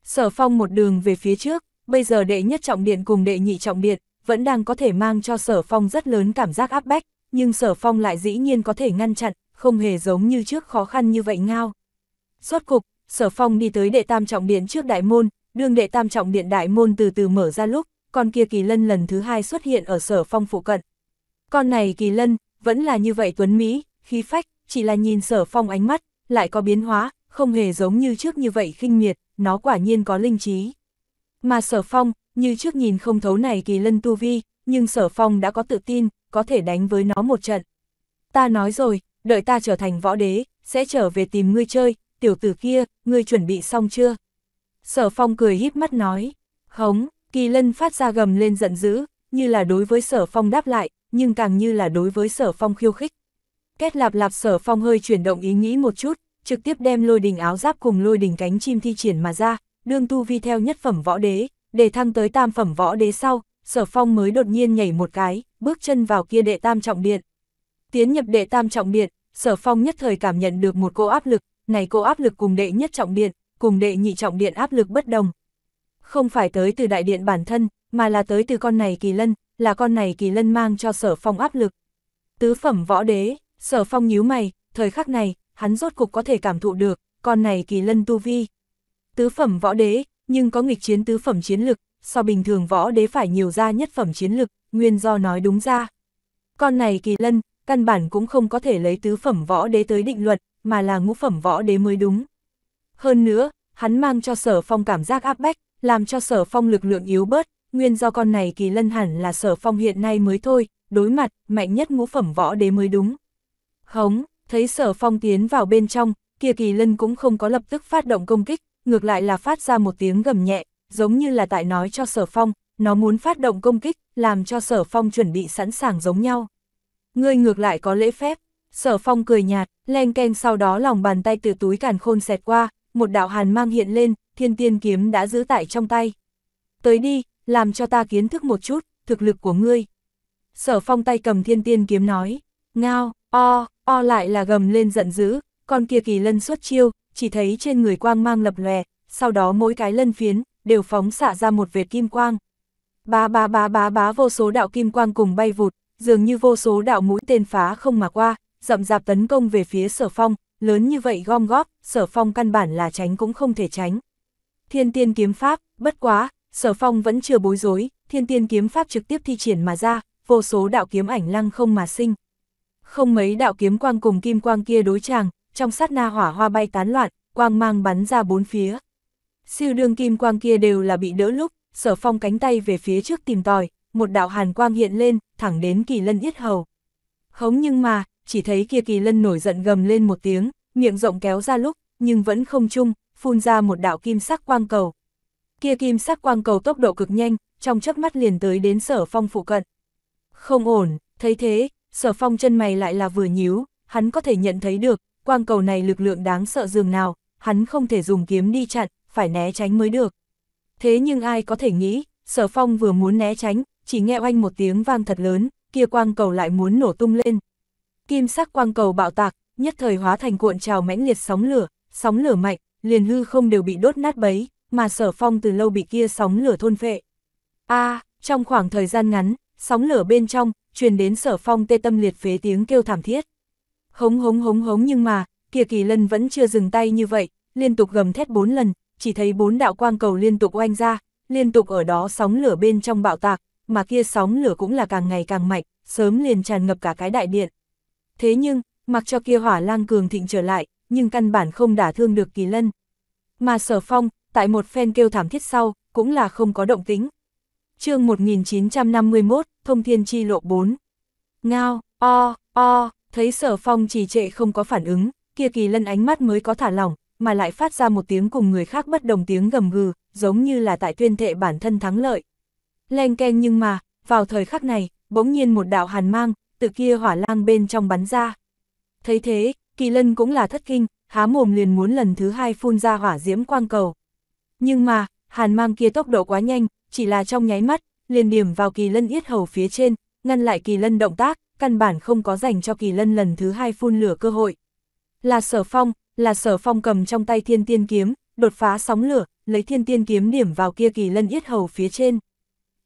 Sở phong một đường về phía trước, bây giờ đệ nhất trọng điện cùng đệ nhị trọng điện, vẫn đang có thể mang cho sở phong rất lớn cảm giác áp bách, nhưng sở phong lại dĩ nhiên có thể ngăn chặn, không hề giống như trước khó khăn như vậy ngao. Suốt cục, sở phong đi tới đệ tam trọng điện trước đại môn, đường đệ tam trọng điện đại môn từ từ mở ra lúc, con kia kỳ lân lần thứ hai xuất hiện ở sở phong phụ cận. Con này kỳ lân, vẫn là như vậy tuấn Mỹ, khí phách, chỉ là nhìn sở phong ánh mắt, lại có biến hóa, không hề giống như trước như vậy khinh miệt, nó quả nhiên có linh trí. Mà sở phong, như trước nhìn không thấu này kỳ lân tu vi, nhưng sở phong đã có tự tin, có thể đánh với nó một trận. Ta nói rồi, đợi ta trở thành võ đế, sẽ trở về tìm ngươi chơi, tiểu tử kia, ngươi chuẩn bị xong chưa? Sở phong cười híp mắt nói, hống, Kỳ lân phát ra gầm lên giận dữ, như là đối với sở phong đáp lại, nhưng càng như là đối với sở phong khiêu khích. Kết lạp lạp sở phong hơi chuyển động ý nghĩ một chút, trực tiếp đem lôi đình áo giáp cùng lôi đình cánh chim thi triển mà ra, đương tu vi theo nhất phẩm võ đế, để thăng tới tam phẩm võ đế sau, sở phong mới đột nhiên nhảy một cái, bước chân vào kia đệ tam trọng điện. Tiến nhập đệ tam trọng điện, sở phong nhất thời cảm nhận được một cô áp lực, này cô áp lực cùng đệ nhất trọng điện, cùng đệ nhị trọng điện áp lực bất đồng, không phải tới từ đại điện bản thân, mà là tới từ con này kỳ lân, là con này kỳ lân mang cho sở phong áp lực. Tứ phẩm võ đế, sở phong nhíu mày, thời khắc này, hắn rốt cục có thể cảm thụ được, con này kỳ lân tu vi. Tứ phẩm võ đế, nhưng có nghịch chiến tứ phẩm chiến lực, so bình thường võ đế phải nhiều ra nhất phẩm chiến lực, nguyên do nói đúng ra. Con này kỳ lân, căn bản cũng không có thể lấy tứ phẩm võ đế tới định luật, mà là ngũ phẩm võ đế mới đúng. Hơn nữa, hắn mang cho sở phong cảm giác áp bách, làm cho sở phong lực lượng yếu bớt, nguyên do con này kỳ lân hẳn là sở phong hiện nay mới thôi, đối mặt, mạnh nhất ngũ phẩm võ đế mới đúng. Hống, thấy sở phong tiến vào bên trong, kia kỳ lân cũng không có lập tức phát động công kích, ngược lại là phát ra một tiếng gầm nhẹ, giống như là tại nói cho sở phong, nó muốn phát động công kích, làm cho sở phong chuẩn bị sẵn sàng giống nhau. Ngươi ngược lại có lễ phép, sở phong cười nhạt, len keng sau đó lòng bàn tay từ túi càn khôn xẹt qua, một đạo hàn mang hiện lên, thiên tiên kiếm đã giữ tại trong tay. Tới đi, làm cho ta kiến thức một chút, thực lực của ngươi. Sở phong tay cầm thiên tiên kiếm nói, ngao, o, o lại là gầm lên giận dữ, con kia kỳ lân xuất chiêu, chỉ thấy trên người quang mang lập lòe, sau đó mỗi cái lân phiến, đều phóng xạ ra một vệt kim quang. Bá bá bá bá bá vô số đạo kim quang cùng bay vụt, dường như vô số đạo mũi tên phá không mà qua, rậm rạp tấn công về phía sở phong, lớn như vậy gom góp, sở phong căn bản là tránh cũng không thể tránh. Thiên tiên kiếm pháp, bất quá, sở phong vẫn chưa bối rối, thiên tiên kiếm pháp trực tiếp thi triển mà ra, vô số đạo kiếm ảnh lăng không mà sinh. Không mấy đạo kiếm quang cùng kim quang kia đối tràng trong sát na hỏa hoa bay tán loạn, quang mang bắn ra bốn phía. Siêu đương kim quang kia đều là bị đỡ lúc, sở phong cánh tay về phía trước tìm tòi, một đạo hàn quang hiện lên, thẳng đến kỳ lân yết hầu. Khống nhưng mà, chỉ thấy kia kỳ lân nổi giận gầm lên một tiếng, miệng rộng kéo ra lúc, nhưng vẫn không chung, phun ra một đạo kim sắc quang cầu. Kia kim sắc quang cầu tốc độ cực nhanh, trong chớp mắt liền tới đến sở phong phụ cận. Không ổn, thấy thế, sở phong chân mày lại là vừa nhíu, hắn có thể nhận thấy được, quang cầu này lực lượng đáng sợ dường nào, hắn không thể dùng kiếm đi chặn, phải né tránh mới được. Thế nhưng ai có thể nghĩ, sở phong vừa muốn né tránh, chỉ nghe oanh một tiếng vang thật lớn, kia quang cầu lại muốn nổ tung lên, kim sắc quang cầu bạo tạc, nhất thời hóa thành cuộn trào mãnh liệt sóng lửa, sóng lửa mạnh, liền hư không đều bị đốt nát bấy, mà sở phong từ lâu bị kia sóng lửa thôn phệ. a trong khoảng thời gian ngắn, sóng lửa bên trong, truyền đến sở phong tê tâm liệt phế tiếng kêu thảm thiết. Hống hống hống hống nhưng mà, kia kỳ lân vẫn chưa dừng tay như vậy, liên tục gầm thét bốn lần, chỉ thấy bốn đạo quang cầu liên tục oanh ra, liên tục ở đó sóng lửa bên trong bạo tạc, mà kia sóng lửa cũng là càng ngày càng mạnh, sớm liền tràn ngập cả cái đại điện. Thế nhưng, mặc cho kia hỏa lang cường thịnh trở lại, nhưng căn bản không đả thương được kỳ lân. Mà sở phong, tại một phen kêu thảm thiết sau, cũng là không có động tính. chương 1951, Thông Thiên Chi Lộ 4 Ngao, o, o, thấy sở phong trì trệ không có phản ứng, kia kỳ lân ánh mắt mới có thả lỏng, mà lại phát ra một tiếng cùng người khác bất đồng tiếng gầm gừ, giống như là tại tuyên thệ bản thân thắng lợi. Leng keng nhưng mà, vào thời khắc này, bỗng nhiên một đạo hàn mang, từ kia hỏa lang bên trong bắn ra. Thấy thế, kỳ lân cũng là thất kinh, há mồm liền muốn lần thứ hai phun ra hỏa diễm quang cầu. Nhưng mà, hàn mang kia tốc độ quá nhanh, chỉ là trong nháy mắt, liền điểm vào kỳ lân yết hầu phía trên, ngăn lại kỳ lân động tác, căn bản không có dành cho kỳ lân lần thứ hai phun lửa cơ hội. Là sở phong, là sở phong cầm trong tay thiên tiên kiếm, đột phá sóng lửa, lấy thiên tiên kiếm điểm vào kia kỳ lân yết hầu phía trên.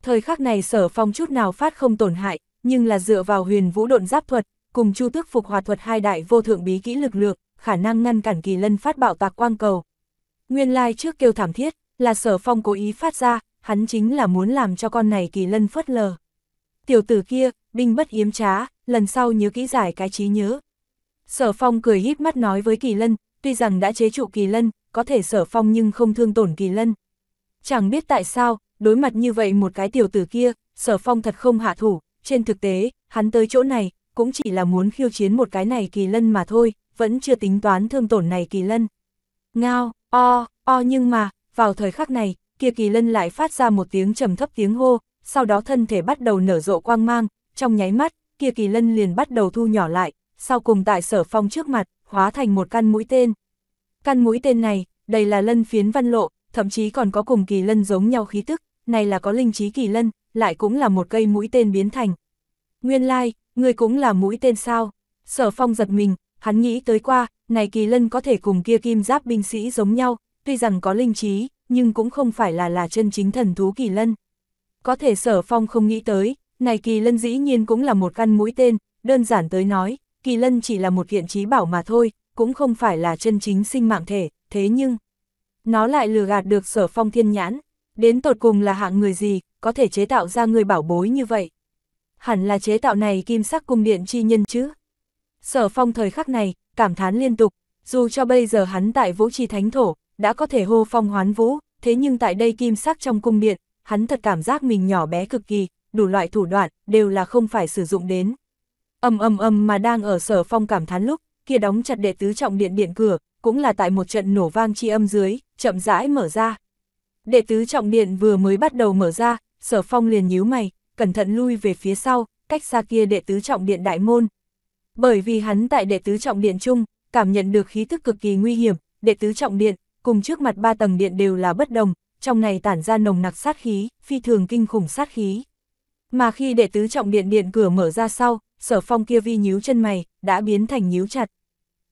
Thời khắc này sở phong chút nào phát không tổn hại, nhưng là dựa vào huyền vũ độn giáp thuật, cùng chu tước phục hòa thuật hai đại vô thượng bí kỹ lực lượng, khả năng ngăn cản kỳ lân phát bạo tạc quang cầu. Nguyên lai like trước kêu thảm thiết, là sở phong cố ý phát ra, hắn chính là muốn làm cho con này kỳ lân phất lờ. Tiểu tử kia, binh bất yếm trá, lần sau nhớ kỹ giải cái trí nhớ. Sở phong cười híp mắt nói với kỳ lân, tuy rằng đã chế trụ kỳ lân, có thể sở phong nhưng không thương tổn kỳ lân. Chẳng biết tại sao, đối mặt như vậy một cái tiểu tử kia, sở phong thật không hạ thủ, trên thực tế, hắn tới chỗ này, cũng chỉ là muốn khiêu chiến một cái này kỳ lân mà thôi, vẫn chưa tính toán thương tổn này kỳ lân. Ngao, o, o nhưng mà, vào thời khắc này, kia kỳ lân lại phát ra một tiếng trầm thấp tiếng hô, sau đó thân thể bắt đầu nở rộ quang mang, trong nháy mắt, kia kỳ lân liền bắt đầu thu nhỏ lại, sau cùng tại sở phong trước mặt, hóa thành một căn mũi tên. Căn mũi tên này, đây là lân phiến văn lộ, thậm chí còn có cùng kỳ lân giống nhau khí tức, này là có linh trí kỳ lân, lại cũng là một cây mũi tên biến thành. Nguyên lai, like, người cũng là mũi tên sao? Sở phong giật mình, hắn nghĩ tới qua, này kỳ lân có thể cùng kia kim giáp binh sĩ giống nhau, tuy rằng có linh trí, nhưng cũng không phải là là chân chính thần thú kỳ lân. Có thể sở phong không nghĩ tới, này kỳ lân dĩ nhiên cũng là một căn mũi tên, đơn giản tới nói, kỳ lân chỉ là một kiện trí bảo mà thôi, cũng không phải là chân chính sinh mạng thể, thế nhưng, nó lại lừa gạt được sở phong thiên nhãn, Đến tột cùng là hạng người gì, có thể chế tạo ra người bảo bối như vậy? Hẳn là chế tạo này kim sắc cung điện chi nhân chứ? Sở phong thời khắc này, cảm thán liên tục, dù cho bây giờ hắn tại vũ trì thánh thổ, đã có thể hô phong hoán vũ, thế nhưng tại đây kim sắc trong cung điện, hắn thật cảm giác mình nhỏ bé cực kỳ, đủ loại thủ đoạn, đều là không phải sử dụng đến. Âm âm âm mà đang ở sở phong cảm thán lúc, kia đóng chặt đệ tứ trọng điện điện cửa, cũng là tại một trận nổ vang chi âm dưới, chậm rãi mở ra. Đệ tứ trọng điện vừa mới bắt đầu mở ra, sở phong liền nhíu mày, cẩn thận lui về phía sau, cách xa kia đệ tứ trọng điện đại môn. Bởi vì hắn tại đệ tứ trọng điện chung, cảm nhận được khí thức cực kỳ nguy hiểm, đệ tứ trọng điện, cùng trước mặt ba tầng điện đều là bất đồng, trong này tản ra nồng nặc sát khí, phi thường kinh khủng sát khí. Mà khi đệ tứ trọng điện điện cửa mở ra sau, sở phong kia vi nhíu chân mày, đã biến thành nhíu chặt.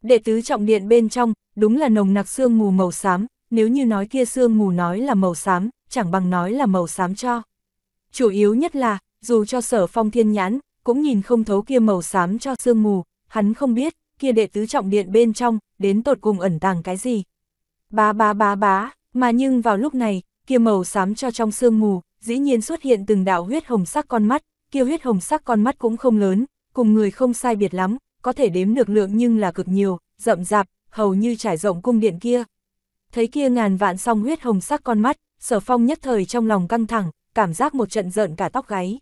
Đệ tứ trọng điện bên trong, đúng là nồng nặc xương mù màu xám, nếu như nói kia sương mù nói là màu xám, chẳng bằng nói là màu xám cho. Chủ yếu nhất là, dù cho sở phong thiên nhãn, cũng nhìn không thấu kia màu xám cho sương mù, hắn không biết, kia đệ tứ trọng điện bên trong, đến tột cùng ẩn tàng cái gì. Bá bá bá bá, mà nhưng vào lúc này, kia màu xám cho trong sương mù, dĩ nhiên xuất hiện từng đạo huyết hồng sắc con mắt, kia huyết hồng sắc con mắt cũng không lớn, cùng người không sai biệt lắm, có thể đếm được lượng nhưng là cực nhiều, rậm rạp, hầu như trải rộng cung điện kia, thấy kia ngàn vạn song huyết hồng sắc con mắt, sở phong nhất thời trong lòng căng thẳng, cảm giác một trận giận cả tóc gáy.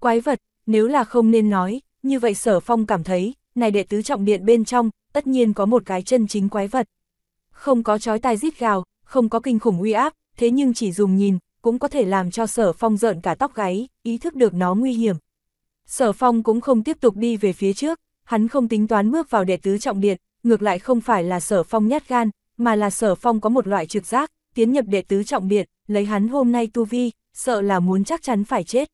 Quái vật, nếu là không nên nói, như vậy sở phong cảm thấy, này đệ tứ trọng điện bên trong, tất nhiên có một cái chân chính quái vật. Không có chói tai rít gào, không có kinh khủng uy áp, thế nhưng chỉ dùng nhìn, cũng có thể làm cho sở phong giận cả tóc gáy, ý thức được nó nguy hiểm. Sở phong cũng không tiếp tục đi về phía trước, hắn không tính toán bước vào đệ tứ trọng điện, ngược lại không phải là sở phong nhát gan, mà là sở phong có một loại trực giác, tiến nhập đệ tứ trọng biệt, lấy hắn hôm nay tu vi, sợ là muốn chắc chắn phải chết.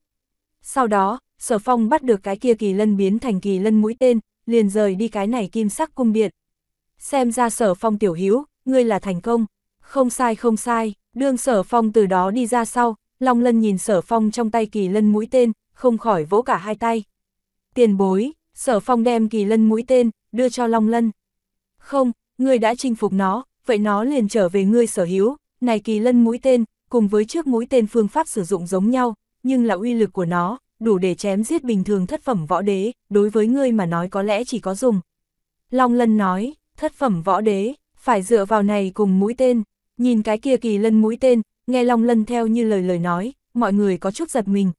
Sau đó, sở phong bắt được cái kia kỳ lân biến thành kỳ lân mũi tên, liền rời đi cái này kim sắc cung biệt Xem ra sở phong tiểu hiếu ngươi là thành công. Không sai không sai, đương sở phong từ đó đi ra sau, Long Lân nhìn sở phong trong tay kỳ lân mũi tên, không khỏi vỗ cả hai tay. Tiền bối, sở phong đem kỳ lân mũi tên, đưa cho Long Lân. Không, ngươi đã chinh phục nó, vậy nó liền trở về ngươi sở hữu, này kỳ lân mũi tên, cùng với trước mũi tên phương pháp sử dụng giống nhau, nhưng là uy lực của nó, đủ để chém giết bình thường thất phẩm võ đế, đối với ngươi mà nói có lẽ chỉ có dùng. Long lân nói, thất phẩm võ đế, phải dựa vào này cùng mũi tên, nhìn cái kia kỳ lân mũi tên, nghe Long lân theo như lời lời nói, mọi người có chút giật mình.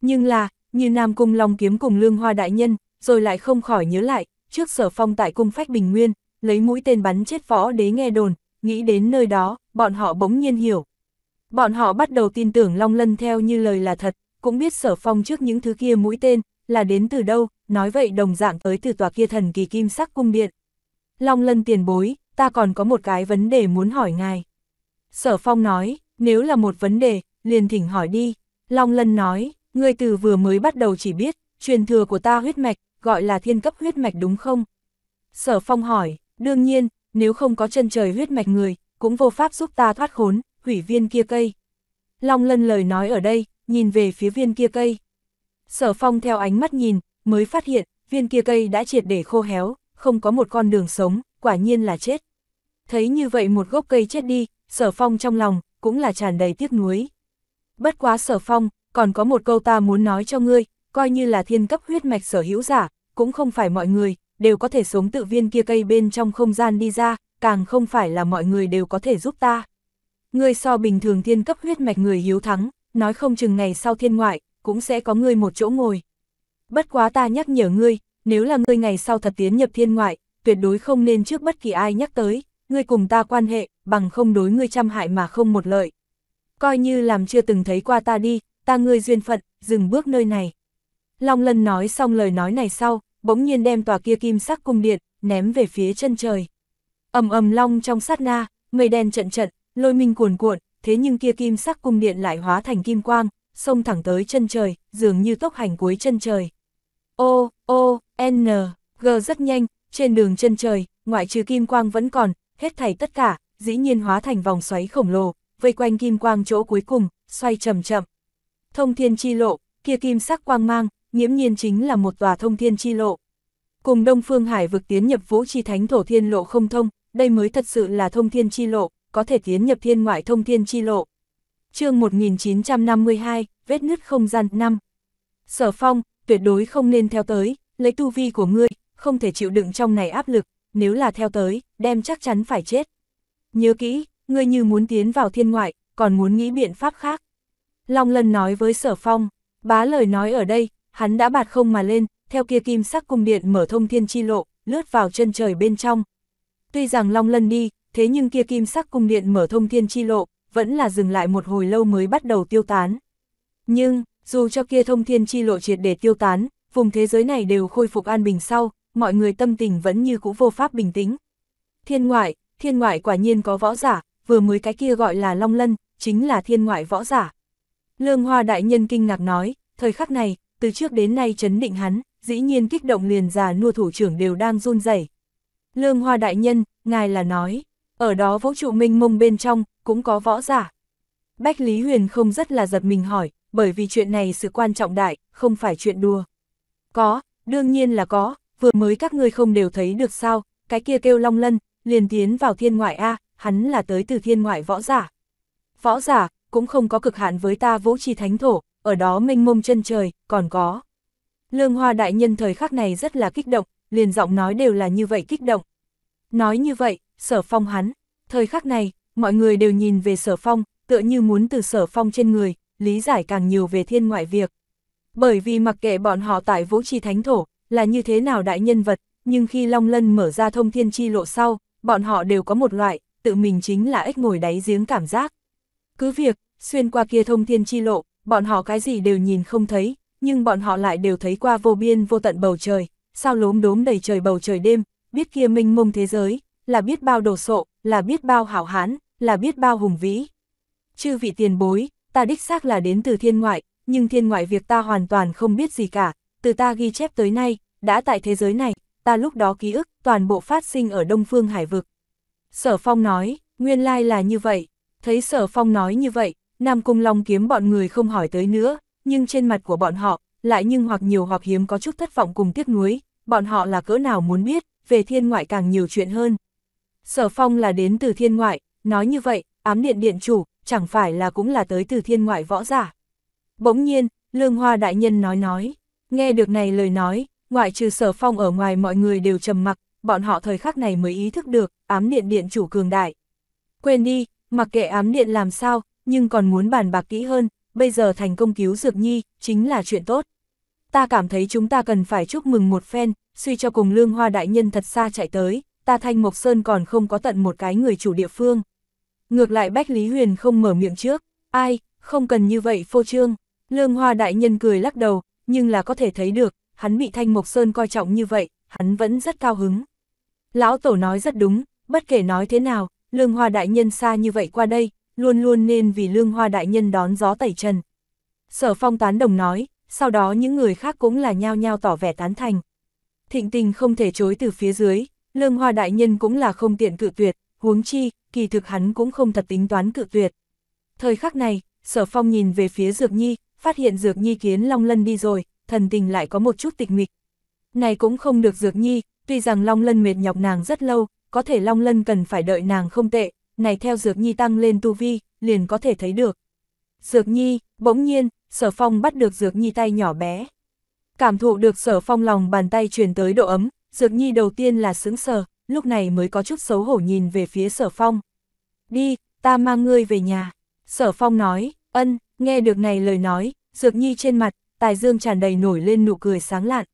Nhưng là, như Nam Cung Long Kiếm cùng Lương Hoa Đại Nhân, rồi lại không khỏi nhớ lại, trước sở phong tại cung phách Bình Nguyên, lấy mũi tên bắn chết phó đế nghe đồn, nghĩ đến nơi đó, bọn họ bỗng nhiên hiểu. Bọn họ bắt đầu tin tưởng Long Lân theo như lời là thật, cũng biết sở phong trước những thứ kia mũi tên, là đến từ đâu, nói vậy đồng dạng tới từ tòa kia thần kỳ kim sắc cung điện. Long Lân tiền bối, ta còn có một cái vấn đề muốn hỏi ngài. Sở phong nói, nếu là một vấn đề, liền thỉnh hỏi đi. Long Lân nói, người từ vừa mới bắt đầu chỉ biết, truyền thừa của ta huyết mạch, gọi là thiên cấp huyết mạch đúng không? Sở phong hỏi, Đương nhiên, nếu không có chân trời huyết mạch người, cũng vô pháp giúp ta thoát khốn, hủy viên kia cây. Long lân lời nói ở đây, nhìn về phía viên kia cây. Sở phong theo ánh mắt nhìn, mới phát hiện, viên kia cây đã triệt để khô héo, không có một con đường sống, quả nhiên là chết. Thấy như vậy một gốc cây chết đi, sở phong trong lòng, cũng là tràn đầy tiếc nuối. Bất quá sở phong, còn có một câu ta muốn nói cho ngươi, coi như là thiên cấp huyết mạch sở hữu giả, cũng không phải mọi người, đều có thể sống tự viên kia cây bên trong không gian đi ra, càng không phải là mọi người đều có thể giúp ta. Ngươi so bình thường thiên cấp huyết mạch người hiếu thắng, nói không chừng ngày sau thiên ngoại, cũng sẽ có ngươi một chỗ ngồi. Bất quá ta nhắc nhở ngươi, nếu là ngươi ngày sau thật tiến nhập thiên ngoại, tuyệt đối không nên trước bất kỳ ai nhắc tới, ngươi cùng ta quan hệ, bằng không đối ngươi trăm hại mà không một lợi. Coi như làm chưa từng thấy qua ta đi, ta ngươi duyên phận, dừng bước nơi này. Long Lân nói xong lời nói này sau, bỗng nhiên đem tòa kia kim sắc cung điện, ném về phía chân trời. ầm ầm long trong sát na, mây đen trận trận, lôi minh cuồn cuộn, thế nhưng kia kim sắc cung điện lại hóa thành kim quang, xông thẳng tới chân trời, dường như tốc hành cuối chân trời. O, O, N, G rất nhanh, trên đường chân trời, ngoại trừ kim quang vẫn còn, hết thảy tất cả, dĩ nhiên hóa thành vòng xoáy khổng lồ, vây quanh kim quang chỗ cuối cùng, xoay chậm chậm. Thông thiên chi lộ, kia kim sắc quang mang, nghiễm nhiên chính là một tòa thông thiên chi lộ. Cùng Đông Phương Hải vực tiến nhập vũ chi thánh thổ thiên lộ không thông, đây mới thật sự là thông thiên chi lộ, có thể tiến nhập thiên ngoại thông thiên chi lộ. chương 1952, vết nứt không gian năm Sở phong, tuyệt đối không nên theo tới, lấy tu vi của ngươi, không thể chịu đựng trong này áp lực, nếu là theo tới, đem chắc chắn phải chết. Nhớ kỹ, ngươi như muốn tiến vào thiên ngoại, còn muốn nghĩ biện pháp khác. Long Lân nói với sở phong, bá lời nói ở đây, hắn đã bạt không mà lên, theo kia kim sắc cung điện mở thông thiên chi lộ, lướt vào chân trời bên trong. Tuy rằng Long Lân đi, thế nhưng kia kim sắc cung điện mở thông thiên chi lộ, vẫn là dừng lại một hồi lâu mới bắt đầu tiêu tán. Nhưng, dù cho kia thông thiên chi lộ triệt để tiêu tán, vùng thế giới này đều khôi phục an bình sau, mọi người tâm tình vẫn như cũ vô pháp bình tĩnh. Thiên ngoại, thiên ngoại quả nhiên có võ giả, vừa mới cái kia gọi là Long Lân, chính là thiên ngoại võ giả. Lương Hoa Đại Nhân kinh ngạc nói, thời khắc này, từ trước đến nay chấn định hắn, dĩ nhiên kích động liền già nua thủ trưởng đều đang run rẩy. Lương Hoa Đại Nhân, ngài là nói, ở đó vũ trụ minh mông bên trong, cũng có võ giả. Bách Lý Huyền không rất là giật mình hỏi, bởi vì chuyện này sự quan trọng đại, không phải chuyện đùa. Có, đương nhiên là có, vừa mới các ngươi không đều thấy được sao, cái kia kêu long lân, liền tiến vào thiên ngoại A, hắn là tới từ thiên ngoại võ giả. Võ giả, cũng không có cực hạn với ta vũ trì thánh thổ, ở đó mênh mông chân trời, còn có. Lương Hoa Đại Nhân thời khắc này rất là kích động, liền giọng nói đều là như vậy kích động. Nói như vậy, sở phong hắn, thời khắc này, mọi người đều nhìn về sở phong, tựa như muốn từ sở phong trên người, lý giải càng nhiều về thiên ngoại việc. Bởi vì mặc kệ bọn họ tại vũ trì thánh thổ, là như thế nào đại nhân vật, nhưng khi Long Lân mở ra thông thiên chi lộ sau, bọn họ đều có một loại, tự mình chính là ếch ngồi đáy giếng cảm giác. Cứ việc, xuyên qua kia thông thiên chi lộ, bọn họ cái gì đều nhìn không thấy, nhưng bọn họ lại đều thấy qua vô biên vô tận bầu trời, sao lốm đốm đầy trời bầu trời đêm, biết kia minh mông thế giới, là biết bao đồ sộ, là biết bao hảo hán, là biết bao hùng vĩ. Chư vị tiền bối, ta đích xác là đến từ thiên ngoại, nhưng thiên ngoại việc ta hoàn toàn không biết gì cả, từ ta ghi chép tới nay, đã tại thế giới này, ta lúc đó ký ức toàn bộ phát sinh ở Đông Phương Hải Vực. Sở Phong nói, nguyên lai là như vậy, thấy Sở Phong nói như vậy, Nam Cung Long kiếm bọn người không hỏi tới nữa, nhưng trên mặt của bọn họ, lại nhưng hoặc nhiều hoặc hiếm có chút thất vọng cùng tiếc nuối, bọn họ là cỡ nào muốn biết, về thiên ngoại càng nhiều chuyện hơn. Sở Phong là đến từ thiên ngoại, nói như vậy, ám điện điện chủ, chẳng phải là cũng là tới từ thiên ngoại võ giả. Bỗng nhiên, Lương Hoa Đại Nhân nói nói, nghe được này lời nói, ngoại trừ Sở Phong ở ngoài mọi người đều trầm mặc, bọn họ thời khắc này mới ý thức được, ám điện điện chủ cường đại. Quên đi, mặc kệ ám điện làm sao, nhưng còn muốn bàn bạc kỹ hơn, bây giờ thành công cứu Dược Nhi, chính là chuyện tốt. Ta cảm thấy chúng ta cần phải chúc mừng một phen, suy cho cùng lương hoa đại nhân thật xa chạy tới, ta Thanh Mộc Sơn còn không có tận một cái người chủ địa phương. Ngược lại Bách Lý Huyền không mở miệng trước, ai, không cần như vậy phô trương. Lương hoa đại nhân cười lắc đầu, nhưng là có thể thấy được, hắn bị Thanh Mộc Sơn coi trọng như vậy, hắn vẫn rất cao hứng. Lão Tổ nói rất đúng, bất kể nói thế nào, lương hoa đại nhân xa như vậy qua đây, luôn luôn nên vì lương hoa đại nhân đón gió tẩy trần. Sở phong tán đồng nói, sau đó những người khác cũng là nhao nhao tỏ vẻ tán thành. Thịnh tình không thể chối từ phía dưới, lương hoa đại nhân cũng là không tiện cự tuyệt, huống chi, kỳ thực hắn cũng không thật tính toán cự tuyệt. Thời khắc này, sở phong nhìn về phía Dược Nhi, phát hiện Dược Nhi kiến Long Lân đi rồi, thần tình lại có một chút tịch mịch. Này cũng không được Dược Nhi, tuy rằng Long Lân mệt nhọc nàng rất lâu, có thể Long Lân cần phải đợi nàng không tệ, này theo Dược Nhi tăng lên tu vi, liền có thể thấy được. Dược Nhi, bỗng nhiên, Sở Phong bắt được Dược Nhi tay nhỏ bé. Cảm thụ được Sở Phong lòng bàn tay truyền tới độ ấm, Dược Nhi đầu tiên là sững sờ, lúc này mới có chút xấu hổ nhìn về phía Sở Phong. Đi, ta mang ngươi về nhà. Sở Phong nói, ân, nghe được này lời nói, Dược Nhi trên mặt, tài dương tràn đầy nổi lên nụ cười sáng lạn.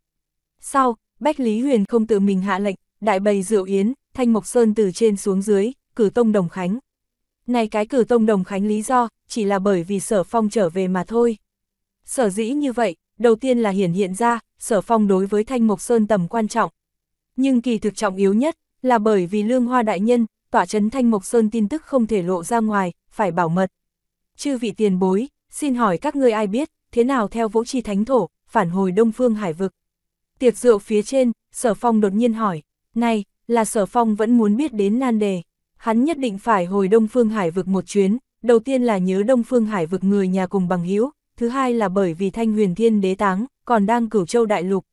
Sau, Bách Lý Huyền không tự mình hạ lệnh, đại bày rượu yến, Thanh Mộc Sơn từ trên xuống dưới, cử tông đồng khánh. Này cái cử tông đồng khánh lý do, chỉ là bởi vì sở phong trở về mà thôi. Sở dĩ như vậy, đầu tiên là hiển hiện ra, sở phong đối với Thanh Mộc Sơn tầm quan trọng. Nhưng kỳ thực trọng yếu nhất, là bởi vì lương hoa đại nhân, tỏa chấn Thanh Mộc Sơn tin tức không thể lộ ra ngoài, phải bảo mật. Chư vị tiền bối, xin hỏi các ngươi ai biết, thế nào theo vũ trì thánh thổ, phản hồi đông phương hải vực. Tiệc rượu phía trên, sở phong đột nhiên hỏi, này, là sở phong vẫn muốn biết đến nan đề hắn nhất định phải hồi Đông Phương Hải vực một chuyến, đầu tiên là nhớ Đông Phương Hải vực người nhà cùng bằng hữu, thứ hai là bởi vì Thanh Huyền Thiên Đế táng còn đang cửu châu đại lục.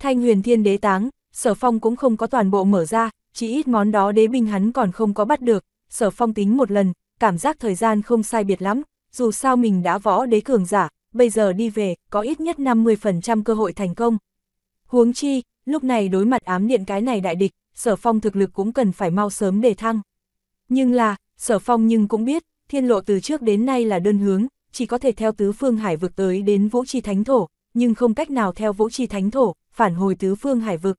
Thanh Huyền Thiên Đế táng, Sở Phong cũng không có toàn bộ mở ra, chỉ ít món đó đế binh hắn còn không có bắt được, Sở Phong tính một lần, cảm giác thời gian không sai biệt lắm, dù sao mình đã võ đế cường giả, bây giờ đi về, có ít nhất 50% cơ hội thành công. Huống chi, lúc này đối mặt ám điện cái này đại địch, Sở Phong thực lực cũng cần phải mau sớm đề thăng. Nhưng là, sở phong nhưng cũng biết, thiên lộ từ trước đến nay là đơn hướng, chỉ có thể theo tứ phương hải vực tới đến vũ trì thánh thổ, nhưng không cách nào theo vũ trì thánh thổ, phản hồi tứ phương hải vực.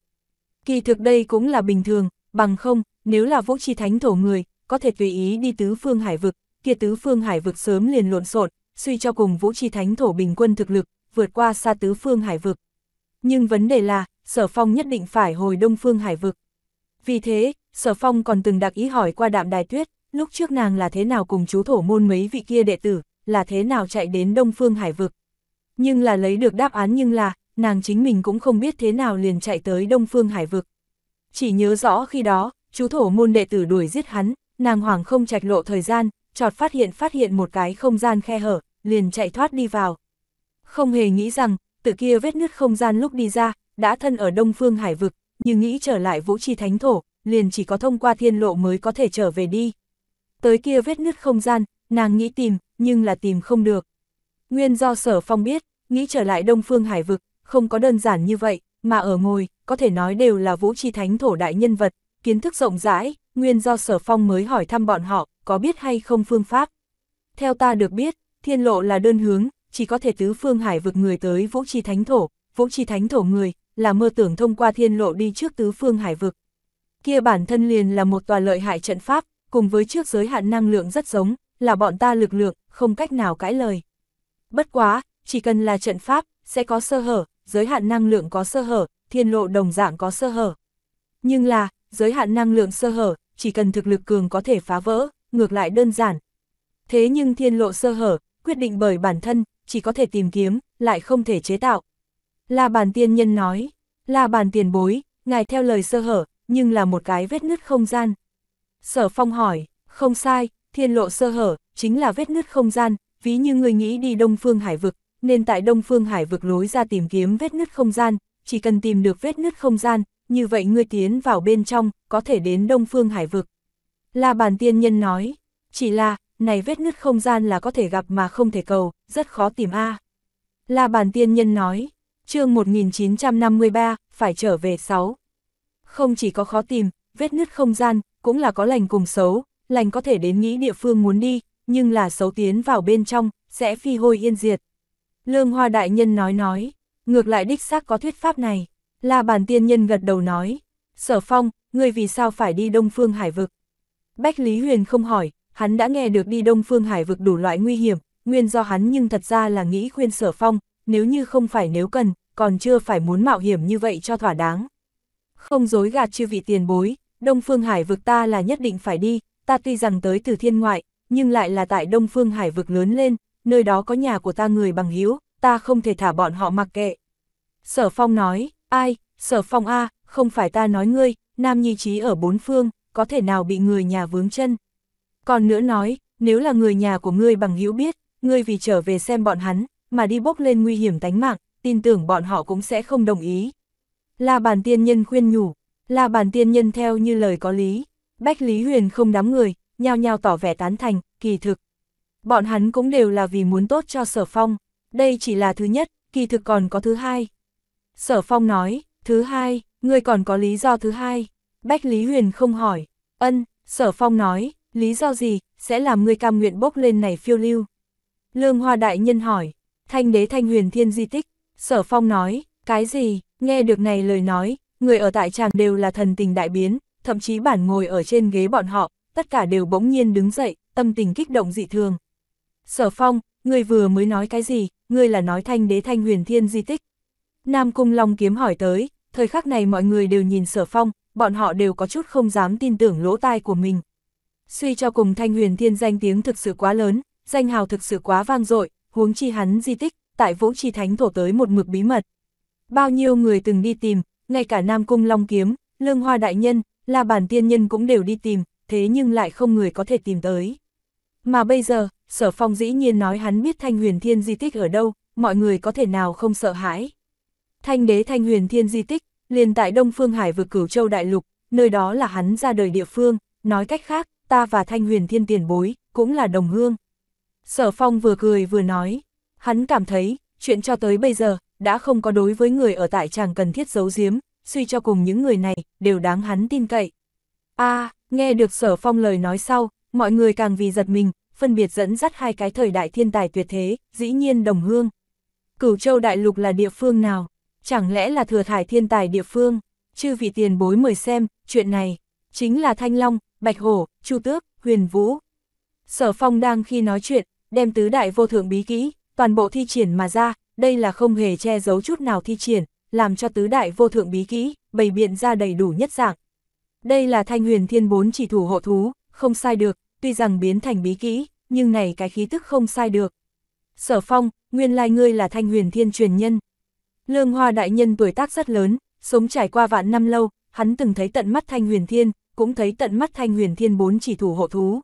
Kỳ thực đây cũng là bình thường, bằng không, nếu là vũ trì thánh thổ người, có thể tùy ý đi tứ phương hải vực, kia tứ phương hải vực sớm liền lộn xộn, suy cho cùng vũ trì thánh thổ bình quân thực lực, vượt qua xa tứ phương hải vực. Nhưng vấn đề là, sở phong nhất định phải hồi đông phương hải vực. Vì thế, Sở Phong còn từng đặc ý hỏi qua đạm đài tuyết, lúc trước nàng là thế nào cùng chú thổ môn mấy vị kia đệ tử, là thế nào chạy đến Đông Phương Hải Vực. Nhưng là lấy được đáp án nhưng là, nàng chính mình cũng không biết thế nào liền chạy tới Đông Phương Hải Vực. Chỉ nhớ rõ khi đó, chú thổ môn đệ tử đuổi giết hắn, nàng hoàng không trạch lộ thời gian, chọt phát hiện phát hiện một cái không gian khe hở, liền chạy thoát đi vào. Không hề nghĩ rằng, từ kia vết nứt không gian lúc đi ra, đã thân ở Đông Phương Hải Vực, nhưng nghĩ trở lại Vũ Trì Thánh Thổ, liền chỉ có thông qua thiên lộ mới có thể trở về đi. Tới kia vết nứt không gian, nàng nghĩ tìm, nhưng là tìm không được. Nguyên do sở phong biết, nghĩ trở lại Đông Phương Hải Vực, không có đơn giản như vậy, mà ở ngồi, có thể nói đều là vũ tri thánh thổ đại nhân vật, kiến thức rộng rãi, nguyên do sở phong mới hỏi thăm bọn họ, có biết hay không phương pháp. Theo ta được biết, thiên lộ là đơn hướng, chỉ có thể tứ phương hải vực người tới vũ tri thánh thổ, vũ tri thánh thổ người, là mơ tưởng thông qua thiên lộ đi trước tứ phương hải vực, kia bản thân liền là một tòa lợi hại trận pháp, cùng với trước giới hạn năng lượng rất giống, là bọn ta lực lượng, không cách nào cãi lời. Bất quá, chỉ cần là trận pháp, sẽ có sơ hở, giới hạn năng lượng có sơ hở, thiên lộ đồng dạng có sơ hở. Nhưng là, giới hạn năng lượng sơ hở, chỉ cần thực lực cường có thể phá vỡ, ngược lại đơn giản. Thế nhưng thiên lộ sơ hở, quyết định bởi bản thân, chỉ có thể tìm kiếm, lại không thể chế tạo. Là bản tiên nhân nói, là bản tiền bối, ngài theo lời sơ hở, nhưng là một cái vết nứt không gian. Sở phong hỏi, không sai, thiên lộ sơ hở, chính là vết nứt không gian, ví như người nghĩ đi đông phương hải vực, nên tại đông phương hải vực lối ra tìm kiếm vết nứt không gian, chỉ cần tìm được vết nứt không gian, như vậy người tiến vào bên trong, có thể đến đông phương hải vực. La bàn tiên nhân nói, chỉ là, này vết nứt không gian là có thể gặp mà không thể cầu, rất khó tìm a. À. La bàn tiên nhân nói, chương 1953, phải trở về 6, không chỉ có khó tìm, vết nứt không gian, cũng là có lành cùng xấu, lành có thể đến nghĩ địa phương muốn đi, nhưng là xấu tiến vào bên trong, sẽ phi hôi yên diệt. Lương Hoa Đại Nhân nói nói, ngược lại đích xác có thuyết pháp này, là bản tiên nhân gật đầu nói, sở phong, người vì sao phải đi Đông Phương Hải Vực? Bách Lý Huyền không hỏi, hắn đã nghe được đi Đông Phương Hải Vực đủ loại nguy hiểm, nguyên do hắn nhưng thật ra là nghĩ khuyên sở phong, nếu như không phải nếu cần, còn chưa phải muốn mạo hiểm như vậy cho thỏa đáng. Không dối gạt chư vị tiền bối, Đông Phương Hải vực ta là nhất định phải đi, ta tuy rằng tới từ thiên ngoại, nhưng lại là tại Đông Phương Hải vực lớn lên, nơi đó có nhà của ta người bằng hữu ta không thể thả bọn họ mặc kệ. Sở Phong nói, ai, Sở Phong A, không phải ta nói ngươi, Nam Nhi Trí ở bốn phương, có thể nào bị người nhà vướng chân. Còn nữa nói, nếu là người nhà của ngươi bằng hữu biết, ngươi vì trở về xem bọn hắn, mà đi bốc lên nguy hiểm tánh mạng, tin tưởng bọn họ cũng sẽ không đồng ý. La Bàn Tiên Nhân khuyên nhủ, La Bàn Tiên Nhân theo như lời có lý, Bách Lý Huyền không đám người, nhao nhao tỏ vẻ tán thành, kỳ thực. Bọn hắn cũng đều là vì muốn tốt cho Sở Phong, đây chỉ là thứ nhất, kỳ thực còn có thứ hai. Sở Phong nói, thứ hai, người còn có lý do thứ hai. Bách Lý Huyền không hỏi, ân, Sở Phong nói, lý do gì, sẽ làm người cam nguyện bốc lên này phiêu lưu. Lương Hoa Đại Nhân hỏi, thanh đế thanh huyền thiên di tích, Sở Phong nói, cái gì, Nghe được này lời nói, người ở tại tràng đều là thần tình đại biến, thậm chí bản ngồi ở trên ghế bọn họ, tất cả đều bỗng nhiên đứng dậy, tâm tình kích động dị thường. Sở Phong, người vừa mới nói cái gì, người là nói thanh đế thanh huyền thiên di tích. Nam Cung Long kiếm hỏi tới, thời khắc này mọi người đều nhìn Sở Phong, bọn họ đều có chút không dám tin tưởng lỗ tai của mình. Suy cho cùng thanh huyền thiên danh tiếng thực sự quá lớn, danh hào thực sự quá vang dội, huống chi hắn di tích, tại Vũ chi Thánh thổ tới một mực bí mật, Bao nhiêu người từng đi tìm, ngay cả Nam Cung Long Kiếm, Lương Hoa Đại Nhân, La Bản Tiên Nhân cũng đều đi tìm, thế nhưng lại không người có thể tìm tới. Mà bây giờ, Sở Phong dĩ nhiên nói hắn biết Thanh Huyền Thiên Di Tích ở đâu, mọi người có thể nào không sợ hãi. Thanh đế Thanh Huyền Thiên Di Tích, liền tại Đông Phương Hải vực cửu châu đại lục, nơi đó là hắn ra đời địa phương, nói cách khác, ta và Thanh Huyền Thiên tiền bối, cũng là đồng hương. Sở Phong vừa cười vừa nói, hắn cảm thấy, chuyện cho tới bây giờ, đã không có đối với người ở tại chàng cần thiết giấu giếm, suy cho cùng những người này, đều đáng hắn tin cậy. a nghe được sở phong lời nói sau, mọi người càng vì giật mình, phân biệt dẫn dắt hai cái thời đại thiên tài tuyệt thế, dĩ nhiên đồng hương. Cửu châu đại lục là địa phương nào? Chẳng lẽ là thừa thải thiên tài địa phương? Chư vị tiền bối mời xem, chuyện này, chính là Thanh Long, Bạch Hổ, Chu Tước, Huyền Vũ. Sở phong đang khi nói chuyện, đem tứ đại vô thượng bí kỹ, toàn bộ thi triển mà ra, đây là không hề che giấu chút nào thi triển, làm cho tứ đại vô thượng bí kỹ, bày biện ra đầy đủ nhất dạng. Đây là thanh huyền thiên bốn chỉ thủ hộ thú, không sai được, tuy rằng biến thành bí kỹ, nhưng này cái khí tức không sai được. Sở phong, nguyên lai ngươi là thanh huyền thiên truyền nhân. Lương hoa đại nhân tuổi tác rất lớn, sống trải qua vạn năm lâu, hắn từng thấy tận mắt thanh huyền thiên, cũng thấy tận mắt thanh huyền thiên bốn chỉ thủ hộ thú.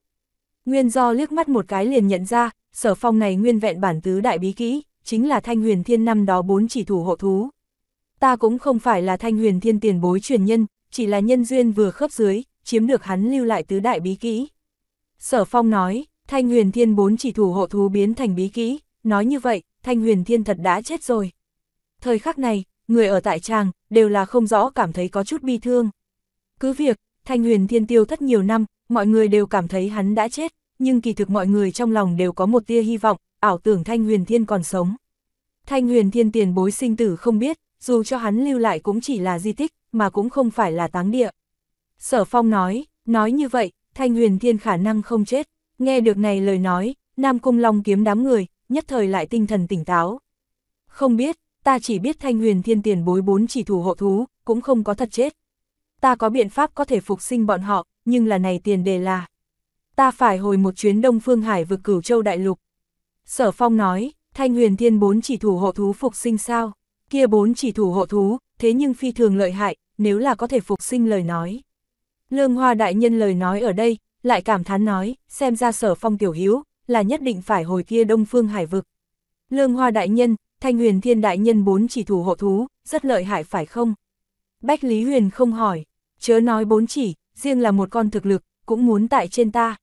Nguyên do liếc mắt một cái liền nhận ra, sở phong này nguyên vẹn bản tứ đại bí kỹ, chính là thanh huyền thiên năm đó bốn chỉ thủ hộ thú. Ta cũng không phải là thanh huyền thiên tiền bối truyền nhân, chỉ là nhân duyên vừa khớp dưới, chiếm được hắn lưu lại tứ đại bí kỹ. Sở phong nói, thanh huyền thiên bốn chỉ thủ hộ thú biến thành bí kỹ, nói như vậy, thanh huyền thiên thật đã chết rồi. Thời khắc này, người ở tại tràng, đều là không rõ cảm thấy có chút bi thương. Cứ việc, thanh huyền thiên tiêu thất nhiều năm, mọi người đều cảm thấy hắn đã chết, nhưng kỳ thực mọi người trong lòng đều có một tia hy vọng, ảo tưởng Thanh Huyền Thiên còn sống. Thanh Huyền Thiên tiền bối sinh tử không biết, dù cho hắn lưu lại cũng chỉ là di tích, mà cũng không phải là táng địa. Sở Phong nói, nói như vậy, Thanh Huyền Thiên khả năng không chết. Nghe được này lời nói, Nam Cung Long kiếm đám người, nhất thời lại tinh thần tỉnh táo. Không biết, ta chỉ biết Thanh Huyền Thiên tiền bối bốn chỉ thủ hộ thú, cũng không có thật chết. Ta có biện pháp có thể phục sinh bọn họ, nhưng là này tiền đề là. Ta phải hồi một chuyến Đông Phương Hải vực cửu châu đại lục. Sở Phong nói, Thanh Huyền Thiên bốn chỉ thủ hộ thú phục sinh sao? Kia bốn chỉ thủ hộ thú, thế nhưng phi thường lợi hại, nếu là có thể phục sinh lời nói. Lương Hoa đại nhân lời nói ở đây, lại cảm thán nói, xem ra Sở Phong tiểu hiếu, là nhất định phải hồi kia Đông Phương Hải vực. Lương Hoa đại nhân, Thanh Huyền Thiên đại nhân bốn chỉ thủ hộ thú, rất lợi hại phải không? Bách Lý Huyền không hỏi, chớ nói bốn chỉ, riêng là một con thực lực, cũng muốn tại trên ta.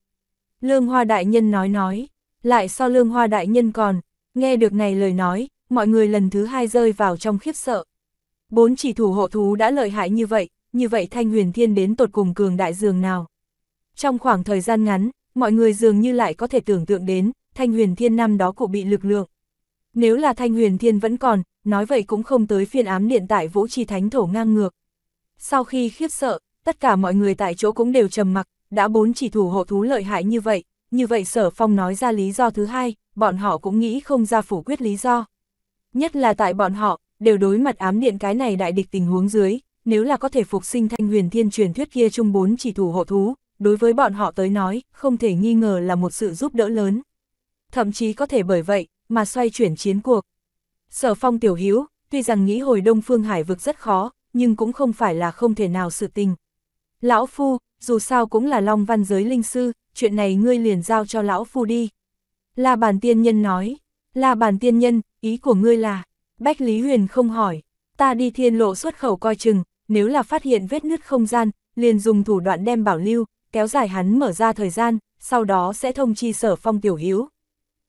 Lương Hoa đại nhân nói nói, lại so lương hoa đại nhân còn, nghe được này lời nói, mọi người lần thứ hai rơi vào trong khiếp sợ. Bốn chỉ thủ hộ thú đã lợi hại như vậy, như vậy thanh huyền thiên đến tột cùng cường đại dường nào. Trong khoảng thời gian ngắn, mọi người dường như lại có thể tưởng tượng đến, thanh huyền thiên năm đó cụ bị lực lượng. Nếu là thanh huyền thiên vẫn còn, nói vậy cũng không tới phiên ám điện tại vũ trì thánh thổ ngang ngược. Sau khi khiếp sợ, tất cả mọi người tại chỗ cũng đều trầm mặc, đã bốn chỉ thủ hộ thú lợi hại như vậy, như vậy Sở Phong nói ra lý do thứ hai, bọn họ cũng nghĩ không ra phủ quyết lý do. Nhất là tại bọn họ, đều đối mặt ám điện cái này đại địch tình huống dưới, nếu là có thể phục sinh thanh huyền thiên truyền thuyết kia chung bốn chỉ thủ hộ thú, đối với bọn họ tới nói, không thể nghi ngờ là một sự giúp đỡ lớn. Thậm chí có thể bởi vậy, mà xoay chuyển chiến cuộc. Sở phong tiểu hữu tuy rằng nghĩ hồi đông phương hải vực rất khó, nhưng cũng không phải là không thể nào sự tình. Lão Phu, dù sao cũng là long văn giới linh sư, chuyện này ngươi liền giao cho lão phu đi. La bàn tiên nhân nói, la bàn tiên nhân, ý của ngươi là, Bách Lý Huyền không hỏi, ta đi thiên lộ xuất khẩu coi chừng, nếu là phát hiện vết nứt không gian, liền dùng thủ đoạn đem bảo lưu, kéo dài hắn mở ra thời gian, sau đó sẽ thông chi sở phong tiểu hiếu.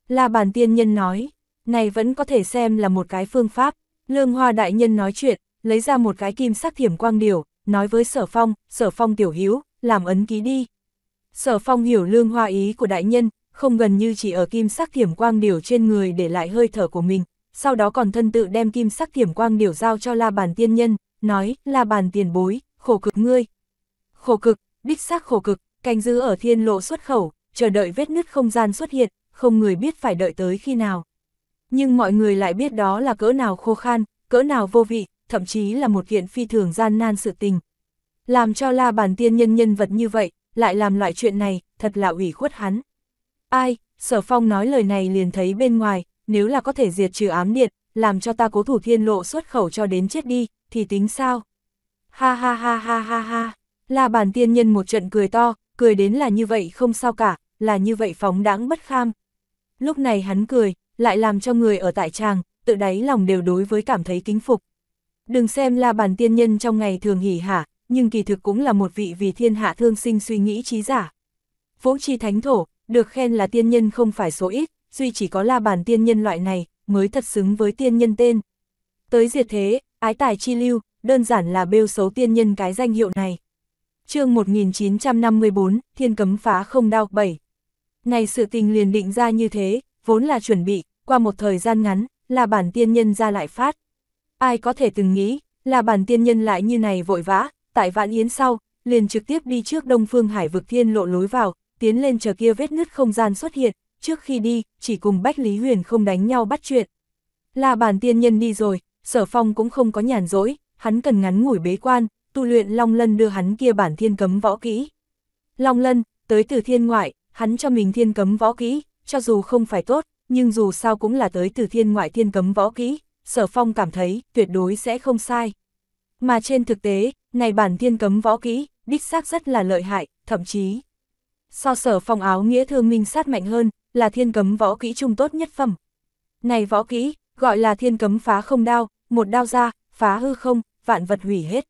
La bàn tiên nhân nói, này vẫn có thể xem là một cái phương pháp, lương hoa đại nhân nói chuyện, lấy ra một cái kim sắc thiểm quang điểu, nói với sở phong, sở phong tiểu hiếu, làm ấn ký đi. Sở phong hiểu lương hoa ý của đại nhân, không gần như chỉ ở kim sắc thiểm quang điều trên người để lại hơi thở của mình, sau đó còn thân tự đem kim sắc thiểm quang điều giao cho la bàn tiên nhân, nói, la bàn tiền bối, khổ cực ngươi. Khổ cực, đích xác khổ cực, canh giữ ở thiên lộ xuất khẩu, chờ đợi vết nứt không gian xuất hiện, không người biết phải đợi tới khi nào. Nhưng mọi người lại biết đó là cỡ nào khô khan, cỡ nào vô vị, thậm chí là một kiện phi thường gian nan sự tình. Làm cho la bàn tiên nhân nhân vật như vậy, lại làm loại chuyện này, thật là ủy khuất hắn. Ai, sở phong nói lời này liền thấy bên ngoài, nếu là có thể diệt trừ ám điện, làm cho ta cố thủ thiên lộ xuất khẩu cho đến chết đi, thì tính sao? Ha ha ha ha ha ha, là bản tiên nhân một trận cười to, cười đến là như vậy không sao cả, là như vậy phóng đãng bất kham. Lúc này hắn cười, lại làm cho người ở tại tràng, tự đáy lòng đều đối với cảm thấy kính phục. Đừng xem là bản tiên nhân trong ngày thường hỉ hả, nhưng kỳ thực cũng là một vị vì thiên hạ thương sinh suy nghĩ trí giả. Vũ Chi Thánh Thổ, được khen là tiên nhân không phải số ít, duy chỉ có la bàn tiên nhân loại này, mới thật xứng với tiên nhân tên. Tới diệt thế, ái tài chi lưu, đơn giản là bêu xấu tiên nhân cái danh hiệu này. chương 1954, Thiên Cấm Phá Không Đao 7 Này sự tình liền định ra như thế, vốn là chuẩn bị, qua một thời gian ngắn, là bản tiên nhân ra lại phát. Ai có thể từng nghĩ, là bản tiên nhân lại như này vội vã, tại vạn yến sau, liền trực tiếp đi trước đông phương hải vực thiên lộ lối vào, tiến lên chờ kia vết nứt không gian xuất hiện, trước khi đi, chỉ cùng Bách Lý Huyền không đánh nhau bắt chuyện. Là bản tiên nhân đi rồi, sở phong cũng không có nhàn rỗi, hắn cần ngắn ngủi bế quan, tu luyện Long Lân đưa hắn kia bản thiên cấm võ kỹ. Long Lân, tới từ thiên ngoại, hắn cho mình thiên cấm võ kỹ, cho dù không phải tốt, nhưng dù sao cũng là tới từ thiên ngoại thiên cấm võ kỹ, sở phong cảm thấy tuyệt đối sẽ không sai. Mà trên thực tế, này bản thiên cấm võ kỹ, đích xác rất là lợi hại, thậm chí. So sở phong áo nghĩa thương minh sát mạnh hơn, là thiên cấm võ kỹ trung tốt nhất phẩm. Này võ kỹ, gọi là thiên cấm phá không đao, một đao ra, phá hư không, vạn vật hủy hết.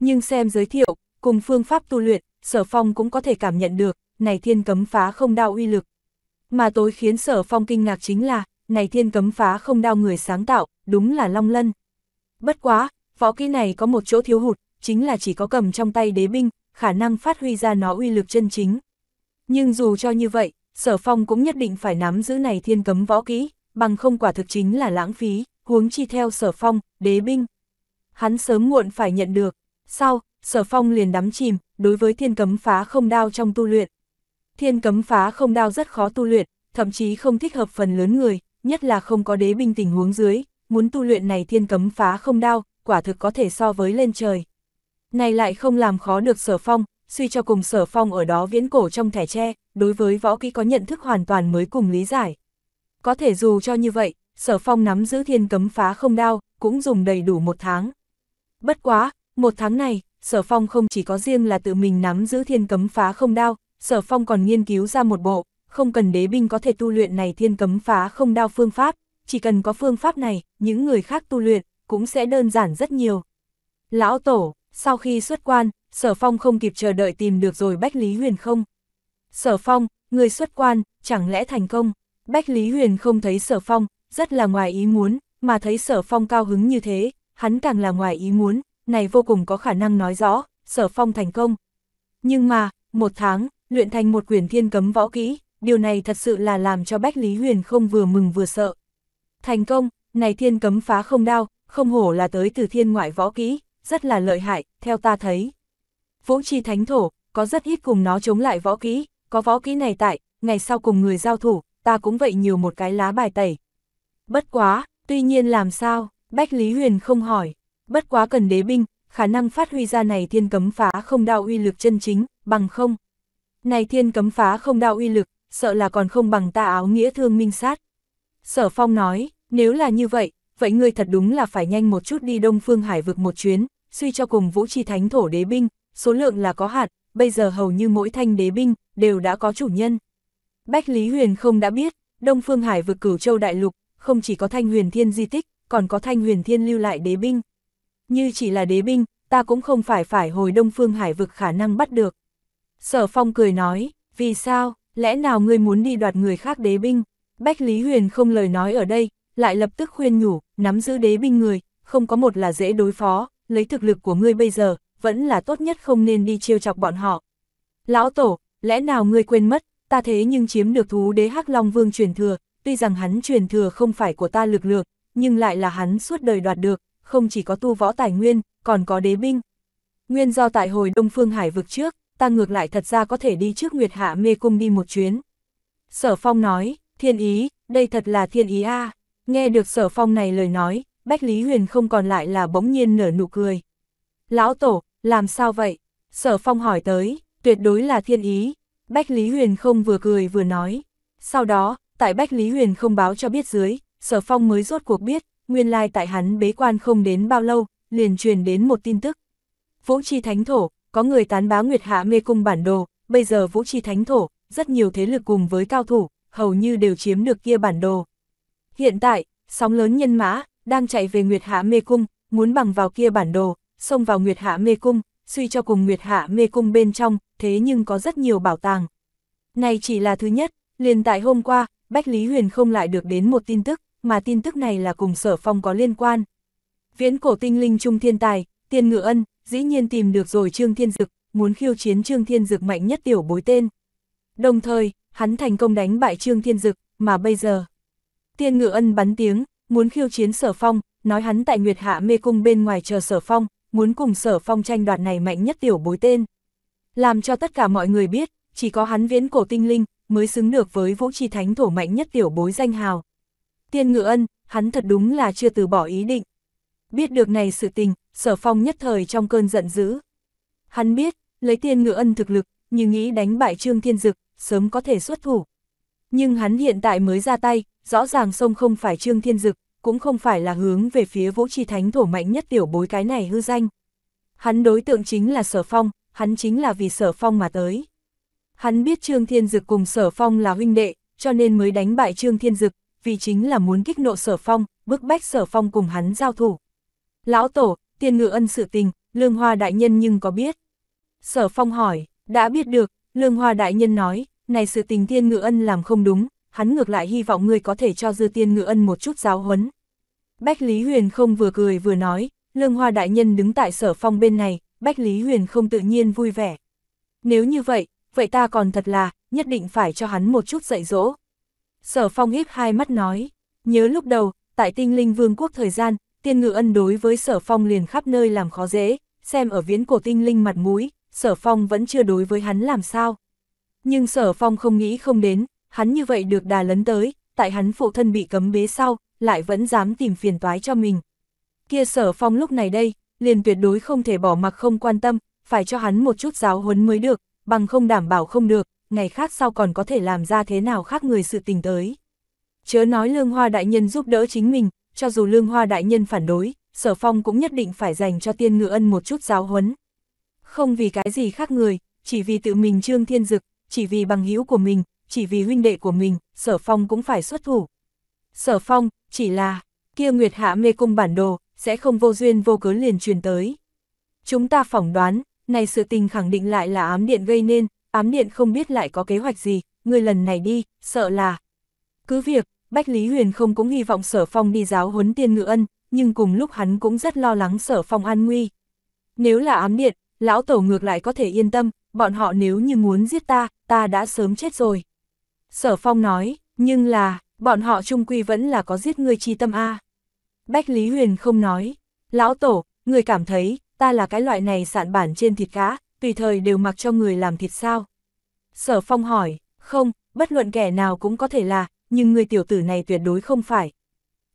Nhưng xem giới thiệu, cùng phương pháp tu luyện, sở phong cũng có thể cảm nhận được, này thiên cấm phá không đao uy lực. Mà tối khiến sở phong kinh ngạc chính là, này thiên cấm phá không đao người sáng tạo, đúng là Long Lân. Bất quá, võ kỹ này có một chỗ thiếu hụt, chính là chỉ có cầm trong tay đế binh, khả năng phát huy ra nó uy lực chân chính. Nhưng dù cho như vậy, Sở Phong cũng nhất định phải nắm giữ này thiên cấm võ kỹ, bằng không quả thực chính là lãng phí, huống chi theo Sở Phong, đế binh. Hắn sớm muộn phải nhận được, sau, Sở Phong liền đắm chìm, đối với thiên cấm phá không đao trong tu luyện. Thiên cấm phá không đao rất khó tu luyện, thậm chí không thích hợp phần lớn người, nhất là không có đế binh tình huống dưới, muốn tu luyện này thiên cấm phá không đao, quả thực có thể so với lên trời. Này lại không làm khó được sở phong, suy cho cùng sở phong ở đó viễn cổ trong thẻ tre, đối với võ kỹ có nhận thức hoàn toàn mới cùng lý giải. Có thể dù cho như vậy, sở phong nắm giữ thiên cấm phá không đao, cũng dùng đầy đủ một tháng. Bất quá, một tháng này, sở phong không chỉ có riêng là tự mình nắm giữ thiên cấm phá không đao, sở phong còn nghiên cứu ra một bộ, không cần đế binh có thể tu luyện này thiên cấm phá không đao phương pháp, chỉ cần có phương pháp này, những người khác tu luyện, cũng sẽ đơn giản rất nhiều. Lão Tổ sau khi xuất quan, Sở Phong không kịp chờ đợi tìm được rồi Bách Lý Huyền không. Sở Phong, người xuất quan, chẳng lẽ thành công? Bách Lý Huyền không thấy Sở Phong, rất là ngoài ý muốn, mà thấy Sở Phong cao hứng như thế, hắn càng là ngoài ý muốn, này vô cùng có khả năng nói rõ, Sở Phong thành công. Nhưng mà, một tháng, luyện thành một quyển thiên cấm võ kỹ, điều này thật sự là làm cho Bách Lý Huyền không vừa mừng vừa sợ. Thành công, này thiên cấm phá không đao, không hổ là tới từ thiên ngoại võ kỹ, rất là lợi hại, theo ta thấy. Vũ chi thánh thổ, có rất ít cùng nó chống lại võ kỹ, có võ kỹ này tại, ngày sau cùng người giao thủ, ta cũng vậy nhiều một cái lá bài tẩy. Bất quá, tuy nhiên làm sao, Bách Lý Huyền không hỏi, bất quá cần đế binh, khả năng phát huy ra này thiên cấm phá không đạo uy lực chân chính, bằng không. Này thiên cấm phá không đạo uy lực, sợ là còn không bằng ta áo nghĩa thương minh sát. Sở Phong nói, nếu là như vậy, vậy ngươi thật đúng là phải nhanh một chút đi Đông Phương Hải vực một chuyến, suy cho cùng vũ chi thánh thổ đế binh, số lượng là có hạn, bây giờ hầu như mỗi thanh đế binh đều đã có chủ nhân. Bách Lý Huyền không đã biết, Đông Phương Hải vực cửu châu đại lục, không chỉ có thanh huyền thiên di tích, còn có thanh huyền thiên lưu lại đế binh. Như chỉ là đế binh, ta cũng không phải phải hồi Đông Phương Hải vực khả năng bắt được. Sở Phong cười nói, vì sao, lẽ nào ngươi muốn đi đoạt người khác đế binh? Bách Lý Huyền không lời nói ở đây, lại lập tức khuyên nhủ, nắm giữ đế binh người, không có một là dễ đối phó, lấy thực lực của ngươi bây giờ, vẫn là tốt nhất không nên đi chiêu chọc bọn họ. Lão Tổ, lẽ nào ngươi quên mất, ta thế nhưng chiếm được thú đế hắc Long Vương truyền thừa, tuy rằng hắn truyền thừa không phải của ta lực lượng, nhưng lại là hắn suốt đời đoạt được, không chỉ có tu võ tài nguyên, còn có đế binh. Nguyên do tại hồi Đông Phương Hải vực trước, ta ngược lại thật ra có thể đi trước Nguyệt Hạ Mê Cung đi một chuyến. Sở Phong nói, thiên ý, đây thật là thiên ý a à. Nghe được sở phong này lời nói, Bách Lý Huyền không còn lại là bỗng nhiên nở nụ cười. Lão Tổ, làm sao vậy? Sở phong hỏi tới, tuyệt đối là thiên ý. Bách Lý Huyền không vừa cười vừa nói. Sau đó, tại Bách Lý Huyền không báo cho biết dưới, sở phong mới rốt cuộc biết, nguyên lai tại hắn bế quan không đến bao lâu, liền truyền đến một tin tức. Vũ tri Thánh Thổ, có người tán bá Nguyệt Hạ mê cung bản đồ, bây giờ Vũ tri Thánh Thổ, rất nhiều thế lực cùng với cao thủ, hầu như đều chiếm được kia bản đồ. Hiện tại, sóng lớn nhân mã, đang chạy về Nguyệt Hạ Mê Cung, muốn bằng vào kia bản đồ, xông vào Nguyệt Hạ Mê Cung, suy cho cùng Nguyệt Hạ Mê Cung bên trong, thế nhưng có rất nhiều bảo tàng. Này chỉ là thứ nhất, liền tại hôm qua, Bách Lý Huyền không lại được đến một tin tức, mà tin tức này là cùng sở phong có liên quan. Viễn cổ tinh linh trung thiên tài, Tiên ngựa ân, dĩ nhiên tìm được rồi Trương Thiên Dực, muốn khiêu chiến Trương Thiên Dực mạnh nhất tiểu bối tên. Đồng thời, hắn thành công đánh bại Trương Thiên Dực, mà bây giờ... Tiên ngự ân bắn tiếng, muốn khiêu chiến sở phong, nói hắn tại Nguyệt Hạ mê cung bên ngoài chờ sở phong, muốn cùng sở phong tranh đoạt này mạnh nhất tiểu bối tên. Làm cho tất cả mọi người biết, chỉ có hắn viễn cổ tinh linh, mới xứng được với vũ trì thánh thổ mạnh nhất tiểu bối danh hào. Tiên ngự ân, hắn thật đúng là chưa từ bỏ ý định. Biết được này sự tình, sở phong nhất thời trong cơn giận dữ. Hắn biết, lấy tiên ngự ân thực lực, như nghĩ đánh bại trương thiên dực, sớm có thể xuất thủ. Nhưng hắn hiện tại mới ra tay, rõ ràng sông không phải Trương Thiên Dực, cũng không phải là hướng về phía Vũ Trì Thánh thổ mạnh nhất tiểu bối cái này hư danh. Hắn đối tượng chính là Sở Phong, hắn chính là vì Sở Phong mà tới. Hắn biết Trương Thiên Dực cùng Sở Phong là huynh đệ, cho nên mới đánh bại Trương Thiên Dực, vì chính là muốn kích nộ Sở Phong, bức bách Sở Phong cùng hắn giao thủ. Lão Tổ, tiền ngự ân sự tình, Lương Hoa Đại Nhân nhưng có biết? Sở Phong hỏi, đã biết được, Lương Hoa Đại Nhân nói, này sự tình tiên ngự ân làm không đúng, hắn ngược lại hy vọng ngươi có thể cho dư tiên ngự ân một chút giáo huấn. Bách Lý Huyền không vừa cười vừa nói, lương hoa đại nhân đứng tại sở phong bên này, Bách Lý Huyền không tự nhiên vui vẻ. Nếu như vậy, vậy ta còn thật là, nhất định phải cho hắn một chút dạy dỗ. Sở phong híp hai mắt nói, nhớ lúc đầu, tại tinh linh vương quốc thời gian, tiên ngự ân đối với sở phong liền khắp nơi làm khó dễ, xem ở viễn cổ tinh linh mặt mũi, sở phong vẫn chưa đối với hắn làm sao. Nhưng sở phong không nghĩ không đến, hắn như vậy được đà lấn tới, tại hắn phụ thân bị cấm bế sau, lại vẫn dám tìm phiền toái cho mình. Kia sở phong lúc này đây, liền tuyệt đối không thể bỏ mặc không quan tâm, phải cho hắn một chút giáo huấn mới được, bằng không đảm bảo không được, ngày khác sau còn có thể làm ra thế nào khác người sự tình tới. Chớ nói lương hoa đại nhân giúp đỡ chính mình, cho dù lương hoa đại nhân phản đối, sở phong cũng nhất định phải dành cho tiên ngự ân một chút giáo huấn. Không vì cái gì khác người, chỉ vì tự mình trương thiên dực, chỉ vì bằng hữu của mình, chỉ vì huynh đệ của mình, Sở Phong cũng phải xuất thủ. Sở Phong, chỉ là, kia Nguyệt Hạ mê cung bản đồ, sẽ không vô duyên vô cớ liền truyền tới. Chúng ta phỏng đoán, này sự tình khẳng định lại là ám điện gây nên, ám điện không biết lại có kế hoạch gì, người lần này đi, sợ là. Cứ việc, Bách Lý Huyền không cũng hy vọng Sở Phong đi giáo huấn tiên ngự ân, nhưng cùng lúc hắn cũng rất lo lắng Sở Phong an nguy. Nếu là ám điện, lão tổ ngược lại có thể yên tâm, bọn họ nếu như muốn giết ta, ta đã sớm chết rồi. Sở Phong nói, nhưng là, bọn họ trung quy vẫn là có giết người chi tâm A. Bách Lý Huyền không nói, lão tổ, người cảm thấy, ta là cái loại này sạn bản trên thịt cá, tùy thời đều mặc cho người làm thịt sao. Sở Phong hỏi, không, bất luận kẻ nào cũng có thể là, nhưng người tiểu tử này tuyệt đối không phải.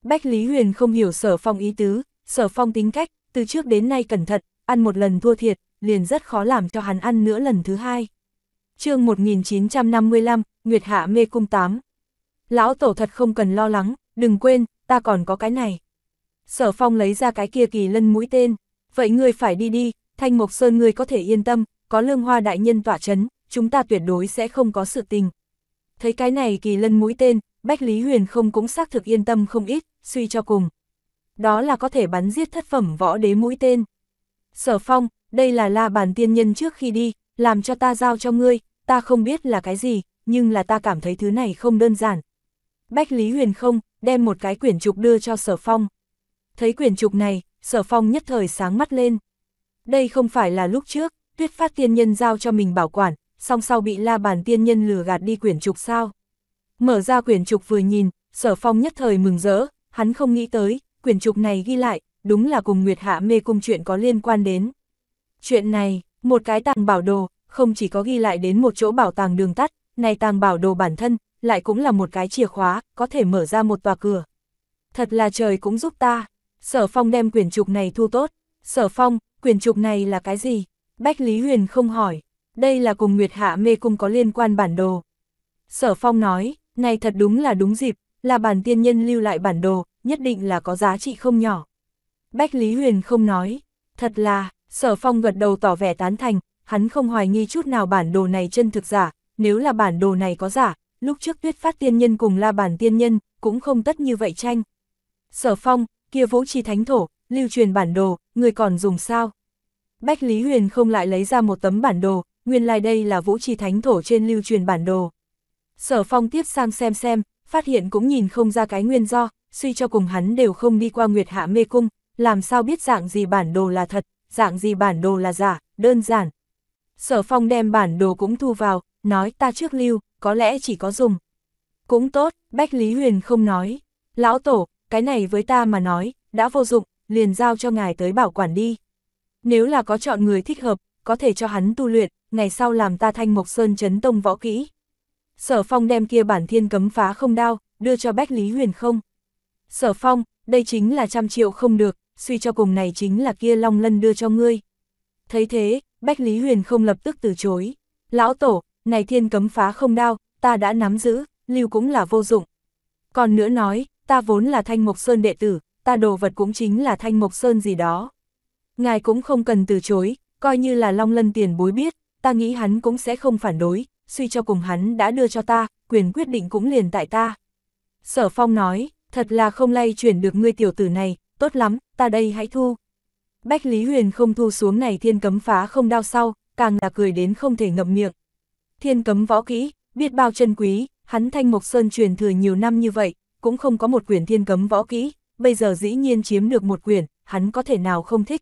Bách Lý Huyền không hiểu Sở Phong ý tứ, Sở Phong tính cách, từ trước đến nay cẩn thận, ăn một lần thua thiệt, liền rất khó làm cho hắn ăn nữa lần thứ hai chương 1955, Nguyệt Hạ Mê Cung 8. Lão Tổ thật không cần lo lắng, đừng quên, ta còn có cái này. Sở Phong lấy ra cái kia kỳ lân mũi tên, vậy ngươi phải đi đi, Thanh Mộc Sơn ngươi có thể yên tâm, có lương hoa đại nhân tỏa chấn, chúng ta tuyệt đối sẽ không có sự tình. Thấy cái này kỳ lân mũi tên, Bách Lý Huyền không cũng xác thực yên tâm không ít, suy cho cùng. Đó là có thể bắn giết thất phẩm võ đế mũi tên. Sở Phong, đây là la bàn tiên nhân trước khi đi, làm cho ta giao cho ngươi, ta không biết là cái gì, nhưng là ta cảm thấy thứ này không đơn giản. Bách Lý Huyền không, đem một cái quyển trục đưa cho Sở Phong. Thấy quyển trục này, Sở Phong nhất thời sáng mắt lên. Đây không phải là lúc trước, tuyết phát tiên nhân giao cho mình bảo quản, song sau bị la bàn tiên nhân lừa gạt đi quyển trục sao. Mở ra quyển trục vừa nhìn, Sở Phong nhất thời mừng rỡ, hắn không nghĩ tới, quyển trục này ghi lại, đúng là cùng Nguyệt Hạ mê cung chuyện có liên quan đến. Chuyện này, một cái tàng bảo đồ, không chỉ có ghi lại đến một chỗ bảo tàng đường tắt, này tàng bảo đồ bản thân, lại cũng là một cái chìa khóa, có thể mở ra một tòa cửa. Thật là trời cũng giúp ta. Sở Phong đem quyển trục này thu tốt. Sở Phong, quyển trục này là cái gì? Bách Lý Huyền không hỏi. Đây là cùng Nguyệt Hạ mê cung có liên quan bản đồ. Sở Phong nói, này thật đúng là đúng dịp, là bản tiên nhân lưu lại bản đồ, nhất định là có giá trị không nhỏ. Bách Lý Huyền không nói, thật là, Sở Phong gật đầu tỏ vẻ tán thành, hắn không hoài nghi chút nào bản đồ này chân thực giả, nếu là bản đồ này có giả, lúc trước tuyết phát tiên nhân cùng la bản tiên nhân, cũng không tất như vậy tranh. Sở Phong, kia vũ trì thánh thổ, lưu truyền bản đồ, người còn dùng sao? Bách Lý Huyền không lại lấy ra một tấm bản đồ, nguyên lai like đây là vũ trì thánh thổ trên lưu truyền bản đồ. Sở Phong tiếp sang xem xem, phát hiện cũng nhìn không ra cái nguyên do, suy cho cùng hắn đều không đi qua Nguyệt Hạ Mê Cung, làm sao biết dạng gì bản đồ là thật, dạng gì bản đồ là giả, đơn giản. Sở phong đem bản đồ cũng thu vào, nói ta trước lưu, có lẽ chỉ có dùng. Cũng tốt, Bách Lý Huyền không nói. Lão Tổ, cái này với ta mà nói, đã vô dụng, liền giao cho ngài tới bảo quản đi. Nếu là có chọn người thích hợp, có thể cho hắn tu luyện, ngày sau làm ta thanh Mộc Sơn chấn tông võ kỹ. Sở Phong đem kia bản thiên cấm phá không đao, đưa cho Bách Lý Huyền không. Sở Phong, đây chính là trăm triệu không được, suy cho cùng này chính là kia Long Lân đưa cho ngươi. Thấy thế, Bách Lý Huyền không lập tức từ chối. Lão Tổ, này thiên cấm phá không đao, ta đã nắm giữ, lưu cũng là vô dụng. Còn nữa nói, ta vốn là Thanh Mộc Sơn đệ tử, ta đồ vật cũng chính là Thanh Mộc Sơn gì đó. Ngài cũng không cần từ chối, coi như là Long Lân tiền bối biết, ta nghĩ hắn cũng sẽ không phản đối, suy cho cùng hắn đã đưa cho ta, quyền quyết định cũng liền tại ta. Sở Phong nói, thật là không lay chuyển được ngươi tiểu tử này, tốt lắm, ta đây hãy thu. Bách Lý Huyền không thu xuống này thiên cấm phá không đau sau, càng là cười đến không thể ngậm miệng. Thiên cấm võ kỹ, biết bao chân quý, hắn thanh mộc sơn truyền thừa nhiều năm như vậy, cũng không có một quyển thiên cấm võ kỹ, bây giờ dĩ nhiên chiếm được một quyển, hắn có thể nào không thích.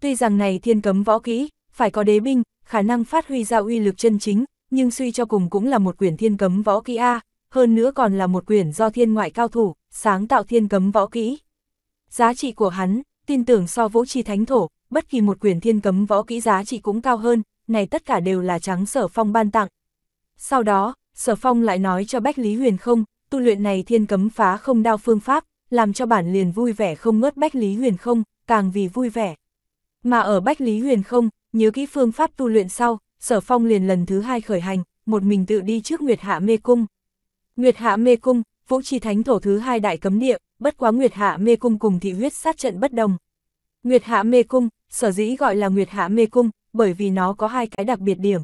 Tuy rằng này thiên cấm võ kỹ, phải có đế binh, khả năng phát huy ra uy lực chân chính, nhưng suy cho cùng cũng là một quyển thiên cấm võ kỹ A, hơn nữa còn là một quyển do thiên ngoại cao thủ, sáng tạo thiên cấm võ kỹ giá trị của hắn, tin tưởng so vũ chi thánh thổ, bất kỳ một quyền thiên cấm võ kỹ giá trị cũng cao hơn, này tất cả đều là trắng sở phong ban tặng. Sau đó, sở phong lại nói cho Bách Lý Huyền không, tu luyện này thiên cấm phá không đao phương pháp, làm cho bản liền vui vẻ không ngớt Bách Lý Huyền không, càng vì vui vẻ. Mà ở Bách Lý Huyền không, nhớ kỹ phương pháp tu luyện sau, sở phong liền lần thứ hai khởi hành, một mình tự đi trước Nguyệt Hạ Mê Cung. Nguyệt Hạ Mê Cung, Vũ Trì Thánh Thổ thứ hai đại cấm địa, bất quá Nguyệt Hạ Mê Cung cùng thị huyết sát trận bất đồng. Nguyệt Hạ Mê Cung, sở dĩ gọi là Nguyệt Hạ Mê Cung, bởi vì nó có hai cái đặc biệt điểm.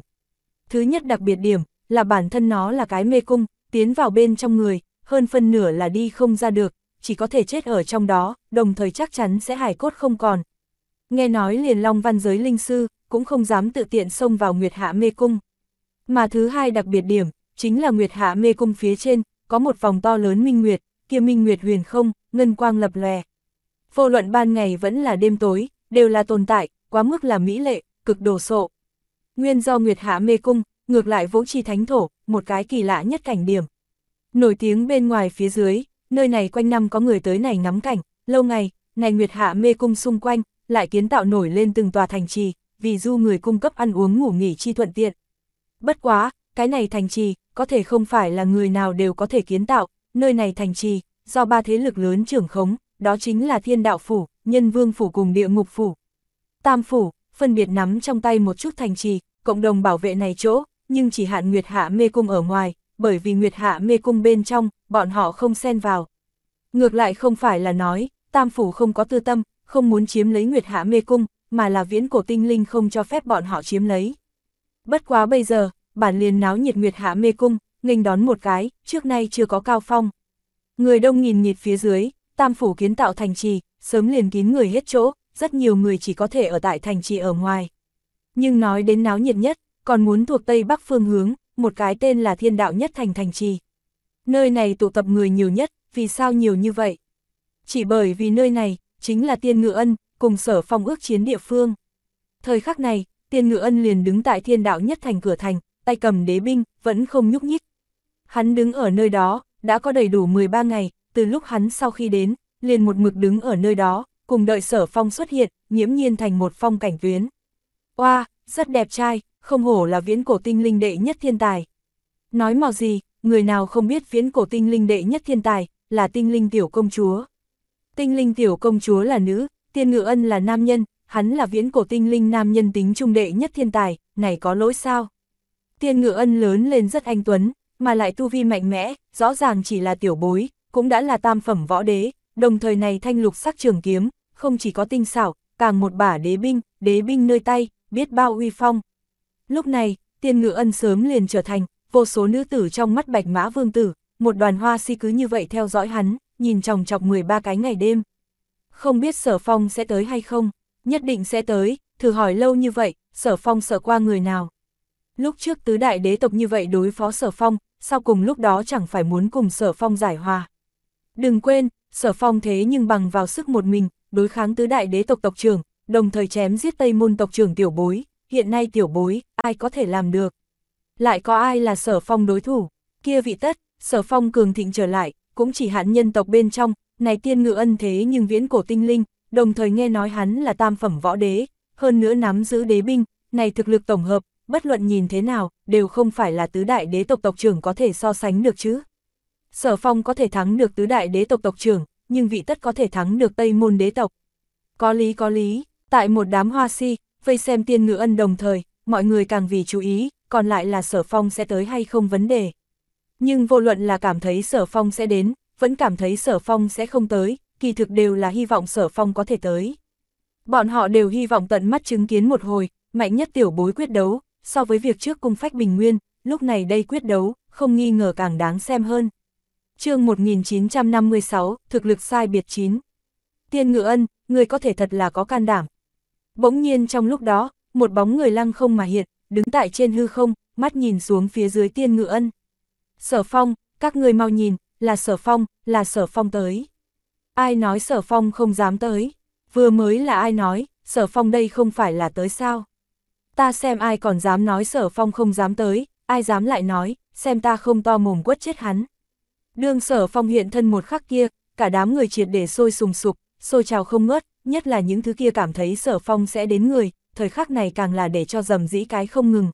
Thứ nhất đặc biệt điểm, là bản thân nó là cái mê cung, tiến vào bên trong người, hơn phân nửa là đi không ra được, chỉ có thể chết ở trong đó, đồng thời chắc chắn sẽ hải cốt không còn. Nghe nói liền long văn giới linh sư, cũng không dám tự tiện xông vào Nguyệt Hạ Mê Cung. Mà thứ hai đặc biệt điểm, chính là Nguyệt Hạ Mê Cung phía trên, có một vòng to lớn minh nguyệt, kia minh nguyệt huyền không, ngân quang lập lòe. Vô luận ban ngày vẫn là đêm tối, đều là tồn tại, quá mức là mỹ lệ, cực đồ sộ. Nguyên do Nguyệt Hạ mê cung, ngược lại vũ chi thánh thổ, một cái kỳ lạ nhất cảnh điểm. Nổi tiếng bên ngoài phía dưới, nơi này quanh năm có người tới này ngắm cảnh, lâu ngày, này Nguyệt Hạ mê cung xung quanh, lại kiến tạo nổi lên từng tòa thành trì, vì du người cung cấp ăn uống ngủ nghỉ chi thuận tiện. Bất quá, cái này thành trì, có thể không phải là người nào đều có thể kiến tạo, nơi này thành trì, do ba thế lực lớn trưởng khống, đó chính là thiên đạo phủ, nhân vương phủ cùng địa ngục phủ. Tam phủ, phân biệt nắm trong tay một chút thành trì, cộng đồng bảo vệ này chỗ, nhưng chỉ hạn Nguyệt Hạ mê cung ở ngoài, bởi vì Nguyệt Hạ mê cung bên trong, bọn họ không xen vào. Ngược lại không phải là nói, Tam Phủ không có tư tâm, không muốn chiếm lấy Nguyệt Hạ mê cung, mà là viễn cổ tinh linh không cho phép bọn họ chiếm lấy. Bất quá bây giờ, bản liền náo nhiệt nguyệt hạ mê cung, nghênh đón một cái, trước nay chưa có cao phong. Người đông nghìn nhịt phía dưới, tam phủ kiến tạo thành trì, sớm liền kín người hết chỗ, rất nhiều người chỉ có thể ở tại thành trì ở ngoài. Nhưng nói đến náo nhiệt nhất, còn muốn thuộc Tây Bắc phương hướng, một cái tên là thiên đạo nhất thành thành trì. Nơi này tụ tập người nhiều nhất, vì sao nhiều như vậy? Chỉ bởi vì nơi này, chính là tiên ngự ân, cùng sở phong ước chiến địa phương. Thời khắc này, tiên ngự ân liền đứng tại thiên đạo nhất thành cửa thành, tay cầm đế binh, vẫn không nhúc nhích. Hắn đứng ở nơi đó, đã có đầy đủ 13 ngày, từ lúc hắn sau khi đến, liền một mực đứng ở nơi đó, cùng đợi sở phong xuất hiện, nhiễm nhiên thành một phong cảnh tuyến. Oa, wow, rất đẹp trai, không hổ là viễn cổ tinh linh đệ nhất thiên tài. Nói mò gì, người nào không biết viễn cổ tinh linh đệ nhất thiên tài, là tinh linh tiểu công chúa. Tinh linh tiểu công chúa là nữ, tiên ngự ân là nam nhân, hắn là viễn cổ tinh linh nam nhân tính trung đệ nhất thiên tài, này có lỗi sao? Tiên ngự ân lớn lên rất anh tuấn, mà lại tu vi mạnh mẽ, rõ ràng chỉ là tiểu bối, cũng đã là tam phẩm võ đế, đồng thời này thanh lục sắc trường kiếm, không chỉ có tinh xảo, càng một bả đế binh, đế binh nơi tay, biết bao uy phong. Lúc này, tiên ngự ân sớm liền trở thành, vô số nữ tử trong mắt bạch mã vương tử, một đoàn hoa si cứ như vậy theo dõi hắn, nhìn chồng chọc 13 cái ngày đêm. Không biết sở phong sẽ tới hay không, nhất định sẽ tới, thử hỏi lâu như vậy, sở phong sợ qua người nào lúc trước tứ đại đế tộc như vậy đối phó sở phong, sau cùng lúc đó chẳng phải muốn cùng sở phong giải hòa. Đừng quên, sở phong thế nhưng bằng vào sức một mình, đối kháng tứ đại đế tộc tộc trưởng, đồng thời chém giết tây môn tộc trưởng tiểu bối, hiện nay tiểu bối, ai có thể làm được. Lại có ai là sở phong đối thủ, kia vị tất, sở phong cường thịnh trở lại, cũng chỉ hạn nhân tộc bên trong, này tiên ngự ân thế nhưng viễn cổ tinh linh, đồng thời nghe nói hắn là tam phẩm võ đế, hơn nữa nắm giữ đế binh, này thực lực tổng hợp, bất luận nhìn thế nào, đều không phải là tứ đại đế tộc tộc trưởng có thể so sánh được chứ. Sở phong có thể thắng được tứ đại đế tộc tộc trưởng, nhưng vị tất có thể thắng được tây môn đế tộc. Có lý có lý, tại một đám hoa si, vây xem tiên ngữ ân đồng thời, mọi người càng vì chú ý, còn lại là sở phong sẽ tới hay không vấn đề. Nhưng vô luận là cảm thấy sở phong sẽ đến, vẫn cảm thấy sở phong sẽ không tới, kỳ thực đều là hy vọng sở phong có thể tới. Bọn họ đều hy vọng tận mắt chứng kiến một hồi, mạnh nhất tiểu bối quyết đấu, so với việc trước cung phách bình nguyên, lúc này đây quyết đấu, không nghi ngờ càng đáng xem hơn. chương 1956, thực lực sai biệt 9. Tiên ngự ân, người có thể thật là có can đảm. Bỗng nhiên trong lúc đó, một bóng người lăng không mà hiện, đứng tại trên hư không, mắt nhìn xuống phía dưới tiên ngự ân. Sở phong, các người mau nhìn, là sở phong, là sở phong tới. Ai nói sở phong không dám tới, vừa mới là ai nói, sở phong đây không phải là tới sao ta xem ai còn dám nói sở phong không dám tới, ai dám lại nói, xem ta không to mồm quất chết hắn. Đương sở phong hiện thân một khắc kia, cả đám người triệt để sôi sùng sục, sôi trào không ngớt, nhất là những thứ kia cảm thấy sở phong sẽ đến người, thời khắc này càng là để cho dầm dĩ cái không ngừng.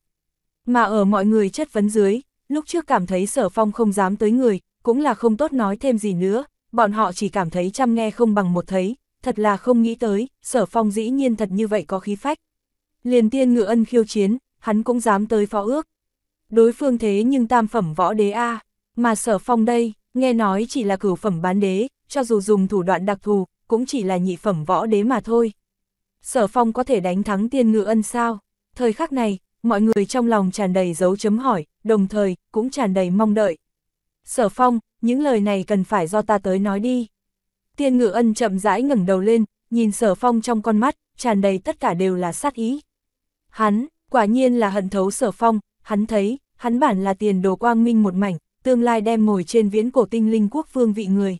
Mà ở mọi người chất vấn dưới, lúc trước cảm thấy sở phong không dám tới người, cũng là không tốt nói thêm gì nữa, bọn họ chỉ cảm thấy chăm nghe không bằng một thấy, thật là không nghĩ tới, sở phong dĩ nhiên thật như vậy có khí phách, Liền tiên ngựa ân khiêu chiến, hắn cũng dám tới phó ước. Đối phương thế nhưng tam phẩm võ đế A, mà sở phong đây, nghe nói chỉ là cửu phẩm bán đế, cho dù dùng thủ đoạn đặc thù, cũng chỉ là nhị phẩm võ đế mà thôi. Sở phong có thể đánh thắng tiên ngựa ân sao? Thời khắc này, mọi người trong lòng tràn đầy dấu chấm hỏi, đồng thời, cũng tràn đầy mong đợi. Sở phong, những lời này cần phải do ta tới nói đi. Tiên ngựa ân chậm rãi ngẩng đầu lên, nhìn sở phong trong con mắt, tràn đầy tất cả đều là sát ý. Hắn, quả nhiên là hận thấu sở phong, hắn thấy, hắn bản là tiền đồ quang minh một mảnh, tương lai đem ngồi trên viễn cổ tinh linh quốc phương vị người.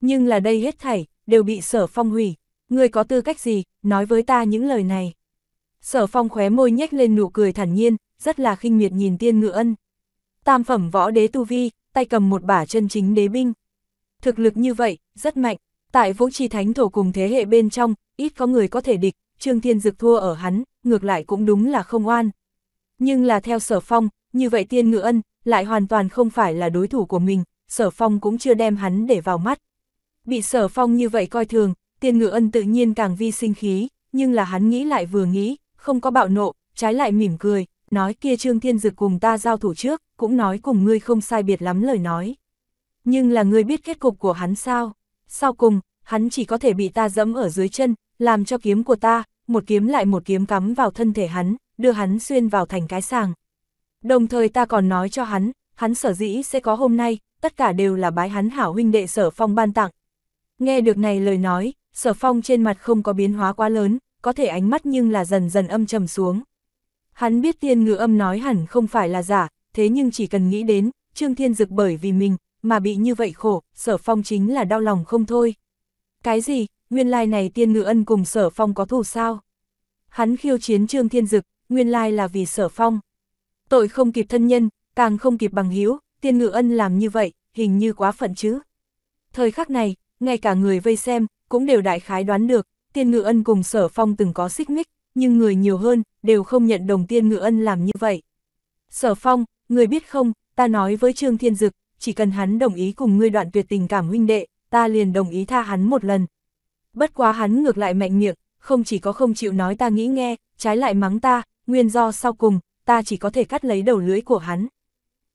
Nhưng là đây hết thảy, đều bị sở phong hủy, người có tư cách gì, nói với ta những lời này. Sở phong khóe môi nhếch lên nụ cười thản nhiên, rất là khinh miệt nhìn tiên ngựa ân. Tam phẩm võ đế tu vi, tay cầm một bả chân chính đế binh. Thực lực như vậy, rất mạnh, tại vũ trì thánh thổ cùng thế hệ bên trong, ít có người có thể địch, Trương Thiên Dực thua ở hắn, ngược lại cũng đúng là không oan. Nhưng là theo sở phong, như vậy tiên ngự ân, lại hoàn toàn không phải là đối thủ của mình, sở phong cũng chưa đem hắn để vào mắt. Bị sở phong như vậy coi thường, tiên ngự ân tự nhiên càng vi sinh khí, nhưng là hắn nghĩ lại vừa nghĩ, không có bạo nộ, trái lại mỉm cười, nói kia Trương Thiên Dực cùng ta giao thủ trước, cũng nói cùng ngươi không sai biệt lắm lời nói. Nhưng là ngươi biết kết cục của hắn sao? Sau cùng, hắn chỉ có thể bị ta dẫm ở dưới chân, làm cho kiếm của ta, một kiếm lại một kiếm cắm vào thân thể hắn, đưa hắn xuyên vào thành cái sàng. Đồng thời ta còn nói cho hắn, hắn sở dĩ sẽ có hôm nay, tất cả đều là bái hắn hảo huynh đệ sở phong ban tặng. Nghe được này lời nói, sở phong trên mặt không có biến hóa quá lớn, có thể ánh mắt nhưng là dần dần âm trầm xuống. Hắn biết tiên ngữ âm nói hẳn không phải là giả, thế nhưng chỉ cần nghĩ đến, Trương Thiên Dực bởi vì mình, mà bị như vậy khổ, sở phong chính là đau lòng không thôi. Cái gì, nguyên lai này tiên ngự ân cùng sở phong có thù sao? Hắn khiêu chiến trương thiên dực, nguyên lai là vì sở phong. Tội không kịp thân nhân, càng không kịp bằng hiếu, tiên ngự ân làm như vậy, hình như quá phận chứ. Thời khắc này, ngay cả người vây xem, cũng đều đại khái đoán được, tiên ngự ân cùng sở phong từng có xích mích, nhưng người nhiều hơn, đều không nhận đồng tiên ngự ân làm như vậy. Sở phong, người biết không, ta nói với Trương Thiên Dực, chỉ cần hắn đồng ý cùng ngươi đoạn tuyệt tình cảm huynh đệ, ta liền đồng ý tha hắn một lần. Bất quá hắn ngược lại mạnh miệng, không chỉ có không chịu nói ta nghĩ nghe, trái lại mắng ta, nguyên do sau cùng, ta chỉ có thể cắt lấy đầu lưỡi của hắn.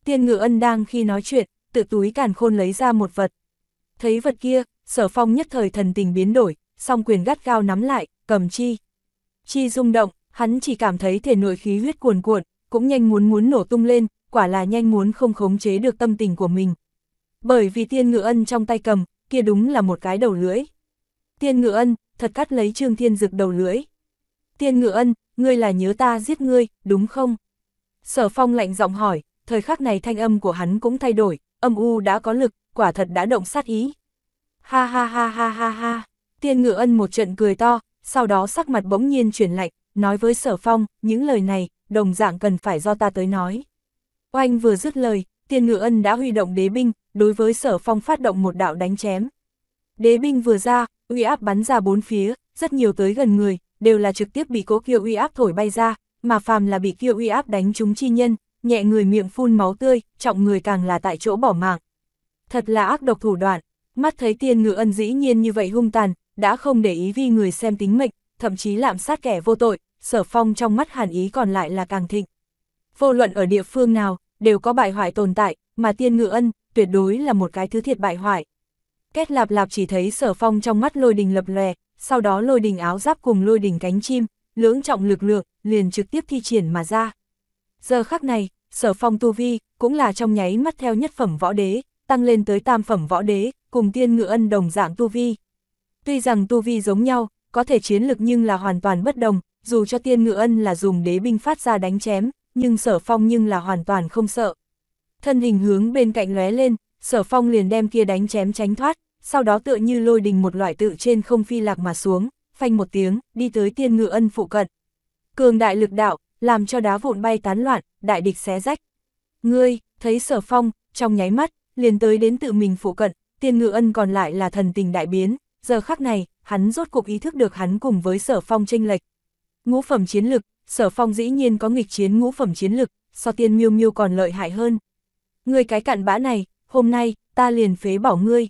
Tiên ngự ân đang khi nói chuyện, tự túi càn khôn lấy ra một vật. Thấy vật kia, sở phong nhất thời thần tình biến đổi, song quyền gắt gao nắm lại, cầm chi. Chi rung động, hắn chỉ cảm thấy thể nội khí huyết cuồn cuộn, cũng nhanh muốn muốn nổ tung lên, quả là nhanh muốn không khống chế được tâm tình của mình. Bởi vì tiên ngự ân trong tay cầm, kia đúng là một cái đầu lưỡi. Tiên ngự ân, thật cắt lấy Trương Thiên Dực đầu lưỡi. Tiên ngự ân, ngươi là nhớ ta giết ngươi, đúng không? Sở phong lạnh giọng hỏi, thời khắc này thanh âm của hắn cũng thay đổi, âm u đã có lực, quả thật đã động sát ý. Ha ha ha ha ha ha, tiên ngự ân một trận cười to, sau đó sắc mặt bỗng nhiên chuyển lạnh, nói với sở phong, những lời này, đồng dạng cần phải do ta tới nói. Oanh vừa dứt lời, tiên ngự ân đã huy động đế binh, đối với sở phong phát động một đạo đánh chém. Đế binh vừa ra, uy áp bắn ra bốn phía, rất nhiều tới gần người, đều là trực tiếp bị cố kia uy áp thổi bay ra, mà phàm là bị kia uy áp đánh chúng chi nhân, nhẹ người miệng phun máu tươi, trọng người càng là tại chỗ bỏ mạng. Thật là ác độc thủ đoạn, mắt thấy tiên ngự ân dĩ nhiên như vậy hung tàn, đã không để ý vi người xem tính mệnh, thậm chí lạm sát kẻ vô tội, sở phong trong mắt hàn ý còn lại là càng thịnh. Vô luận ở địa phương nào, đều có bại hoại tồn tại, mà tiên ngự ân, tuyệt đối là một cái thứ thiệt bại hoại. Kết lạp lạp chỉ thấy sở phong trong mắt lôi đình lập lè, sau đó lôi đình áo giáp cùng lôi đình cánh chim, lưỡng trọng lực lượng, liền trực tiếp thi triển mà ra. Giờ khắc này, sở phong tu vi, cũng là trong nháy mắt theo nhất phẩm võ đế, tăng lên tới tam phẩm võ đế, cùng tiên ngựa ân đồng dạng tu vi. Tuy rằng tu vi giống nhau, có thể chiến lực nhưng là hoàn toàn bất đồng, dù cho tiên ngựa ân là dùng đế binh phát ra đánh chém, nhưng sở phong nhưng là hoàn toàn không sợ thân hình hướng bên cạnh lóe lên, sở phong liền đem kia đánh chém tránh thoát, sau đó tựa như lôi đình một loại tự trên không phi lạc mà xuống, phanh một tiếng, đi tới tiên ngự ân phụ cận. Cường đại lực đạo, làm cho đá vụn bay tán loạn, đại địch xé rách. Ngươi, thấy sở phong, trong nháy mắt, liền tới đến tự mình phụ cận, tiên ngự ân còn lại là thần tình đại biến, giờ khắc này, hắn rốt cục ý thức được hắn cùng với sở phong tranh lệch. Ngũ phẩm chiến lực, sở phong dĩ nhiên có nghịch chiến ngũ phẩm chiến lực, so tiên miêu miêu còn lợi hại hơn, ngươi cái cặn bã này, hôm nay, ta liền phế bỏ ngươi.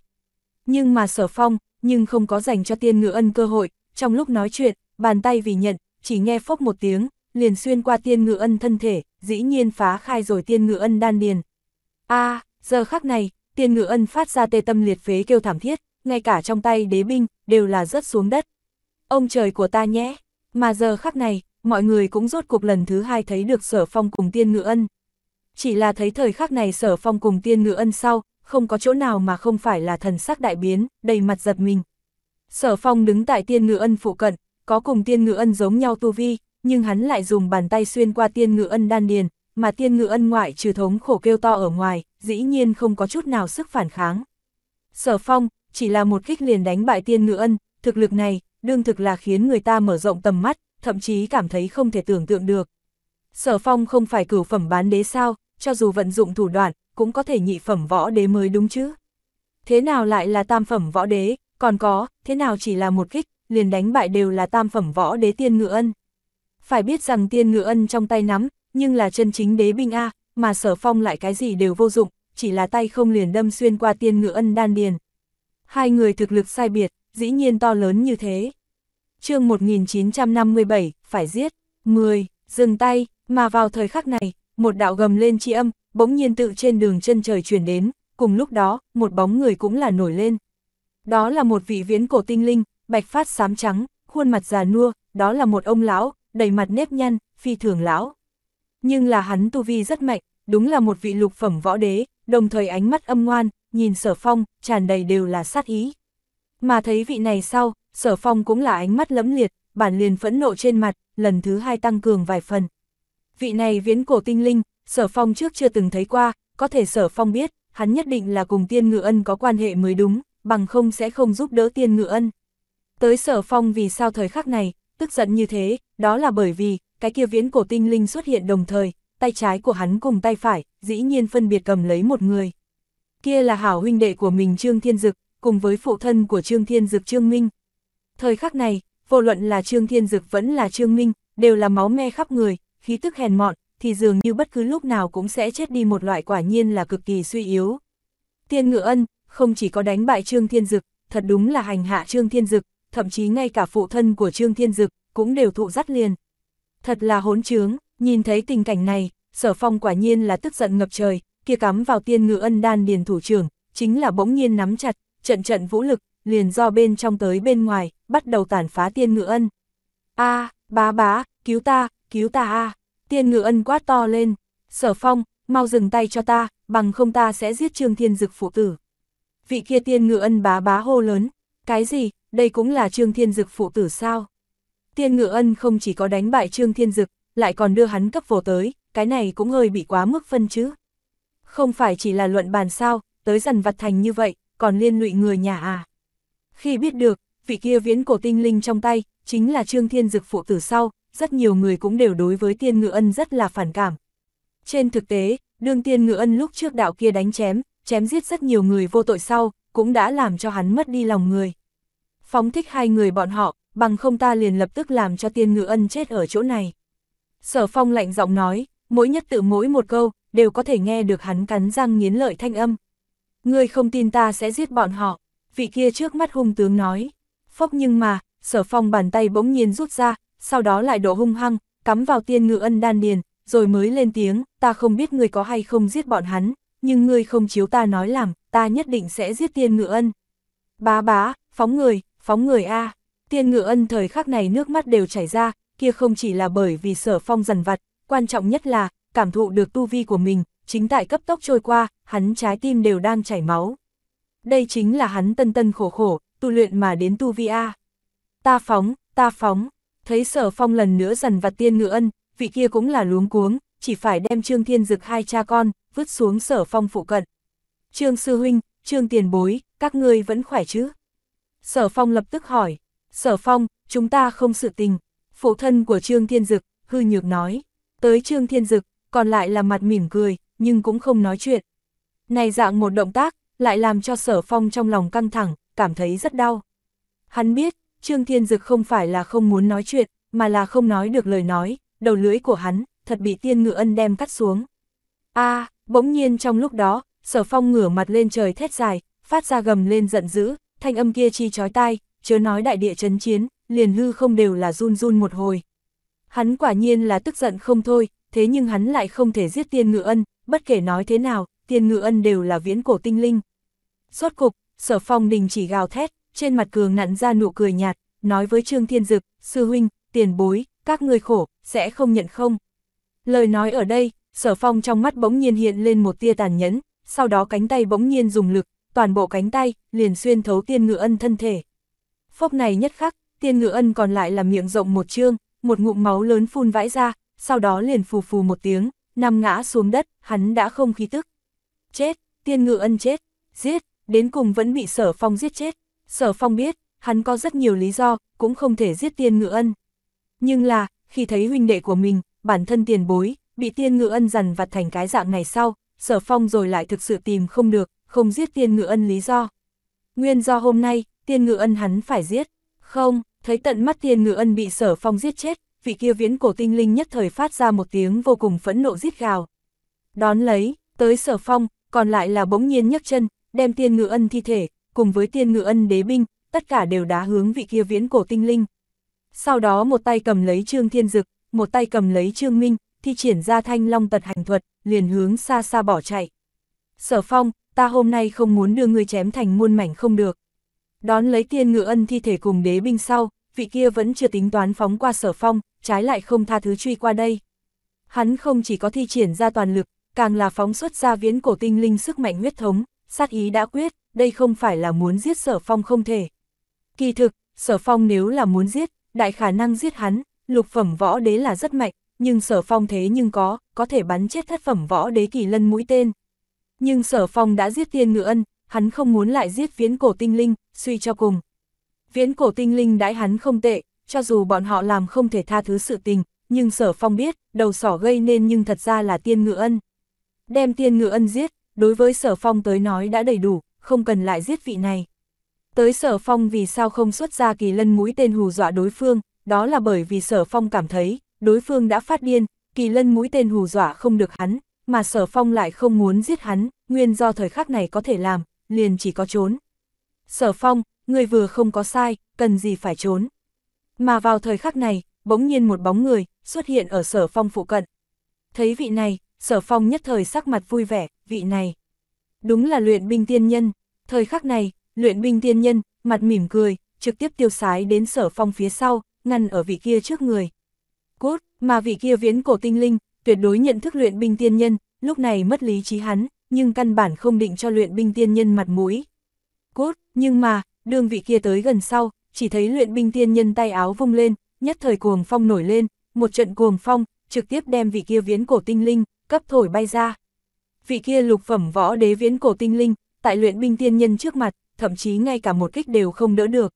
Nhưng mà sở phong, nhưng không có dành cho tiên ngữ ân cơ hội, trong lúc nói chuyện, bàn tay vì nhận, chỉ nghe phốc một tiếng, liền xuyên qua tiên ngữ ân thân thể, dĩ nhiên phá khai rồi tiên ngữ ân đan điền. a giờ khắc này, tiên ngữ ân phát ra tê tâm liệt phế kêu thảm thiết, ngay cả trong tay đế binh, đều là rớt xuống đất. Ông trời của ta nhé, mà giờ khắc này, mọi người cũng rốt cuộc lần thứ hai thấy được sở phong cùng tiên ngữ ân chỉ là thấy thời khắc này sở phong cùng tiên ngữ ân sau, không có chỗ nào mà không phải là thần sắc đại biến, đầy mặt giật mình. Sở phong đứng tại tiên ngữ ân phụ cận, có cùng tiên ngữ ân giống nhau tu vi, nhưng hắn lại dùng bàn tay xuyên qua tiên ngữ ân đan điền, mà tiên ngữ ân ngoại trừ thống khổ kêu to ở ngoài, dĩ nhiên không có chút nào sức phản kháng. Sở phong, chỉ là một kích liền đánh bại tiên ngữ ân, thực lực này, đương thực là khiến người ta mở rộng tầm mắt, thậm chí cảm thấy không thể tưởng tượng được, Sở phong không phải cửu phẩm bán đế sao, cho dù vận dụng thủ đoạn, cũng có thể nhị phẩm võ đế mới đúng chứ. Thế nào lại là tam phẩm võ đế, còn có, thế nào chỉ là một kích, liền đánh bại đều là tam phẩm võ đế tiên ngựa ân. Phải biết rằng tiên ngựa ân trong tay nắm, nhưng là chân chính đế binh A, mà sở phong lại cái gì đều vô dụng, chỉ là tay không liền đâm xuyên qua tiên ngựa ân đan điền. Hai người thực lực sai biệt, dĩ nhiên to lớn như thế. chương 1957, phải giết, 10, dừng tay, mà vào thời khắc này, một đạo gầm lên chi âm, bỗng nhiên tự trên đường chân trời chuyển đến, cùng lúc đó, một bóng người cũng là nổi lên. Đó là một vị viễn cổ tinh linh, bạch phát xám trắng, khuôn mặt già nua, đó là một ông lão, đầy mặt nếp nhăn, phi thường lão. Nhưng là hắn tu vi rất mạnh, đúng là một vị lục phẩm võ đế, đồng thời ánh mắt âm ngoan, nhìn sở phong, tràn đầy đều là sát ý. Mà thấy vị này sau, sở phong cũng là ánh mắt lẫm liệt, bản liền phẫn nộ trên mặt, lần thứ hai tăng cường vài phần vị này viễn cổ tinh linh, sở phong trước chưa từng thấy qua, có thể sở phong biết, hắn nhất định là cùng tiên ngự ân có quan hệ mới đúng, bằng không sẽ không giúp đỡ tiên ngự ân. Tới sở phong vì sao thời khắc này, tức giận như thế, đó là bởi vì, cái kia viễn cổ tinh linh xuất hiện đồng thời, tay trái của hắn cùng tay phải, dĩ nhiên phân biệt cầm lấy một người. Kia là hảo huynh đệ của mình Trương Thiên Dực, cùng với phụ thân của Trương Thiên Dực Trương Minh. Thời khắc này, vô luận là Trương Thiên Dực vẫn là Trương Minh, đều là máu me khắp người, khí tức hèn mọn, thì dường như bất cứ lúc nào cũng sẽ chết đi một loại quả nhiên là cực kỳ suy yếu. Tiên ngựa ân, không chỉ có đánh bại Trương Thiên Dực, thật đúng là hành hạ Trương Thiên Dực, thậm chí ngay cả phụ thân của Trương Thiên Dực cũng đều thụ dắt liền. Thật là hỗn trướng, nhìn thấy tình cảnh này, sở phong quả nhiên là tức giận ngập trời, kia cắm vào tiên ngựa ân đan điền thủ trưởng, chính là bỗng nhiên nắm chặt, trận trận vũ lực, liền do bên trong tới bên ngoài, bắt đầu tàn phá tiên ngựa ân. a bá bá, cứu ta, cứu ta a à. Tiên ngự ân quát to lên, sở phong, mau dừng tay cho ta, bằng không ta sẽ giết trương thiên dực phụ tử. Vị kia tiên ngự ân bá bá hô lớn, cái gì, đây cũng là trương thiên dực phụ tử sao? Tiên ngự ân không chỉ có đánh bại trương thiên dực, lại còn đưa hắn cấp vô tới, cái này cũng hơi bị quá mức phân chứ. Không phải chỉ là luận bàn sao, tới dần vặt thành như vậy, còn liên lụy người nhà à. Khi biết được, vị kia viễn cổ tinh linh trong tay, chính là Trương Thiên Dực phụ tử sau, rất nhiều người cũng đều đối với tiên ngự ân rất là phản cảm. Trên thực tế, đương tiên ngự ân lúc trước đạo kia đánh chém, chém giết rất nhiều người vô tội sau, cũng đã làm cho hắn mất đi lòng người. Phóng thích hai người bọn họ, bằng không ta liền lập tức làm cho tiên ngự ân chết ở chỗ này. Sở phong lạnh giọng nói, mỗi nhất tự mỗi một câu, đều có thể nghe được hắn cắn răng nghiến lợi thanh âm. Ngươi không tin ta sẽ giết bọn họ, vị kia trước mắt hung tướng nói. Phốc nhưng mà, sở phong bàn tay bỗng nhiên rút ra, sau đó lại đổ hung hăng, cắm vào tiên ngự ân đan điền, rồi mới lên tiếng, ta không biết người có hay không giết bọn hắn, nhưng ngươi không chiếu ta nói làm, ta nhất định sẽ giết tiên ngự ân. Bá bá, phóng người, phóng người a Tiên ngự ân thời khắc này nước mắt đều chảy ra, kia không chỉ là bởi vì sở phong dần vặt, quan trọng nhất là, cảm thụ được tu vi của mình, chính tại cấp tốc trôi qua, hắn trái tim đều đang chảy máu. Đây chính là hắn tân tân khổ khổ, tu luyện mà đến tu vi a. Ta phóng, ta phóng, Thấy sở phong lần nữa dần vặt tiên ngự ân, vị kia cũng là luống cuống, chỉ phải đem Trương Thiên Dực hai cha con, vứt xuống sở phong phụ cận. Trương Sư Huynh, Trương Tiền Bối, các ngươi vẫn khỏe chứ? Sở phong lập tức hỏi, sở phong, chúng ta không sự tình. Phụ thân của Trương Thiên Dực, hư nhược nói, tới Trương Thiên Dực, còn lại là mặt mỉm cười, nhưng cũng không nói chuyện. Này dạng một động tác, lại làm cho sở phong trong lòng căng thẳng, cảm thấy rất đau. Hắn biết, Trương Thiên Dực không phải là không muốn nói chuyện, mà là không nói được lời nói, đầu lưỡi của hắn, thật bị tiên ngự ân đem cắt xuống. a bỗng nhiên trong lúc đó, sở phong ngửa mặt lên trời thét dài, phát ra gầm lên giận dữ, thanh âm kia chi chói tai, chớ nói đại địa chấn chiến, liền hư không đều là run run một hồi. Hắn quả nhiên là tức giận không thôi, thế nhưng hắn lại không thể giết tiên ngự ân, bất kể nói thế nào, tiên ngự ân đều là viễn cổ tinh linh. Suốt cục, sở phong đình chỉ gào thét, trên mặt cường nặn ra nụ cười nhạt, nói với Trương Thiên Dực, sư huynh, tiền bối, các người khổ, sẽ không nhận không. Lời nói ở đây, sở phong trong mắt bỗng nhiên hiện lên một tia tàn nhẫn, sau đó cánh tay bỗng nhiên dùng lực, toàn bộ cánh tay, liền xuyên thấu tiên ngựa ân thân thể. Phốc này nhất khắc, tiên ngựa ân còn lại là miệng rộng một trương, một ngụm máu lớn phun vãi ra, sau đó liền phù phù một tiếng, nằm ngã xuống đất, hắn đã không khí tức. Chết, tiên ngựa ân chết, giết, đến cùng vẫn bị sở phong giết chết. Sở Phong biết, hắn có rất nhiều lý do, cũng không thể giết tiên ngự ân. Nhưng là, khi thấy huynh đệ của mình, bản thân tiền bối, bị tiên ngự ân dằn vặt thành cái dạng ngày sau, sở phong rồi lại thực sự tìm không được, không giết tiên ngự ân lý do. Nguyên do hôm nay, tiên ngự ân hắn phải giết. Không, thấy tận mắt tiên ngự ân bị sở phong giết chết, vị kia viễn cổ tinh linh nhất thời phát ra một tiếng vô cùng phẫn nộ giết gào. Đón lấy, tới sở phong, còn lại là bỗng nhiên nhấc chân, đem tiên ngự ân thi thể, cùng với tiên ngự ân đế binh, tất cả đều đá hướng vị kia viễn cổ tinh linh. Sau đó một tay cầm lấy Trương Thiên Dực, một tay cầm lấy Trương Minh, thi triển ra thanh long tật hành thuật, liền hướng xa xa bỏ chạy. Sở phong, ta hôm nay không muốn đưa ngươi chém thành muôn mảnh không được. Đón lấy tiên ngự ân thi thể cùng đế binh sau, vị kia vẫn chưa tính toán phóng qua sở phong, trái lại không tha thứ truy qua đây. Hắn không chỉ có thi triển ra toàn lực, càng là phóng xuất ra viễn cổ tinh linh sức mạnh huyết thống, sát ý đã quyết, đây không phải là muốn giết sở phong không thể. Kỳ thực, sở phong nếu là muốn giết, đại khả năng giết hắn, lục phẩm võ đế là rất mạnh, nhưng sở phong thế nhưng có, có thể bắn chết thất phẩm võ đế kỳ lân mũi tên. Nhưng sở phong đã giết tiên ngựa ân, hắn không muốn lại giết viễn cổ tinh linh, suy cho cùng. Viễn cổ tinh linh đãi hắn không tệ, cho dù bọn họ làm không thể tha thứ sự tình, nhưng sở phong biết, đầu sỏ gây nên nhưng thật ra là tiên ngựa ân. Đem tiên ngựa ân giết, đối với sở phong tới nói đã đầy đủ, không cần lại giết vị này. Tới sở phong vì sao không xuất ra kỳ lân mũi tên hù dọa đối phương, đó là bởi vì sở phong cảm thấy, đối phương đã phát điên, kỳ lân mũi tên hù dọa không được hắn, mà sở phong lại không muốn giết hắn, nguyên do thời khắc này có thể làm, liền chỉ có trốn. Sở phong, người vừa không có sai, cần gì phải trốn. Mà vào thời khắc này, bỗng nhiên một bóng người xuất hiện ở sở phong phụ cận. Thấy vị này, sở phong nhất thời sắc mặt vui vẻ, vị này. Đúng là luyện binh tiên nhân, thời khắc này, luyện binh tiên nhân, mặt mỉm cười, trực tiếp tiêu sái đến sở phong phía sau, ngăn ở vị kia trước người. Cốt, mà vị kia viễn cổ tinh linh, tuyệt đối nhận thức luyện binh tiên nhân, lúc này mất lý trí hắn, nhưng căn bản không định cho luyện binh tiên nhân mặt mũi. Cốt, nhưng mà, đương vị kia tới gần sau, chỉ thấy luyện binh tiên nhân tay áo vung lên, nhất thời cuồng phong nổi lên, một trận cuồng phong, trực tiếp đem vị kia viễn cổ tinh linh, cấp thổi bay ra vị kia lục phẩm võ đế viễn cổ tinh linh, tại luyện binh tiên nhân trước mặt, thậm chí ngay cả một kích đều không đỡ được.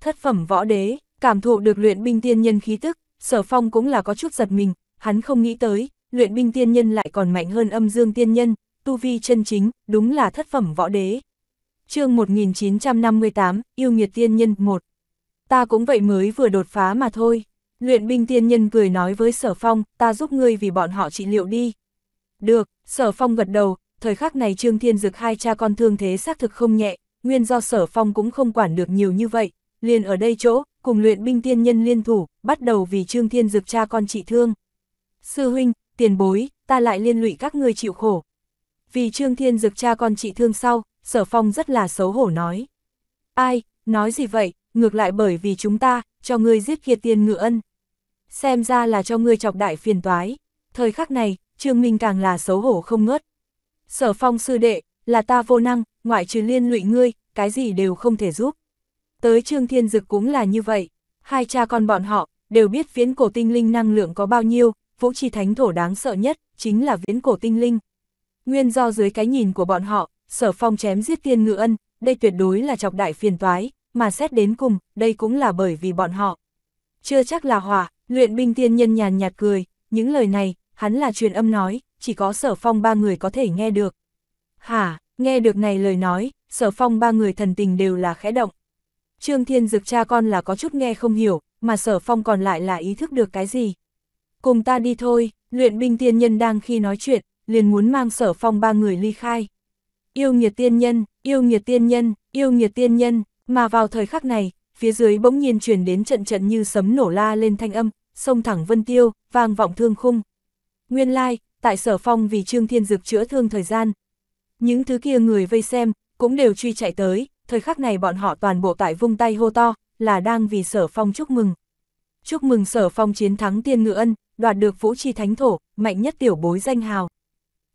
Thất phẩm võ đế, cảm thụ được luyện binh tiên nhân khí tức, sở phong cũng là có chút giật mình, hắn không nghĩ tới, luyện binh tiên nhân lại còn mạnh hơn âm dương tiên nhân, tu vi chân chính, đúng là thất phẩm võ đế. chương 1958, Yêu Nghiệt Tiên Nhân 1 Ta cũng vậy mới vừa đột phá mà thôi. Luyện binh tiên nhân cười nói với sở phong, ta giúp ngươi vì bọn họ trị liệu đi. Được, sở phong gật đầu, thời khắc này Trương Thiên Dực hai cha con thương thế xác thực không nhẹ, nguyên do sở phong cũng không quản được nhiều như vậy, liền ở đây chỗ, cùng luyện binh tiên nhân liên thủ, bắt đầu vì Trương Thiên Dực cha con trị thương. Sư huynh, tiền bối, ta lại liên lụy các ngươi chịu khổ. Vì Trương Thiên Dực cha con trị thương sau, sở phong rất là xấu hổ nói. Ai, nói gì vậy, ngược lại bởi vì chúng ta, cho ngươi giết kia tiên ngựa ân. Xem ra là cho ngươi chọc đại phiền toái. Thời khắc này, Trương Minh càng là xấu hổ không ngớt. Sở phong sư đệ, là ta vô năng, ngoại trừ liên lụy ngươi, cái gì đều không thể giúp. Tới Trương Thiên Dực cũng là như vậy, hai cha con bọn họ, đều biết viễn cổ tinh linh năng lượng có bao nhiêu, vũ trì thánh thổ đáng sợ nhất, chính là viễn cổ tinh linh. Nguyên do dưới cái nhìn của bọn họ, sở phong chém giết tiên ngự ân, đây tuyệt đối là chọc đại phiền toái, mà xét đến cùng, đây cũng là bởi vì bọn họ. Chưa chắc là hỏa, luyện binh tiên nhân nhàn nhạt cười, những lời này, hắn là truyền âm nói, chỉ có sở phong ba người có thể nghe được. Hả, nghe được này lời nói, sở phong ba người thần tình đều là khẽ động. Trương Thiên Dực cha con là có chút nghe không hiểu, mà sở phong còn lại là ý thức được cái gì. Cùng ta đi thôi, luyện binh tiên nhân đang khi nói chuyện, liền muốn mang sở phong ba người ly khai. Yêu nghiệt tiên nhân, yêu nghiệt tiên nhân, yêu nghiệt tiên nhân, mà vào thời khắc này, phía dưới bỗng nhiên truyền đến trận trận như sấm nổ la lên thanh âm, sông thẳng vân tiêu, vang vọng thương khung. Nguyên lai, like, tại sở phong vì Trương Thiên Dực chữa thương thời gian. Những thứ kia người vây xem, cũng đều truy chạy tới, thời khắc này bọn họ toàn bộ tại vung tay hô to, là đang vì sở phong chúc mừng. Chúc mừng sở phong chiến thắng tiên ngự ân, đoạt được vũ chi thánh thổ, mạnh nhất tiểu bối danh hào.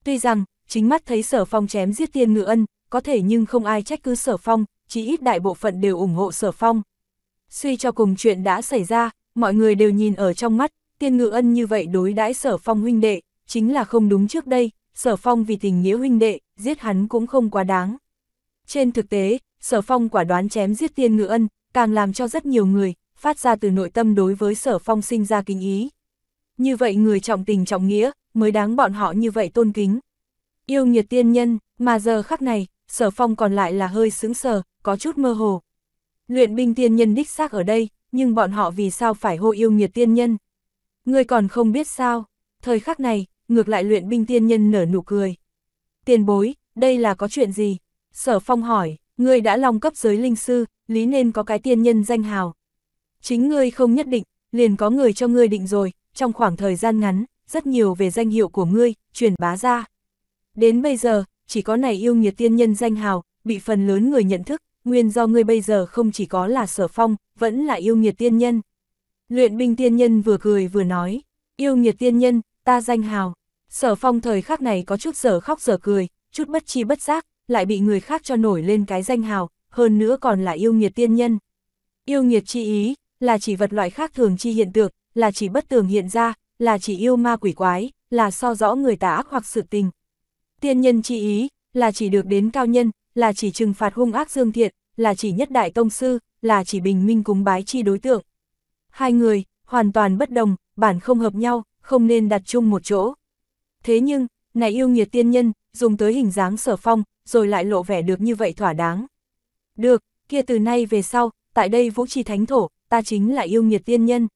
Tuy rằng, chính mắt thấy sở phong chém giết tiên ngự ân, có thể nhưng không ai trách cứ sở phong, chỉ ít đại bộ phận đều ủng hộ sở phong. Suy cho cùng chuyện đã xảy ra, mọi người đều nhìn ở trong mắt, tiên ngự ân như vậy đối đãi sở phong huynh đệ, chính là không đúng trước đây, sở phong vì tình nghĩa huynh đệ, giết hắn cũng không quá đáng. Trên thực tế, sở phong quả đoán chém giết tiên ngự ân, càng làm cho rất nhiều người, phát ra từ nội tâm đối với sở phong sinh ra kính ý. Như vậy người trọng tình trọng nghĩa, mới đáng bọn họ như vậy tôn kính. Yêu nghiệt tiên nhân, mà giờ khắc này, sở phong còn lại là hơi sững sờ, có chút mơ hồ. Luyện binh tiên nhân đích xác ở đây, nhưng bọn họ vì sao phải hô yêu nghiệt tiên nhân? Ngươi còn không biết sao, thời khắc này, ngược lại luyện binh tiên nhân nở nụ cười. Tiền bối, đây là có chuyện gì? Sở phong hỏi, ngươi đã long cấp giới linh sư, lý nên có cái tiên nhân danh hào. Chính ngươi không nhất định, liền có người cho ngươi định rồi, trong khoảng thời gian ngắn, rất nhiều về danh hiệu của ngươi, truyền bá ra. Đến bây giờ, chỉ có này yêu nghiệt tiên nhân danh hào, bị phần lớn người nhận thức, nguyên do ngươi bây giờ không chỉ có là sở phong, vẫn là yêu nghiệt tiên nhân. Luyện binh tiên nhân vừa cười vừa nói, yêu nghiệt tiên nhân, ta danh hào. Sở phong thời khắc này có chút giờ khóc giờ cười, chút bất chi bất giác, lại bị người khác cho nổi lên cái danh hào, hơn nữa còn là yêu nghiệt tiên nhân. Yêu nghiệt chi ý, là chỉ vật loại khác thường chi hiện tượng, là chỉ bất tường hiện ra, là chỉ yêu ma quỷ quái, là so rõ người tà ác hoặc sự tình. Tiên nhân chi ý, là chỉ được đến cao nhân, là chỉ trừng phạt hung ác dương thiện, là chỉ nhất đại tông sư, là chỉ bình minh cúng bái chi đối tượng. Hai người, hoàn toàn bất đồng, bản không hợp nhau, không nên đặt chung một chỗ. Thế nhưng, này yêu nghiệt tiên nhân, dùng tới hình dáng sở phong, rồi lại lộ vẻ được như vậy thỏa đáng. Được, kia từ nay về sau, tại đây vũ trì thánh thổ, ta chính là yêu nghiệt tiên nhân.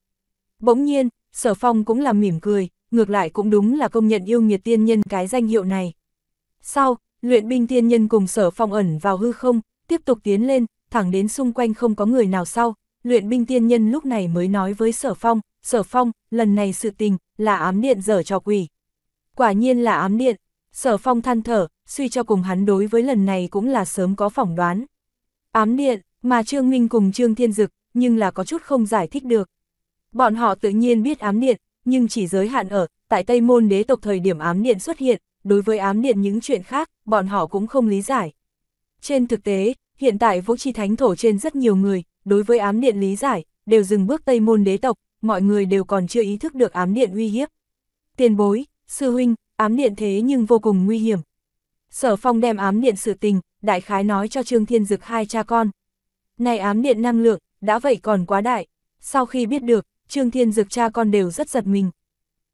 Bỗng nhiên, sở phong cũng làm mỉm cười, ngược lại cũng đúng là công nhận yêu nghiệt tiên nhân cái danh hiệu này. Sau, luyện binh tiên nhân cùng sở phong ẩn vào hư không, tiếp tục tiến lên, thẳng đến xung quanh không có người nào sau, luyện binh tiên nhân lúc này mới nói với sở phong, sở phong, lần này sự tình, là ám điện dở cho quỷ. Quả nhiên là ám điện, sở phong than thở, suy cho cùng hắn đối với lần này cũng là sớm có phỏng đoán. Ám điện, mà Trương Minh cùng Trương Thiên Dực, nhưng là có chút không giải thích được. Bọn họ tự nhiên biết ám điện, nhưng chỉ giới hạn ở, tại Tây Môn đế tộc thời điểm ám điện xuất hiện, đối với ám điện những chuyện khác, bọn họ cũng không lý giải. Trên thực tế, hiện tại Vũ Chi Thánh Thổ trên rất nhiều người, đối với ám điện lý giải, đều dừng bước Tây môn đế tộc, mọi người đều còn chưa ý thức được ám điện uy hiếp. Tiền bối, sư huynh, ám điện thế nhưng vô cùng nguy hiểm. Sở phong đem ám điện sự tình, đại khái nói cho Trương Thiên Dực hai cha con. Này ám điện năng lượng, đã vậy còn quá đại. Sau khi biết được, Trương Thiên Dực cha con đều rất giật mình.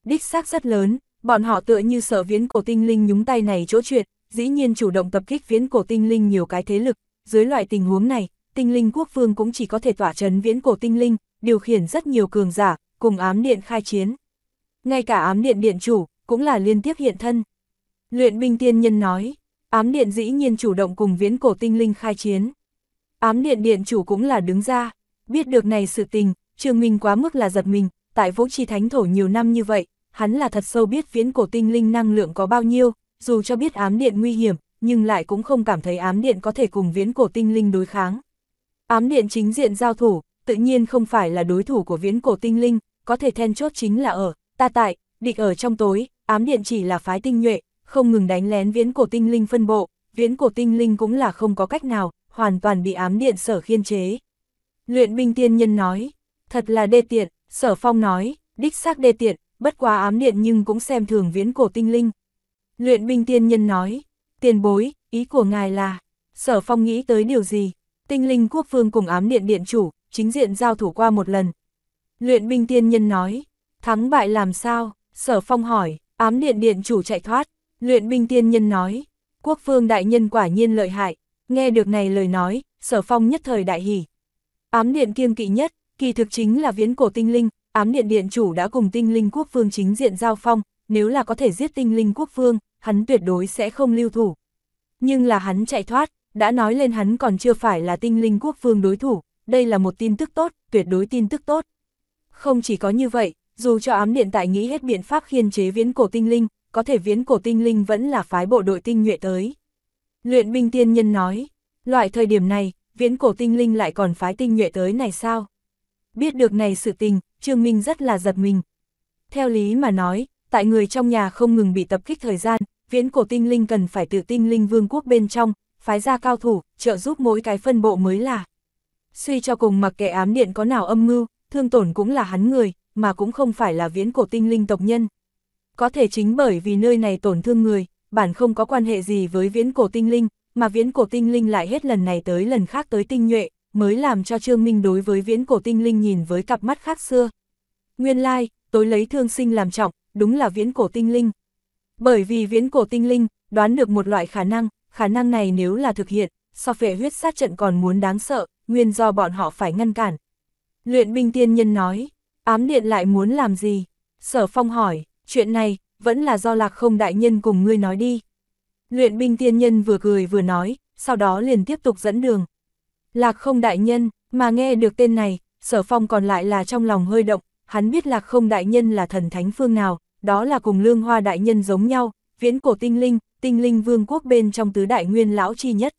Đích xác rất lớn, bọn họ tựa như sở viễn cổ tinh linh nhúng tay này chỗ chuyện, dĩ nhiên chủ động tập kích viễn cổ tinh linh nhiều cái thế lực, dưới loại tình huống này, tinh linh quốc vương cũng chỉ có thể tỏa trấn viễn cổ tinh linh, điều khiển rất nhiều cường giả, cùng ám điện khai chiến. Ngay cả ám điện điện chủ, cũng là liên tiếp hiện thân. Luyện binh tiên nhân nói, ám điện dĩ nhiên chủ động cùng viễn cổ tinh linh khai chiến. Ám điện điện chủ cũng là đứng ra, biết được này sự tình, Trương Minh quá mức là giật mình, tại vũ trì thánh thổ nhiều năm như vậy, hắn là thật sâu biết viễn cổ tinh linh năng lượng có bao nhiêu, dù cho biết ám điện nguy hiểm, nhưng lại cũng không cảm thấy ám điện có thể cùng viễn cổ tinh linh đối kháng. Ám điện chính diện giao thủ, tự nhiên không phải là đối thủ của viễn cổ tinh linh, có thể then chốt chính là ở, ta tại, địch ở trong tối, ám điện chỉ là phái tinh nhuệ, không ngừng đánh lén viễn cổ tinh linh phân bộ, viễn cổ tinh linh cũng là không có cách nào, hoàn toàn bị ám điện sở khiên chế. Luyện binh tiên nhân nói, thật là đê tiện, sở phong nói, đích xác đê tiện, bất quá ám điện nhưng cũng xem thường viễn cổ tinh linh. Luyện binh tiên nhân nói, tiền bối, ý của ngài là, sở phong nghĩ tới điều gì? tinh linh quốc vương cùng ám điện điện chủ, chính diện giao thủ qua một lần. Luyện binh tiên nhân nói, thắng bại làm sao, sở phong hỏi, ám điện điện chủ chạy thoát, luyện binh tiên nhân nói, quốc vương đại nhân quả nhiên lợi hại, nghe được này lời nói, sở phong nhất thời đại hỉ. Ám điện kiêng kỵ nhất, kỳ thực chính là viễn cổ tinh linh, ám điện điện chủ đã cùng tinh linh quốc vương chính diện giao phong, nếu là có thể giết tinh linh quốc vương, hắn tuyệt đối sẽ không lưu thủ. Nhưng là hắn chạy thoát, đã nói lên hắn còn chưa phải là tinh linh quốc vương đối thủ, đây là một tin tức tốt, tuyệt đối tin tức tốt. Không chỉ có như vậy, dù cho ám điện tại nghĩ hết biện pháp khiên chế viễn cổ tinh linh, có thể viễn cổ tinh linh vẫn là phái bộ đội tinh nhuệ tới. Luyện binh tiên nhân nói, loại thời điểm này, viễn cổ tinh linh lại còn phái tinh nhuệ tới này sao? Biết được này sự tình, Trương Minh rất là giật mình. Theo lý mà nói, tại người trong nhà không ngừng bị tập kích thời gian, viễn cổ tinh linh cần phải tự tinh linh vương quốc bên trong, phái ra cao thủ, trợ giúp mỗi cái phân bộ mới là. Suy cho cùng mặc kệ ám điện có nào âm mưu, thương tổn cũng là hắn người, mà cũng không phải là viễn cổ tinh linh tộc nhân. Có thể chính bởi vì nơi này tổn thương người, bản không có quan hệ gì với viễn cổ tinh linh, mà viễn cổ tinh linh lại hết lần này tới lần khác tới tinh nhuệ, mới làm cho Trương Minh đối với viễn cổ tinh linh nhìn với cặp mắt khác xưa. Nguyên lai, like, tối lấy thương sinh làm trọng, đúng là viễn cổ tinh linh. Bởi vì viễn cổ tinh linh, đoán được một loại khả năng, khả năng này nếu là thực hiện, so vệ huyết sát trận còn muốn đáng sợ, nguyên do bọn họ phải ngăn cản. Luyện binh tiên nhân nói, ám điện lại muốn làm gì? Sở phong hỏi, chuyện này, vẫn là do lạc không đại nhân cùng ngươi nói đi. Luyện binh tiên nhân vừa cười vừa nói, sau đó liền tiếp tục dẫn đường. Lạc không đại nhân, mà nghe được tên này, sở phong còn lại là trong lòng hơi động, hắn biết lạc không đại nhân là thần thánh phương nào, đó là cùng lương hoa đại nhân giống nhau, viễn cổ tinh linh, tinh linh vương quốc bên trong tứ đại nguyên lão chi nhất.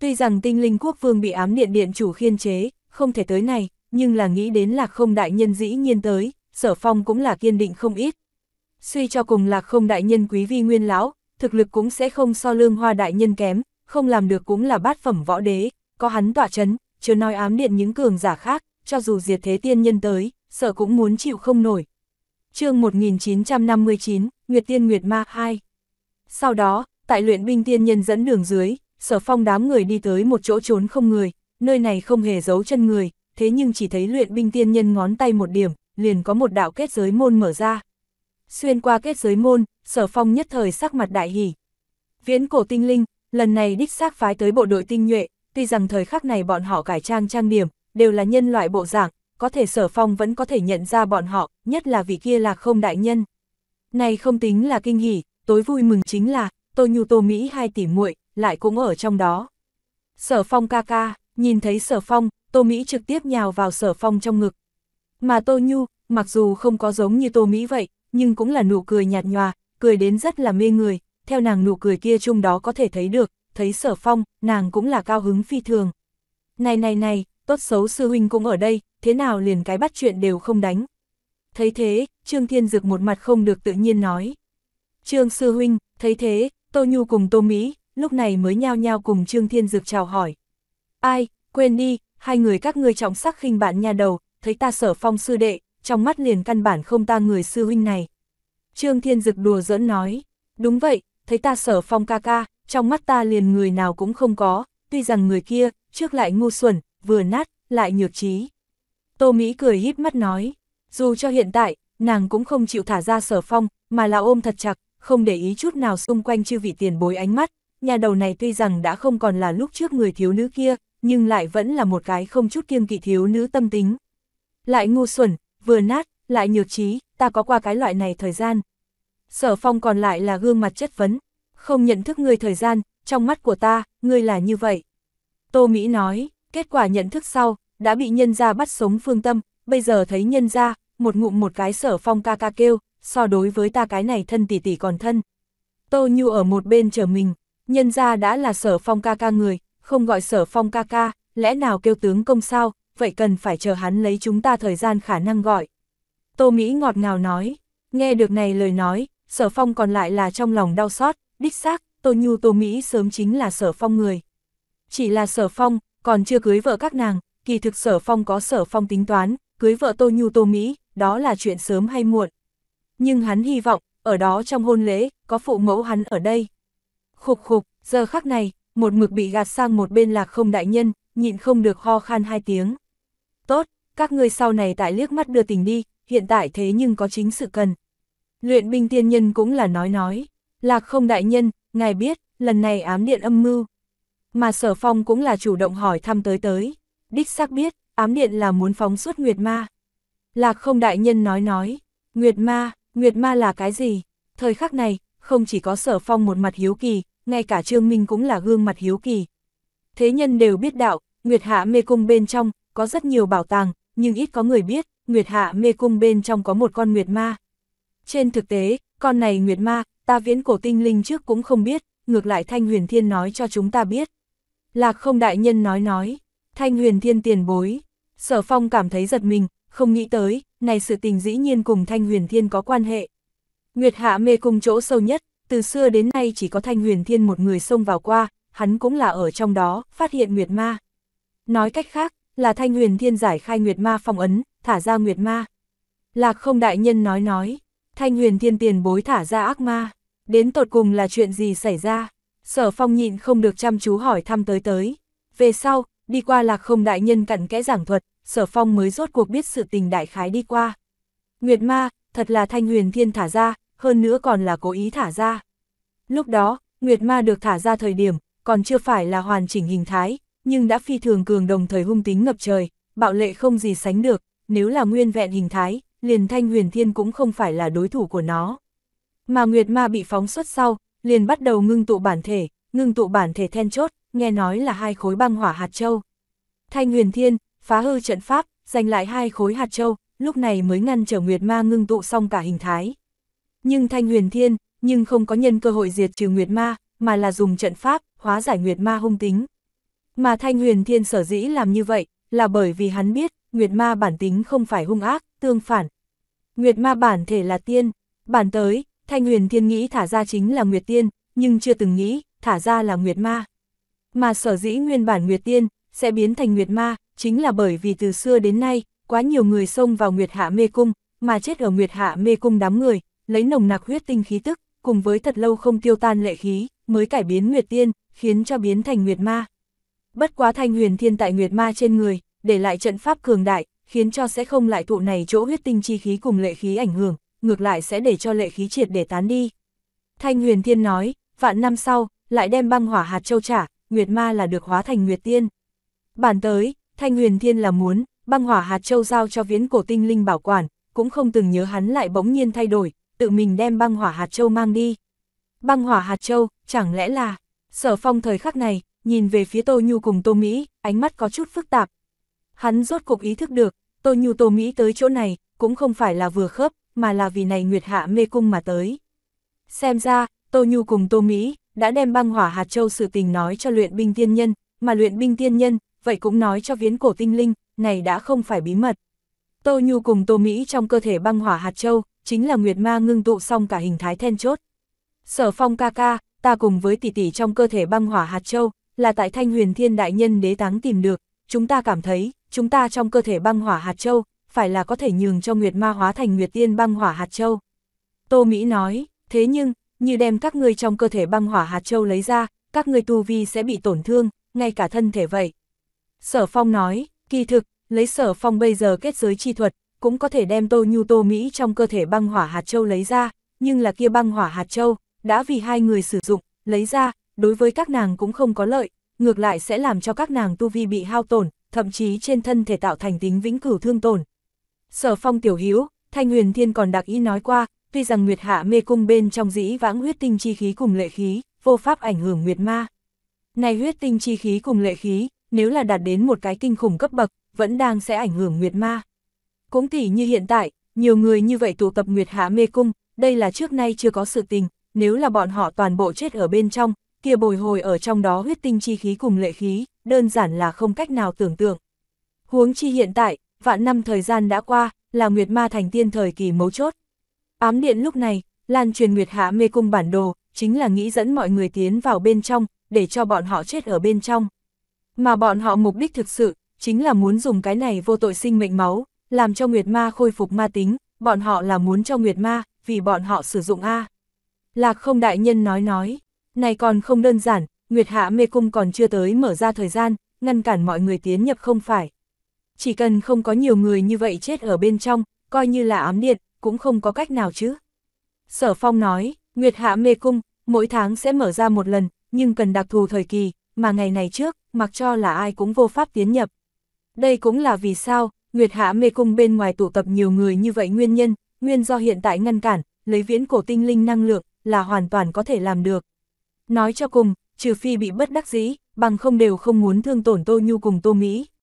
Tuy rằng tinh linh quốc vương bị ám điện điện chủ khiên chế, không thể tới này, nhưng là nghĩ đến lạc không đại nhân dĩ nhiên tới, sở phong cũng là kiên định không ít. Suy cho cùng lạc không đại nhân quý vi nguyên lão, thực lực cũng sẽ không so lương hoa đại nhân kém, không làm được cũng là bát phẩm võ đế, có hắn tỏa chấn, chưa nói ám điện những cường giả khác, cho dù diệt thế tiên nhân tới, sở cũng muốn chịu không nổi. chương 1959, Nguyệt Tiên Nguyệt Ma 2 sau đó, tại luyện binh tiên nhân dẫn đường dưới, sở phong đám người đi tới một chỗ trốn không người, nơi này không hề giấu chân người, thế nhưng chỉ thấy luyện binh tiên nhân ngón tay một điểm, liền có một đạo kết giới môn mở ra. Xuyên qua kết giới môn, sở phong nhất thời sắc mặt đại hỉ. Viễn cổ tinh linh, lần này đích xác phái tới bộ đội tinh nhuệ, tuy rằng thời khắc này bọn họ cải trang trang điểm, đều là nhân loại bộ dạng, có thể sở phong vẫn có thể nhận ra bọn họ, nhất là vì kia là không đại nhân. Này không tính là kinh hỉ, tối vui mừng chính là, Tô Nhu Tô Mỹ hai tỷ muội lại cũng ở trong đó. Sở Phong ca ca, nhìn thấy Sở Phong, Tô Mỹ trực tiếp nhào vào Sở Phong trong ngực. Mà Tô Nhu, mặc dù không có giống như Tô Mỹ vậy, nhưng cũng là nụ cười nhạt nhòa, cười đến rất là mê người, theo nàng nụ cười kia chung đó có thể thấy được, thấy Sở Phong, nàng cũng là cao hứng phi thường. Này này này, tốt xấu sư huynh cũng ở đây, thế nào liền cái bắt chuyện đều không đánh. Thấy thế, Trương Thiên dược một mặt không được tự nhiên nói. Trương Sư Huynh, thấy thế, Tô Nhu cùng Tô Mỹ, lúc này mới nhao nhao cùng Trương Thiên Dực chào hỏi. Ai, quên đi, hai người các ngươi trọng sắc khinh bạn nhà đầu, thấy ta sở phong sư đệ, trong mắt liền căn bản không ta người sư huynh này. Trương Thiên Dực đùa giỡn nói, đúng vậy, thấy ta sở phong ca ca, trong mắt ta liền người nào cũng không có, tuy rằng người kia, trước lại ngu xuẩn, vừa nát, lại nhược trí. Tô Mỹ cười híp mắt nói, dù cho hiện tại, nàng cũng không chịu thả ra sở phong, mà là ôm thật chặt, không để ý chút nào xung quanh chư vị tiền bối ánh mắt, nhà đầu này tuy rằng đã không còn là lúc trước người thiếu nữ kia, nhưng lại vẫn là một cái không chút kiêng kỵ thiếu nữ tâm tính. Lại ngu xuẩn, vừa nát, lại nhược trí, ta có qua cái loại này thời gian. Sở phong còn lại là gương mặt chất vấn, không nhận thức người thời gian, trong mắt của ta, ngươi là như vậy. Tô Mỹ nói, kết quả nhận thức sau, đã bị nhân ra bắt sống phương tâm, bây giờ thấy nhân ra, một ngụm một cái sở phong ca ca kêu, so đối với ta cái này thân tỷ tỷ còn thân. Tô Nhu ở một bên chờ mình, nhân ra đã là sở phong ca ca người, không gọi sở phong ca ca, lẽ nào kêu tướng công sao, vậy cần phải chờ hắn lấy chúng ta thời gian khả năng gọi. Tô Mỹ ngọt ngào nói, nghe được này lời nói, sở phong còn lại là trong lòng đau xót, đích xác, Tô Nhu Tô Mỹ sớm chính là sở phong người. Chỉ là sở phong, còn chưa cưới vợ các nàng, kỳ thực sở phong có sở phong tính toán, cưới vợ Tô Nhu Tô Mỹ, đó là chuyện sớm hay muộn nhưng hắn hy vọng, ở đó trong hôn lễ, có phụ mẫu hắn ở đây. Khục khục, giờ khắc này, một mực bị gạt sang một bên lạc không đại nhân, nhịn không được ho khan hai tiếng. Tốt, các ngươi sau này tại liếc mắt đưa tình đi, hiện tại thế nhưng có chính sự cần. Luyện binh tiên nhân cũng là nói nói, lạc không đại nhân, ngài biết, lần này ám điện âm mưu. Mà sở phong cũng là chủ động hỏi thăm tới tới, đích xác biết, ám điện là muốn phóng suốt Nguyệt Ma. Lạc không đại nhân nói nói, Nguyệt Ma, Nguyệt ma là cái gì? Thời khắc này, không chỉ có sở phong một mặt hiếu kỳ, ngay cả Trương Minh cũng là gương mặt hiếu kỳ. Thế nhân đều biết đạo, Nguyệt hạ mê cung bên trong, có rất nhiều bảo tàng, nhưng ít có người biết, Nguyệt hạ mê cung bên trong có một con Nguyệt ma. Trên thực tế, con này Nguyệt ma, ta viễn cổ tinh linh trước cũng không biết, ngược lại Thanh Huyền Thiên nói cho chúng ta biết. Lạc không đại nhân nói nói, Thanh Huyền Thiên tiền bối, sở phong cảm thấy giật mình, không nghĩ tới, này sự tình dĩ nhiên cùng Thanh Huyền Thiên có quan hệ. Nguyệt Hạ mê cung chỗ sâu nhất, từ xưa đến nay chỉ có Thanh Huyền Thiên một người xông vào qua, hắn cũng là ở trong đó, phát hiện Nguyệt Ma. Nói cách khác, là Thanh Huyền Thiên giải khai Nguyệt Ma phong ấn, thả ra Nguyệt Ma. Lạc không đại nhân nói nói, Thanh Huyền Thiên tiền bối thả ra ác ma, đến tột cùng là chuyện gì xảy ra, sở phong nhịn không được chăm chú hỏi thăm tới tới. Về sau, đi qua Lạc không đại nhân cặn kẽ giảng thuật, Sở Phong mới rốt cuộc biết sự tình đại khái đi qua. Nguyệt Ma, thật là Thanh Huyền Thiên thả ra, hơn nữa còn là cố ý thả ra. Lúc đó, Nguyệt Ma được thả ra thời điểm, còn chưa phải là hoàn chỉnh hình thái, nhưng đã phi thường cường đồng thời hung tính ngập trời, bạo lệ không gì sánh được, nếu là nguyên vẹn hình thái, liền Thanh Huyền Thiên cũng không phải là đối thủ của nó. Mà Nguyệt Ma bị phóng xuất sau, liền bắt đầu ngưng tụ bản thể, ngưng tụ bản thể then chốt, nghe nói là hai khối băng hỏa hạt châu. Thanh Huyền Thiên, phá hư trận pháp, giành lại hai khối hạt châu, lúc này mới ngăn trở Nguyệt Ma ngưng tụ xong cả hình thái. Nhưng Thanh Huyền Thiên, nhưng không có nhân cơ hội diệt trừ Nguyệt Ma, mà là dùng trận pháp, hóa giải Nguyệt Ma hung tính. Mà Thanh Huyền Thiên sở dĩ làm như vậy, là bởi vì hắn biết, Nguyệt Ma bản tính không phải hung ác, tương phản. Nguyệt Ma bản thể là tiên, bản tới, Thanh Huyền Thiên nghĩ thả ra chính là Nguyệt Tiên, nhưng chưa từng nghĩ, thả ra là Nguyệt Ma. Mà sở dĩ nguyên bản Nguyệt Tiên, sẽ biến thành Nguyệt Ma, chính là bởi vì từ xưa đến nay, quá nhiều người xông vào Nguyệt Hạ Mê Cung, mà chết ở Nguyệt Hạ Mê Cung đám người, lấy nồng nặc huyết tinh khí tức, cùng với thật lâu không tiêu tan lệ khí, mới cải biến Nguyệt Tiên, khiến cho biến thành Nguyệt Ma. Bất quá thanh huyền thiên tại Nguyệt Ma trên người, để lại trận pháp cường đại, khiến cho sẽ không lại tụ này chỗ huyết tinh chi khí cùng lệ khí ảnh hưởng, ngược lại sẽ để cho lệ khí triệt để tán đi. Thanh huyền thiên nói, vạn năm sau, lại đem băng hỏa hạt châu trả, Nguyệt Ma là được hóa thành Nguyệt Tiên. Bản tới, Thanh Huyền Thiên là muốn, băng hỏa hạt châu giao cho viễn cổ tinh linh bảo quản, cũng không từng nhớ hắn lại bỗng nhiên thay đổi, tự mình đem băng hỏa hạt châu mang đi. Băng hỏa hạt châu, chẳng lẽ là, sở phong thời khắc này, nhìn về phía Tô Nhu cùng Tô Mỹ, ánh mắt có chút phức tạp. Hắn rốt cục ý thức được, Tô Nhu Tô Mỹ tới chỗ này, cũng không phải là vừa khớp, mà là vì này Nguyệt Hạ mê cung mà tới. Xem ra, Tô Nhu cùng Tô Mỹ, đã đem băng hỏa hạt châu sự tình nói cho luyện binh tiên nhân, mà luyện binh tiên nhân, vậy cũng nói cho viễn cổ tinh linh, này đã không phải bí mật. Tô Nhu cùng Tô Mỹ trong cơ thể băng hỏa hạt châu, chính là Nguyệt Ma ngưng tụ xong cả hình thái then chốt. Sở phong ca ca, ta cùng với tỷ tỷ trong cơ thể băng hỏa hạt châu, là tại thanh huyền thiên đại nhân đế táng tìm được, chúng ta cảm thấy, chúng ta trong cơ thể băng hỏa hạt châu, phải là có thể nhường cho Nguyệt Ma hóa thành Nguyệt Tiên băng hỏa hạt châu. Tô Mỹ nói, thế nhưng, như đem các ngươi trong cơ thể băng hỏa hạt châu lấy ra, các ngươi tu vi sẽ bị tổn thương, ngay cả thân thể vậy. Sở Phong nói, kỳ thực, lấy Sở Phong bây giờ kết giới chi thuật, cũng có thể đem Tô Nhu Tô Mỹ trong cơ thể băng hỏa hạt châu lấy ra, nhưng là kia băng hỏa hạt châu, đã vì hai người sử dụng, lấy ra, đối với các nàng cũng không có lợi, ngược lại sẽ làm cho các nàng tu vi bị hao tổn, thậm chí trên thân thể tạo thành tính vĩnh cửu thương tổn. Sở Phong tiểu hiếu, Thanh Huyền Thiên còn đặc ý nói qua, tuy rằng Nguyệt Hạ mê cung bên trong dĩ vãng huyết tinh chi khí cùng lệ khí, vô pháp ảnh hưởng Nguyệt Ma. Này huyết tinh chi khí cùng lệ khí, nếu là đạt đến một cái kinh khủng cấp bậc, vẫn đang sẽ ảnh hưởng Nguyệt Ma. Cũng thì như hiện tại, nhiều người như vậy tụ tập Nguyệt Hạ Mê Cung, đây là trước nay chưa có sự tình, nếu là bọn họ toàn bộ chết ở bên trong, kia bồi hồi ở trong đó huyết tinh chi khí cùng lệ khí, đơn giản là không cách nào tưởng tượng. Huống chi hiện tại, vạn năm thời gian đã qua, là Nguyệt Ma thành tiên thời kỳ mấu chốt. Ám điện lúc này, lan truyền Nguyệt Hạ Mê Cung bản đồ, chính là nghĩ dẫn mọi người tiến vào bên trong, để cho bọn họ chết ở bên trong. Mà bọn họ mục đích thực sự, chính là muốn dùng cái này vô tội sinh mệnh máu, làm cho Nguyệt Ma khôi phục ma tính, bọn họ là muốn cho Nguyệt Ma, vì bọn họ sử dụng A. Lạc không đại nhân nói nói, này còn không đơn giản, Nguyệt Hạ mê cung còn chưa tới mở ra thời gian, ngăn cản mọi người tiến nhập không phải. Chỉ cần không có nhiều người như vậy chết ở bên trong, coi như là ám điện, cũng không có cách nào chứ. Sở Phong nói, Nguyệt Hạ mê cung, mỗi tháng sẽ mở ra một lần, nhưng cần đặc thù thời kỳ, mà ngày này trước, mặc cho là ai cũng vô pháp tiến nhập. Đây cũng là vì sao, Nguyệt Hạ mê cung bên ngoài tụ tập nhiều người như vậy nguyên nhân, nguyên do hiện tại ngăn cản, lấy viễn cổ tinh linh năng lượng, là hoàn toàn có thể làm được. Nói cho cùng, trừ phi bị bất đắc dĩ, bằng không đều không muốn thương tổn Tô Nhu cùng Tô Mỹ,